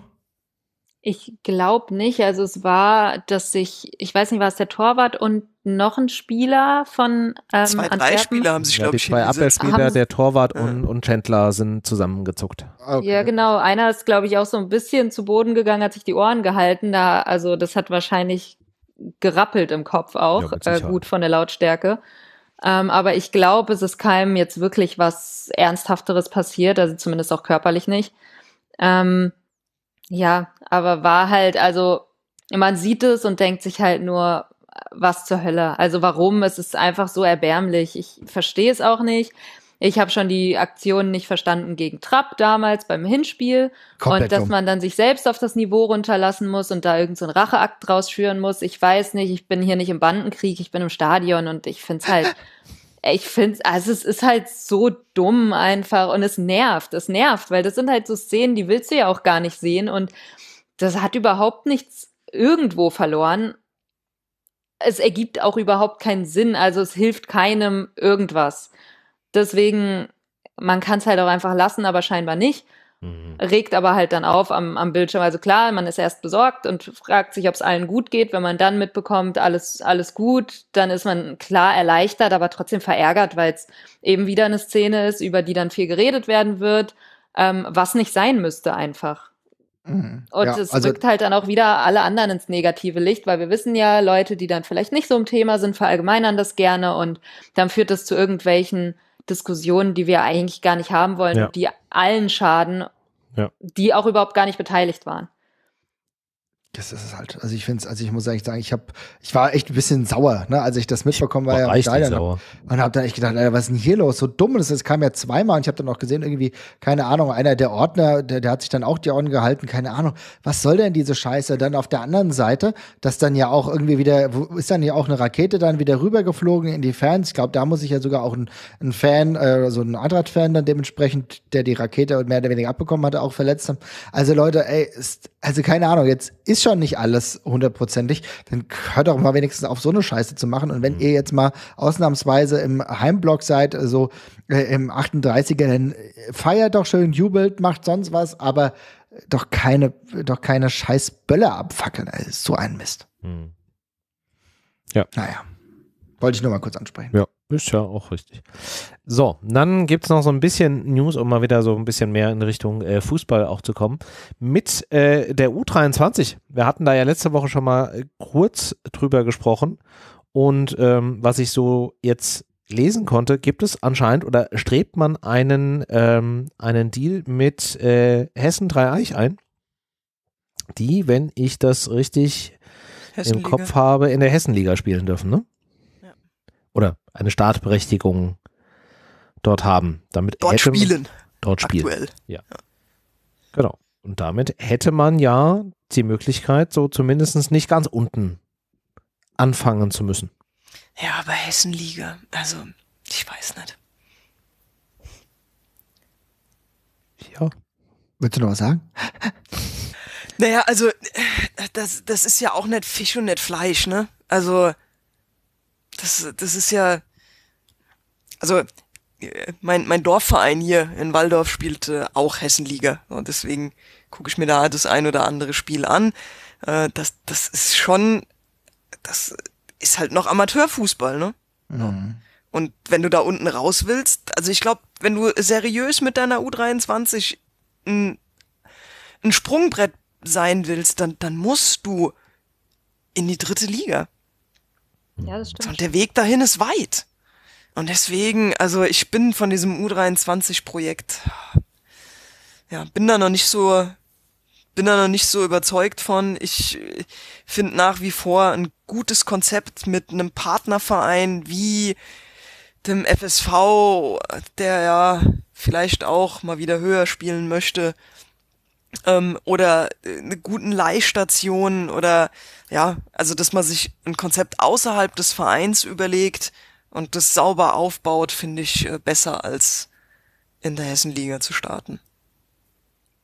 [SPEAKER 3] Ich glaube nicht. Also es war, dass sich, ich weiß nicht, war es der Torwart und noch ein Spieler von ähm, Zwei, Antwerpen? drei Spieler
[SPEAKER 1] haben sich, ja, glaube ich, zwei Abwehrspieler, der Torwart ja. und, und Chandler sind zusammengezuckt.
[SPEAKER 3] Okay. Ja, genau. Einer ist, glaube ich, auch so ein bisschen zu Boden gegangen, hat sich die Ohren gehalten. Da, also das hat wahrscheinlich gerappelt im Kopf auch, ja, äh, gut von der Lautstärke. Ähm, aber ich glaube, es ist keinem jetzt wirklich was Ernsthafteres passiert, also zumindest auch körperlich nicht. Ähm, ja, aber war halt, also man sieht es und denkt sich halt nur, was zur Hölle? Also warum? Es ist einfach so erbärmlich. Ich verstehe es auch nicht. Ich habe schon die Aktion nicht verstanden gegen Trapp damals beim Hinspiel. Komplett und dass man dann sich selbst auf das Niveau runterlassen muss und da irgendeinen so Racheakt draus schüren muss. Ich weiß nicht, ich bin hier nicht im Bandenkrieg, ich bin im Stadion und ich finde es halt. [laughs] ich finde also es ist halt so dumm einfach und es nervt, es nervt, weil das sind halt so Szenen, die willst du ja auch gar nicht sehen und das hat überhaupt nichts irgendwo verloren. Es ergibt auch überhaupt keinen Sinn, also es hilft keinem irgendwas. Deswegen, man kann es halt auch einfach lassen, aber scheinbar nicht. Mhm. Regt aber halt dann auf am, am Bildschirm. Also klar, man ist erst besorgt und fragt sich, ob es allen gut geht. Wenn man dann mitbekommt, alles, alles gut, dann ist man klar erleichtert, aber trotzdem verärgert, weil es eben wieder eine Szene ist, über die dann viel geredet werden wird, ähm, was nicht sein müsste einfach. Mhm. Und ja, es also rückt halt dann auch wieder alle anderen ins negative Licht, weil wir wissen ja, Leute, die dann vielleicht nicht so im Thema sind, verallgemeinern das gerne und dann führt das zu irgendwelchen Diskussionen, die wir eigentlich gar nicht haben wollen, ja. die allen schaden, ja. die auch überhaupt gar nicht beteiligt waren.
[SPEAKER 4] Das ist halt, also ich finde es, also ich muss eigentlich sagen, ich habe, ich war echt ein bisschen sauer, ne, als ich das mitbekommen war, war ja ne? sauer. Hab, und habe dann echt gedacht, Alter, was ist denn hier los? So dumm das ist, kam ja zweimal und ich habe dann auch gesehen, irgendwie, keine Ahnung, einer der Ordner, der, der hat sich dann auch die Ordnung gehalten, keine Ahnung, was soll denn diese Scheiße? Dann auf der anderen Seite, dass dann ja auch irgendwie wieder, ist dann ja auch eine Rakete dann wieder rübergeflogen in die Fans. Ich glaube, da muss ich ja sogar auch ein, Fan, äh, so ein Eintracht-Fan dann dementsprechend, der die Rakete mehr oder weniger abbekommen hatte, auch verletzt haben. Also Leute, ey, ist also keine Ahnung, jetzt ist schon nicht alles hundertprozentig, dann hört doch mal wenigstens auf, so eine Scheiße zu machen. Und wenn mhm. ihr jetzt mal ausnahmsweise im Heimblock seid, also äh, im 38er, dann feiert doch schön, jubelt, macht sonst was, aber doch keine, doch keine scheiß abfackeln. Also, so ein Mist. Mhm. Ja. Naja. Wollte ich nur mal
[SPEAKER 1] kurz ansprechen. Ja. Ist ja auch richtig. So, dann gibt es noch so ein bisschen News, um mal wieder so ein bisschen mehr in Richtung äh, Fußball auch zu kommen. Mit äh, der U23. Wir hatten da ja letzte Woche schon mal äh, kurz drüber gesprochen. Und ähm, was ich so jetzt lesen konnte, gibt es anscheinend oder strebt man einen, ähm, einen Deal mit äh, Hessen Eich ein, die, wenn ich das richtig im Kopf habe, in der Hessenliga spielen dürfen, ne? oder eine Startberechtigung dort haben. Damit dort hätte, spielen. Dort spielen. Aktuell. ja. Genau. Und damit hätte man ja die Möglichkeit, so zumindest nicht ganz unten anfangen zu müssen.
[SPEAKER 2] Ja, aber Hessenliga, also ich weiß nicht.
[SPEAKER 4] Ja. Willst du noch was sagen? [laughs]
[SPEAKER 2] Naja, also das, das ist ja auch nicht Fisch und nicht Fleisch, ne? Also das, das ist ja, also äh, mein, mein Dorfverein hier in Waldorf spielt äh, auch Hessenliga. Und deswegen gucke ich mir da das ein oder andere Spiel an. Äh, das, das ist schon, das ist halt noch Amateurfußball, ne? Mhm. Und wenn du da unten raus willst, also ich glaube, wenn du seriös mit deiner U23 ein, ein Sprungbrett sein willst, dann, dann musst du in die dritte Liga. Ja, das stimmt. Und der Weg dahin ist weit. Und deswegen, also ich bin von diesem U23-Projekt, ja, bin da noch nicht so, bin da noch nicht so überzeugt von. Ich finde nach wie vor ein gutes Konzept mit einem Partnerverein wie dem FSV, der ja vielleicht auch mal wieder höher spielen möchte, ähm, oder äh, eine guten Leihstation oder ja, also dass man sich ein Konzept außerhalb des Vereins überlegt und das sauber aufbaut, finde ich äh, besser als in der Hessenliga zu starten.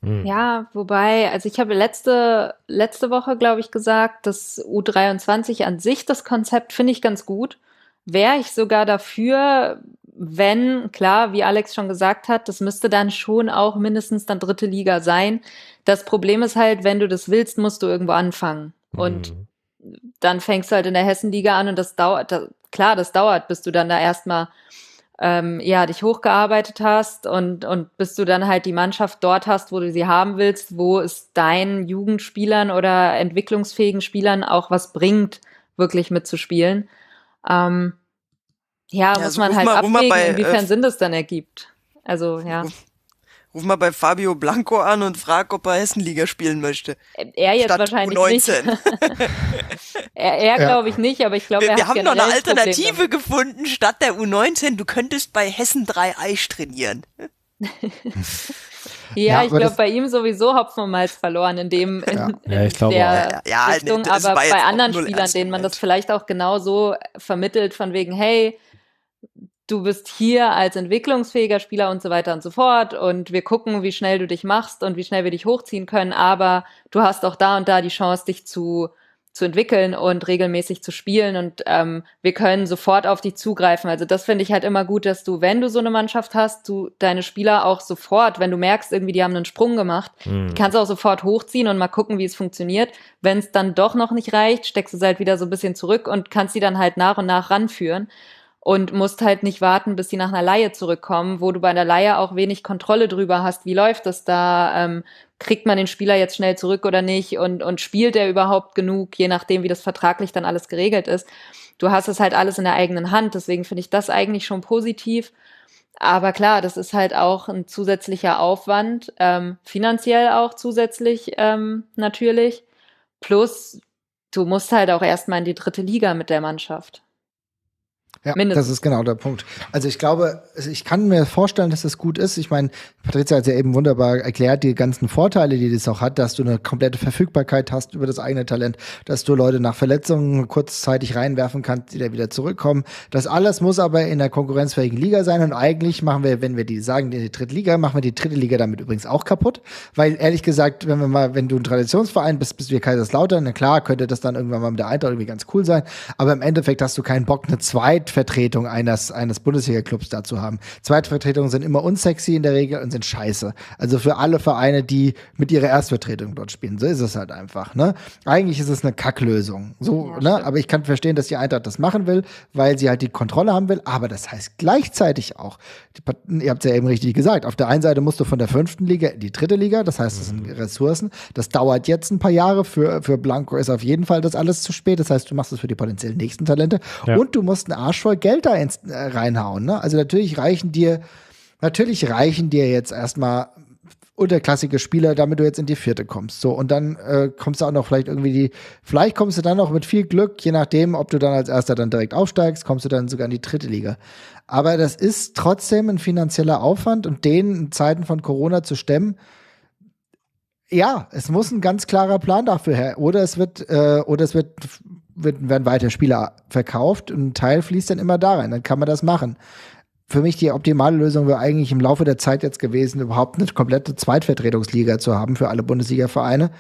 [SPEAKER 3] Hm. Ja, wobei, also ich habe letzte, letzte Woche, glaube ich, gesagt, dass U23 an sich das Konzept finde ich ganz gut wäre ich sogar dafür, wenn, klar, wie Alex schon gesagt hat, das müsste dann schon auch mindestens dann dritte Liga sein. Das Problem ist halt, wenn du das willst, musst du irgendwo anfangen. Und mhm. dann fängst du halt in der Hessenliga an und das dauert, das, klar, das dauert, bis du dann da erstmal ähm, ja, dich hochgearbeitet hast und, und bis du dann halt die Mannschaft dort hast, wo du sie haben willst, wo es deinen Jugendspielern oder entwicklungsfähigen Spielern auch was bringt, wirklich mitzuspielen. Ähm, ja, ja, muss so also man halt mal, abwägen, bei, inwiefern äh, Sinn das dann ergibt. Also, ja.
[SPEAKER 2] Ruf, mal bei Fabio Blanco an und frag, ob er Hessenliga spielen möchte. Äh, er jetzt Statt wahrscheinlich U19. nicht.
[SPEAKER 3] [laughs] er er ja. glaube ich nicht, aber ich glaube, wir, hat haben noch eine Alternative
[SPEAKER 2] gefunden statt der U19. Du könntest bei Hessen 3 Eich trainieren. [laughs]
[SPEAKER 3] ja, ja, ich glaube, bei ihm sowieso Hopfen und Malz verloren in dem ja. in ja, ich glaube der ja, Richtung, nee, aber bei anderen Spielern, denen man das vielleicht auch genau so vermittelt, von wegen, hey, du bist hier als entwicklungsfähiger Spieler und so weiter und so fort und wir gucken, wie schnell du dich machst und wie schnell wir dich hochziehen können, aber du hast auch da und da die Chance, dich zu zu entwickeln und regelmäßig zu spielen und ähm, wir können sofort auf dich zugreifen. Also das finde ich halt immer gut, dass du, wenn du so eine Mannschaft hast, du deine Spieler auch sofort, wenn du merkst, irgendwie die haben einen Sprung gemacht, mhm. die kannst du auch sofort hochziehen und mal gucken, wie es funktioniert. Wenn es dann doch noch nicht reicht, steckst du es halt wieder so ein bisschen zurück und kannst sie dann halt nach und nach ranführen und musst halt nicht warten, bis sie nach einer Laie zurückkommen, wo du bei einer Laie auch wenig Kontrolle drüber hast. Wie läuft das da? Ähm, kriegt man den Spieler jetzt schnell zurück oder nicht? Und, und spielt er überhaupt genug, je nachdem, wie das vertraglich dann alles geregelt ist? Du hast es halt alles in der eigenen Hand. Deswegen finde ich das eigentlich schon positiv. Aber klar, das ist halt auch ein zusätzlicher Aufwand, ähm, finanziell auch zusätzlich ähm, natürlich. Plus, du musst halt auch erstmal in die dritte Liga mit der Mannschaft. Ja,
[SPEAKER 4] Mindestens. das ist genau der Punkt. Also ich glaube, ich kann mir vorstellen, dass das gut ist. Ich meine, Patricia hat ja eben wunderbar erklärt, die ganzen Vorteile, die das auch hat, dass du eine komplette Verfügbarkeit hast über das eigene Talent, dass du Leute nach Verletzungen kurzzeitig reinwerfen kannst, die da wieder zurückkommen. Das alles muss aber in der konkurrenzfähigen Liga sein und eigentlich machen wir, wenn wir die sagen, die dritte Liga, machen wir die dritte Liga damit übrigens auch kaputt, weil ehrlich gesagt, wenn wir mal, wenn du ein Traditionsverein bist, bist du wir Kaiserslautern, na klar, könnte das dann irgendwann mal mit der Eintracht irgendwie ganz cool sein, aber im Endeffekt hast du keinen Bock, eine zweite Zweitvertretung eines, eines Bundesliga-Clubs dazu haben. Zweitvertretungen sind immer unsexy in der Regel und sind scheiße. Also für alle Vereine, die mit ihrer Erstvertretung dort spielen. So ist es halt einfach. Ne? Eigentlich ist es eine Kacklösung. So, ne? Aber ich kann verstehen, dass die Eintracht das machen will, weil sie halt die Kontrolle haben will. Aber das heißt gleichzeitig auch, die, ihr habt es ja eben richtig gesagt, auf der einen Seite musst du von der fünften Liga in die dritte Liga, das heißt, das sind mhm. Ressourcen. Das dauert jetzt ein paar Jahre. Für, für Blanco ist auf jeden Fall das alles zu spät. Das heißt, du machst es für die potenziellen nächsten Talente. Ja. Und du musst einen Arsch scheu Geld da ins, äh, reinhauen. Ne? Also natürlich reichen dir, natürlich reichen dir jetzt erstmal unterklassige Spieler, damit du jetzt in die vierte kommst. So, und dann äh, kommst du auch noch vielleicht irgendwie die, vielleicht kommst du dann noch mit viel Glück, je nachdem, ob du dann als erster dann direkt aufsteigst, kommst du dann sogar in die dritte Liga. Aber das ist trotzdem ein finanzieller Aufwand und den in Zeiten von Corona zu stemmen, ja, es muss ein ganz klarer Plan dafür her. Oder es wird, äh, oder es wird wird, werden weiter Spieler verkauft und ein Teil fließt dann immer da rein. Dann kann man das machen. Für mich die optimale Lösung wäre eigentlich im Laufe der Zeit jetzt gewesen, überhaupt eine komplette Zweitvertretungsliga zu haben für alle Bundesliga-Vereine.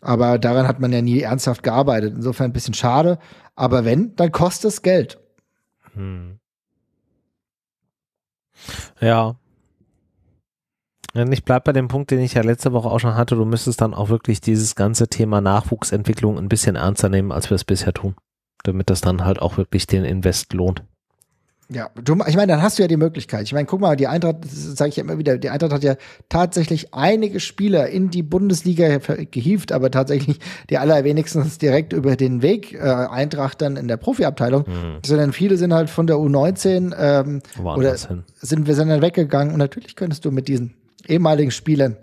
[SPEAKER 4] Aber daran hat man ja nie ernsthaft gearbeitet. Insofern ein bisschen schade. Aber wenn, dann kostet es Geld.
[SPEAKER 2] Hm.
[SPEAKER 1] Ja, ich bleibe bei dem Punkt, den ich ja letzte Woche auch schon hatte. Du müsstest dann auch wirklich dieses ganze Thema Nachwuchsentwicklung ein bisschen ernster nehmen, als wir es bisher tun, damit das dann halt auch wirklich den Invest lohnt.
[SPEAKER 4] Ja, du, ich meine, dann hast du ja die Möglichkeit. Ich meine, guck mal, die Eintracht, das sage ich ja immer wieder, die Eintracht hat ja tatsächlich einige Spieler in die Bundesliga gehievt, aber tatsächlich die allerwenigsten direkt über den Weg äh, Eintracht dann in der Profiabteilung, mhm. sondern viele sind halt von der U19 ähm, oder hin. sind wir sind dann weggegangen und natürlich könntest du mit diesen ehemaligen Spielern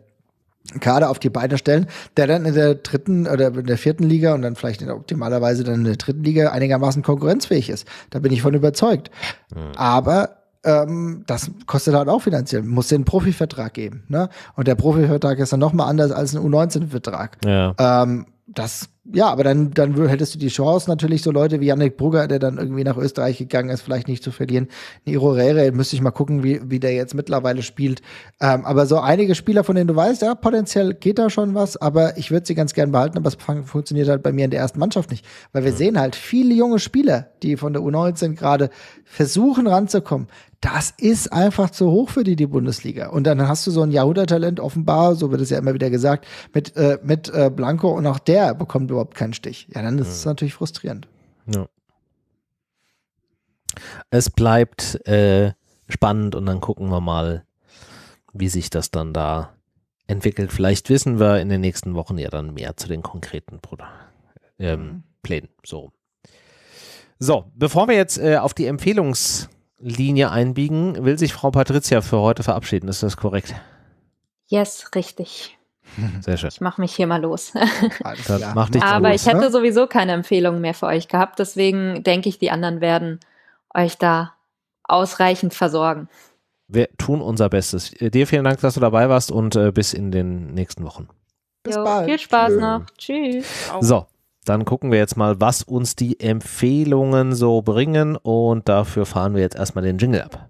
[SPEAKER 4] Kader auf die Beine stellen, der dann in der dritten oder in der vierten Liga und dann vielleicht optimalerweise dann in der dritten Liga einigermaßen konkurrenzfähig ist. Da bin ich von überzeugt. Mhm. Aber ähm, das kostet halt auch finanziell. Muss den Profivertrag geben. Ne? Und der Profivertrag ist dann nochmal anders als ein U19-Vertrag. Ja. Ähm, das ja, aber dann, dann hättest du die Chance, natürlich so Leute wie Yannick Brugger, der dann irgendwie nach Österreich gegangen ist, vielleicht nicht zu verlieren. Niro Rere, müsste ich mal gucken, wie, wie der jetzt mittlerweile spielt. Ähm, aber so einige Spieler, von denen du weißt, ja, potenziell geht da schon was, aber ich würde sie ganz gern behalten, aber es funktioniert halt bei mir in der ersten Mannschaft nicht. Weil wir mhm. sehen halt viele junge Spieler, die von der U19 gerade versuchen ranzukommen, das ist einfach zu hoch für die, die Bundesliga. Und dann hast du so ein Jahrhunderttalent offenbar, so wird es ja immer wieder gesagt, mit, äh, mit äh, Blanco und auch der bekommt überhaupt keinen Stich. Ja, dann ist ja. es natürlich frustrierend.
[SPEAKER 1] Ja. Es bleibt äh, spannend und dann gucken wir mal, wie sich das dann da entwickelt. Vielleicht wissen wir in den nächsten Wochen ja dann mehr zu den konkreten Bruder, ähm, mhm. Plänen. So. So, bevor wir jetzt äh, auf die Empfehlungs- Linie einbiegen, will sich Frau Patricia für heute verabschieden. Ist das korrekt?
[SPEAKER 3] Yes, richtig. [laughs] Sehr schön. Ich mache mich hier mal los. [laughs] Dann mach dich Aber los, ich hätte ne? sowieso keine Empfehlungen mehr für euch gehabt. Deswegen denke ich, die anderen werden euch da ausreichend versorgen.
[SPEAKER 1] Wir tun unser Bestes. Dir vielen Dank, dass du dabei warst und äh, bis in den nächsten Wochen.
[SPEAKER 3] Bis jo, bald. Viel Spaß Tschö. noch. Tschüss. So,
[SPEAKER 1] dann gucken wir jetzt mal, was uns die Empfehlungen so bringen und dafür fahren wir jetzt erstmal den Jingle ab.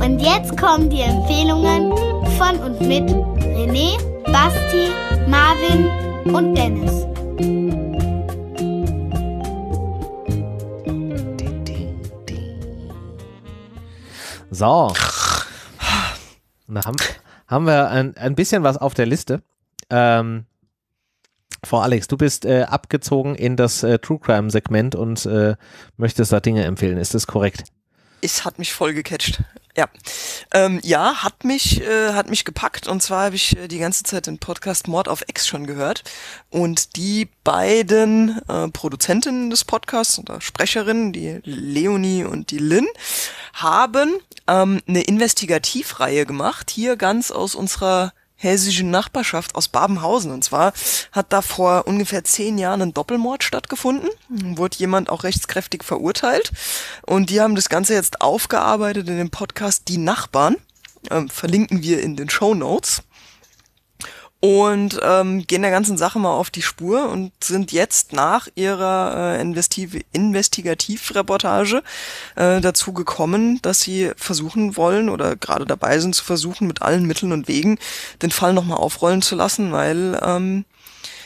[SPEAKER 2] Und jetzt kommen die Empfehlungen von und mit René, Basti, Marvin und Dennis.
[SPEAKER 1] So. Na, haben, haben wir ein, ein bisschen was auf der Liste. Ähm, Frau Alex, du bist äh, abgezogen in das äh, True Crime Segment und äh, möchtest da Dinge empfehlen. Ist das korrekt?
[SPEAKER 2] Es hat mich voll gecatcht. Ja, ähm, ja, hat mich äh, hat mich gepackt und zwar habe ich äh, die ganze Zeit den Podcast Mord auf X schon gehört und die beiden äh, Produzentinnen des Podcasts oder Sprecherinnen, die Leonie und die Lynn, haben ähm, eine Investigativreihe gemacht hier ganz aus unserer hessischen Nachbarschaft aus Babenhausen. Und zwar hat da vor ungefähr zehn Jahren ein Doppelmord stattgefunden, wurde jemand auch rechtskräftig verurteilt. Und die haben das Ganze jetzt aufgearbeitet in dem Podcast Die Nachbarn. Ähm, verlinken wir in den Show Notes und ähm, gehen der ganzen Sache mal auf die Spur und sind jetzt nach ihrer äh, Investi Investigativreportage äh, dazu gekommen, dass sie versuchen wollen oder gerade dabei sind zu versuchen, mit allen Mitteln und Wegen den Fall nochmal aufrollen zu lassen, weil ähm,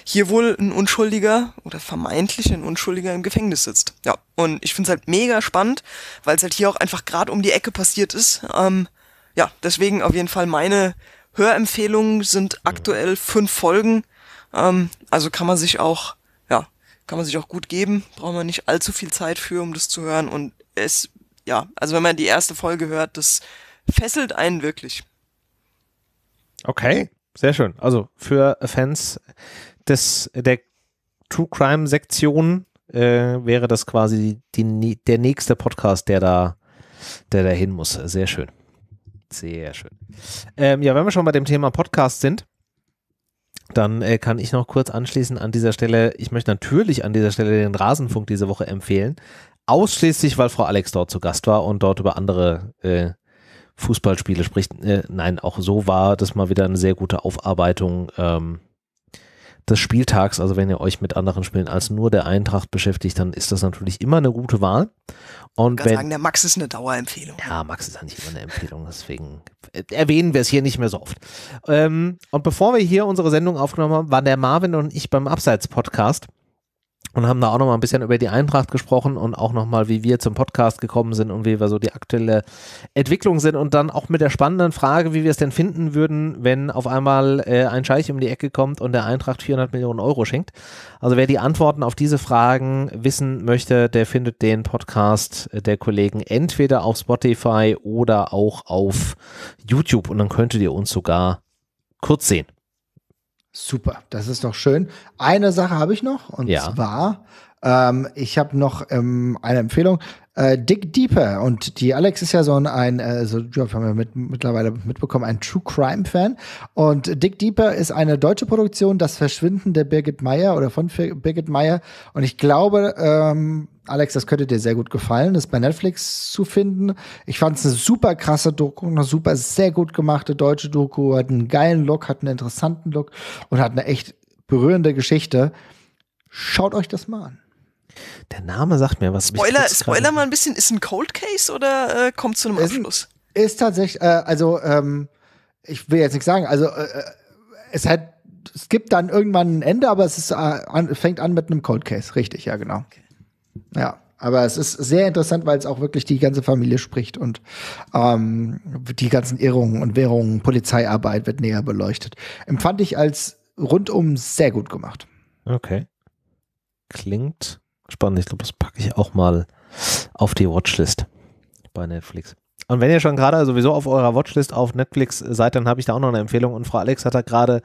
[SPEAKER 2] hier wohl ein Unschuldiger oder vermeintlich ein Unschuldiger im Gefängnis sitzt. Ja, und ich finde es halt mega spannend, weil es halt hier auch einfach gerade um die Ecke passiert ist. Ähm, ja, deswegen auf jeden Fall meine Hörempfehlungen sind aktuell fünf Folgen. Ähm, also kann man sich auch, ja, kann man sich auch gut geben. Braucht man nicht allzu viel Zeit für, um das zu hören. Und es, ja, also wenn man die erste Folge hört, das fesselt einen wirklich.
[SPEAKER 1] Okay, sehr schön. Also für Fans des, der True Crime Sektion äh, wäre das quasi die, der nächste Podcast, der da, der da hin muss. Sehr schön. Sehr schön. Ähm, ja, wenn wir schon bei dem Thema Podcast sind, dann äh, kann ich noch kurz anschließen an dieser Stelle, ich möchte natürlich an dieser Stelle den Rasenfunk diese Woche empfehlen. Ausschließlich, weil Frau Alex dort zu Gast war und dort über andere äh, Fußballspiele spricht. Äh, nein, auch so war das mal wieder eine sehr gute Aufarbeitung ähm, des Spieltags, also wenn ihr euch mit anderen Spielen als nur der Eintracht beschäftigt, dann ist das natürlich immer eine gute Wahl. Und ich kann wenn, sagen,
[SPEAKER 2] der Max ist eine Dauerempfehlung. Ja, Max
[SPEAKER 1] ist eigentlich immer eine Empfehlung, deswegen erwähnen wir es hier nicht mehr so oft. Ähm, und bevor wir hier unsere Sendung aufgenommen haben, waren der Marvin und ich beim Abseits-Podcast und haben da auch nochmal ein bisschen über die Eintracht gesprochen und auch nochmal, wie wir zum Podcast gekommen sind und wie wir so die aktuelle Entwicklung sind und dann auch mit der spannenden Frage, wie wir es denn finden würden, wenn auf einmal äh, ein Scheich um die Ecke kommt und der Eintracht 400 Millionen Euro schenkt. Also wer die Antworten auf diese Fragen wissen möchte, der findet den Podcast der Kollegen entweder auf Spotify oder auch auf YouTube und dann könntet ihr uns sogar kurz sehen. Super,
[SPEAKER 4] das ist doch schön. Eine Sache habe ich noch
[SPEAKER 1] und ja. zwar ähm,
[SPEAKER 4] ich habe noch ähm, eine Empfehlung. Äh, Dig Deeper. Und die Alex ist ja so ein, ein äh, so, ja, haben wir mit, mittlerweile mitbekommen, ein True Crime Fan. Und Dig Deeper ist eine deutsche Produktion, das Verschwinden der Birgit Meyer oder von Birgit Meyer. Und ich glaube, ähm, Alex, das könnte dir sehr gut gefallen, das bei Netflix zu finden. Ich fand es eine super krasse Doku, eine super, sehr gut gemachte deutsche Doku, hat einen geilen Look, hat einen interessanten Look und hat eine echt berührende Geschichte. Schaut euch das mal an.
[SPEAKER 1] Der Name sagt mir was.
[SPEAKER 4] Spoiler, Spoiler
[SPEAKER 2] mal ein bisschen, ist ein Cold Case oder äh, kommt zu einem ist,
[SPEAKER 4] Abschluss? Ist tatsächlich, äh, also ähm, ich will jetzt nichts sagen, also äh, äh es hat, es gibt dann irgendwann ein Ende, aber es ist, äh, an, fängt an mit einem Cold Case, richtig, ja genau. Okay. Ja, aber es ist sehr interessant, weil es auch wirklich die ganze Familie spricht und ähm, die ganzen Irrungen und Währungen, Polizeiarbeit wird näher beleuchtet. Empfand ich als rundum sehr gut gemacht.
[SPEAKER 1] Okay. Klingt spannend. Ich glaube, das packe ich auch mal auf die Watchlist bei Netflix. Und wenn ihr schon gerade sowieso auf eurer Watchlist auf Netflix seid, dann habe ich da auch noch eine Empfehlung. Und Frau Alex hat da gerade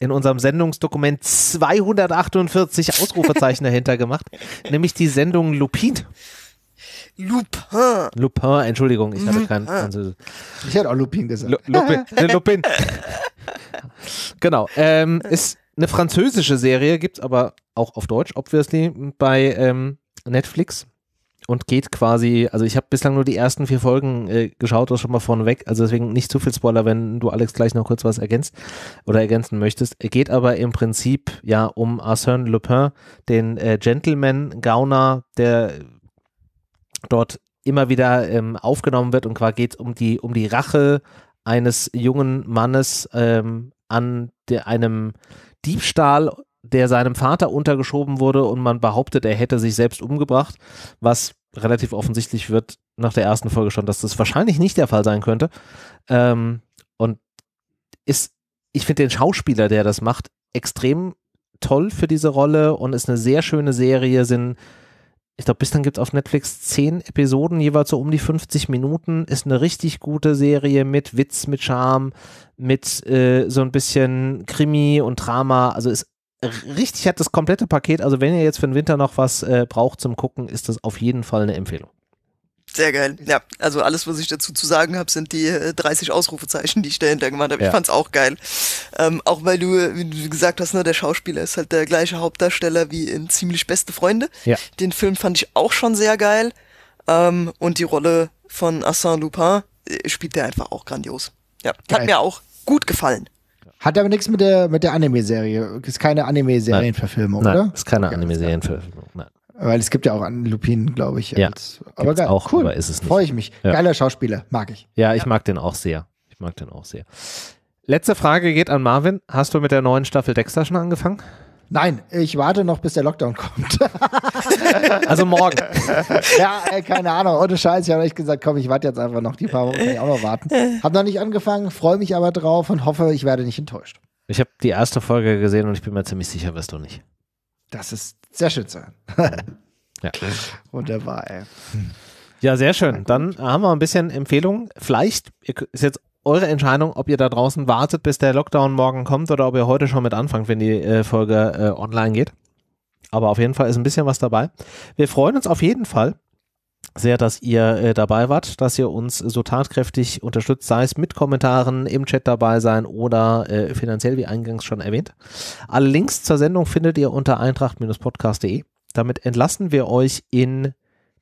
[SPEAKER 1] in unserem Sendungsdokument 248 Ausrufezeichen [laughs] dahinter gemacht, nämlich die Sendung Lupin. Lupin. Lupin, Entschuldigung, ich hatte keinen Französisch. Ich hatte auch Lupin gesagt. Lupin. [laughs] Lupin. genau. Ähm, ist eine französische Serie gibt es aber auch auf Deutsch, obviously, bei ähm, Netflix und geht quasi, also ich habe bislang nur die ersten vier Folgen äh, geschaut, das schon mal vorneweg, also deswegen nicht zu viel Spoiler, wenn du Alex gleich noch kurz was ergänzt oder ergänzen möchtest. Geht aber im Prinzip ja um Arsène Lupin, den äh, Gentleman-Gauner, der dort immer wieder ähm, aufgenommen wird und zwar geht es um die, um die Rache eines jungen Mannes ähm, an de, einem Diebstahl, der seinem Vater untergeschoben wurde und man behauptet, er hätte sich selbst umgebracht, was relativ offensichtlich wird nach der ersten Folge schon, dass das wahrscheinlich nicht der Fall sein könnte. Ähm, und ist, ich finde den Schauspieler, der das macht, extrem toll für diese Rolle und ist eine sehr schöne Serie, sind ich glaube, bis dann gibt es auf Netflix zehn Episoden, jeweils so um die 50 Minuten. Ist eine richtig gute Serie mit Witz, mit Charme, mit äh, so ein bisschen Krimi und Drama. Also ist richtig, hat das komplette Paket. Also wenn ihr jetzt für den Winter noch was äh, braucht zum Gucken, ist das auf jeden Fall eine Empfehlung.
[SPEAKER 2] Sehr geil. Ja, also alles, was ich dazu zu sagen habe, sind die 30 äh, Ausrufezeichen, die ich dahinter gemacht habe. Ja. Ich fand's auch geil. Ähm, auch weil du, wie du gesagt hast, ne, der Schauspieler ist halt der gleiche Hauptdarsteller wie in Ziemlich Beste Freunde. Ja. Den Film fand ich auch schon sehr geil. Ähm, und die Rolle von Assange Lupin äh, spielt der einfach auch grandios. Ja, hat mir auch gut gefallen. Hat aber nichts mit der, mit
[SPEAKER 4] der Anime-Serie. Ist keine Anime-Serienverfilmung, oder? ist keine okay.
[SPEAKER 1] Anime-Serienverfilmung.
[SPEAKER 2] Nein.
[SPEAKER 4] Weil es gibt ja auch an Lupin, glaube ich. Ja, als, aber geil, auch, cool. aber ist es nicht. Freue ich mich. Ja. Geiler Schauspieler, mag ich.
[SPEAKER 1] Ja, ich mag den auch sehr. Ich mag den auch sehr. Letzte Frage geht an Marvin. Hast du mit der neuen Staffel Dexter schon angefangen?
[SPEAKER 4] Nein, ich warte noch, bis der Lockdown kommt.
[SPEAKER 1] [laughs] also morgen. ja,
[SPEAKER 4] ey, keine Ahnung, ohne Scheiß. Ich habe euch gesagt, komm, ich warte jetzt einfach noch. Die paar Wochen kann ich auch noch warten. Hab noch nicht angefangen, freue mich aber drauf und hoffe, ich werde nicht enttäuscht.
[SPEAKER 1] Ich habe die erste Folge gesehen und ich bin mir ziemlich sicher, wirst du nicht. Das ist sehr schön sein. [laughs] ja. [laughs]
[SPEAKER 4] Wunderbar, ey.
[SPEAKER 1] Ja, sehr schön. Dann haben wir ein bisschen Empfehlungen. Vielleicht ist jetzt eure Entscheidung, ob ihr da draußen wartet, bis der Lockdown morgen kommt oder ob ihr heute schon mit anfangt, wenn die äh, Folge äh, online geht. Aber auf jeden Fall ist ein bisschen was dabei. Wir freuen uns auf jeden Fall, sehr, dass ihr äh, dabei wart, dass ihr uns so tatkräftig unterstützt, sei es mit Kommentaren im Chat dabei sein oder äh, finanziell, wie eingangs schon erwähnt. Alle Links zur Sendung findet ihr unter eintracht-podcast.de. Damit entlassen wir euch in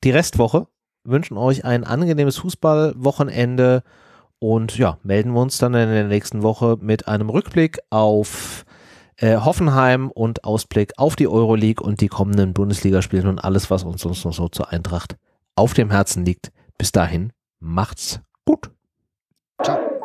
[SPEAKER 1] die Restwoche, wünschen euch ein angenehmes Fußballwochenende und ja, melden wir uns dann in der nächsten Woche mit einem Rückblick auf äh, Hoffenheim und Ausblick auf die Euroleague und die kommenden Bundesligaspiele und alles, was uns sonst noch so zur Eintracht auf dem Herzen liegt. Bis dahin, macht's gut. Ciao.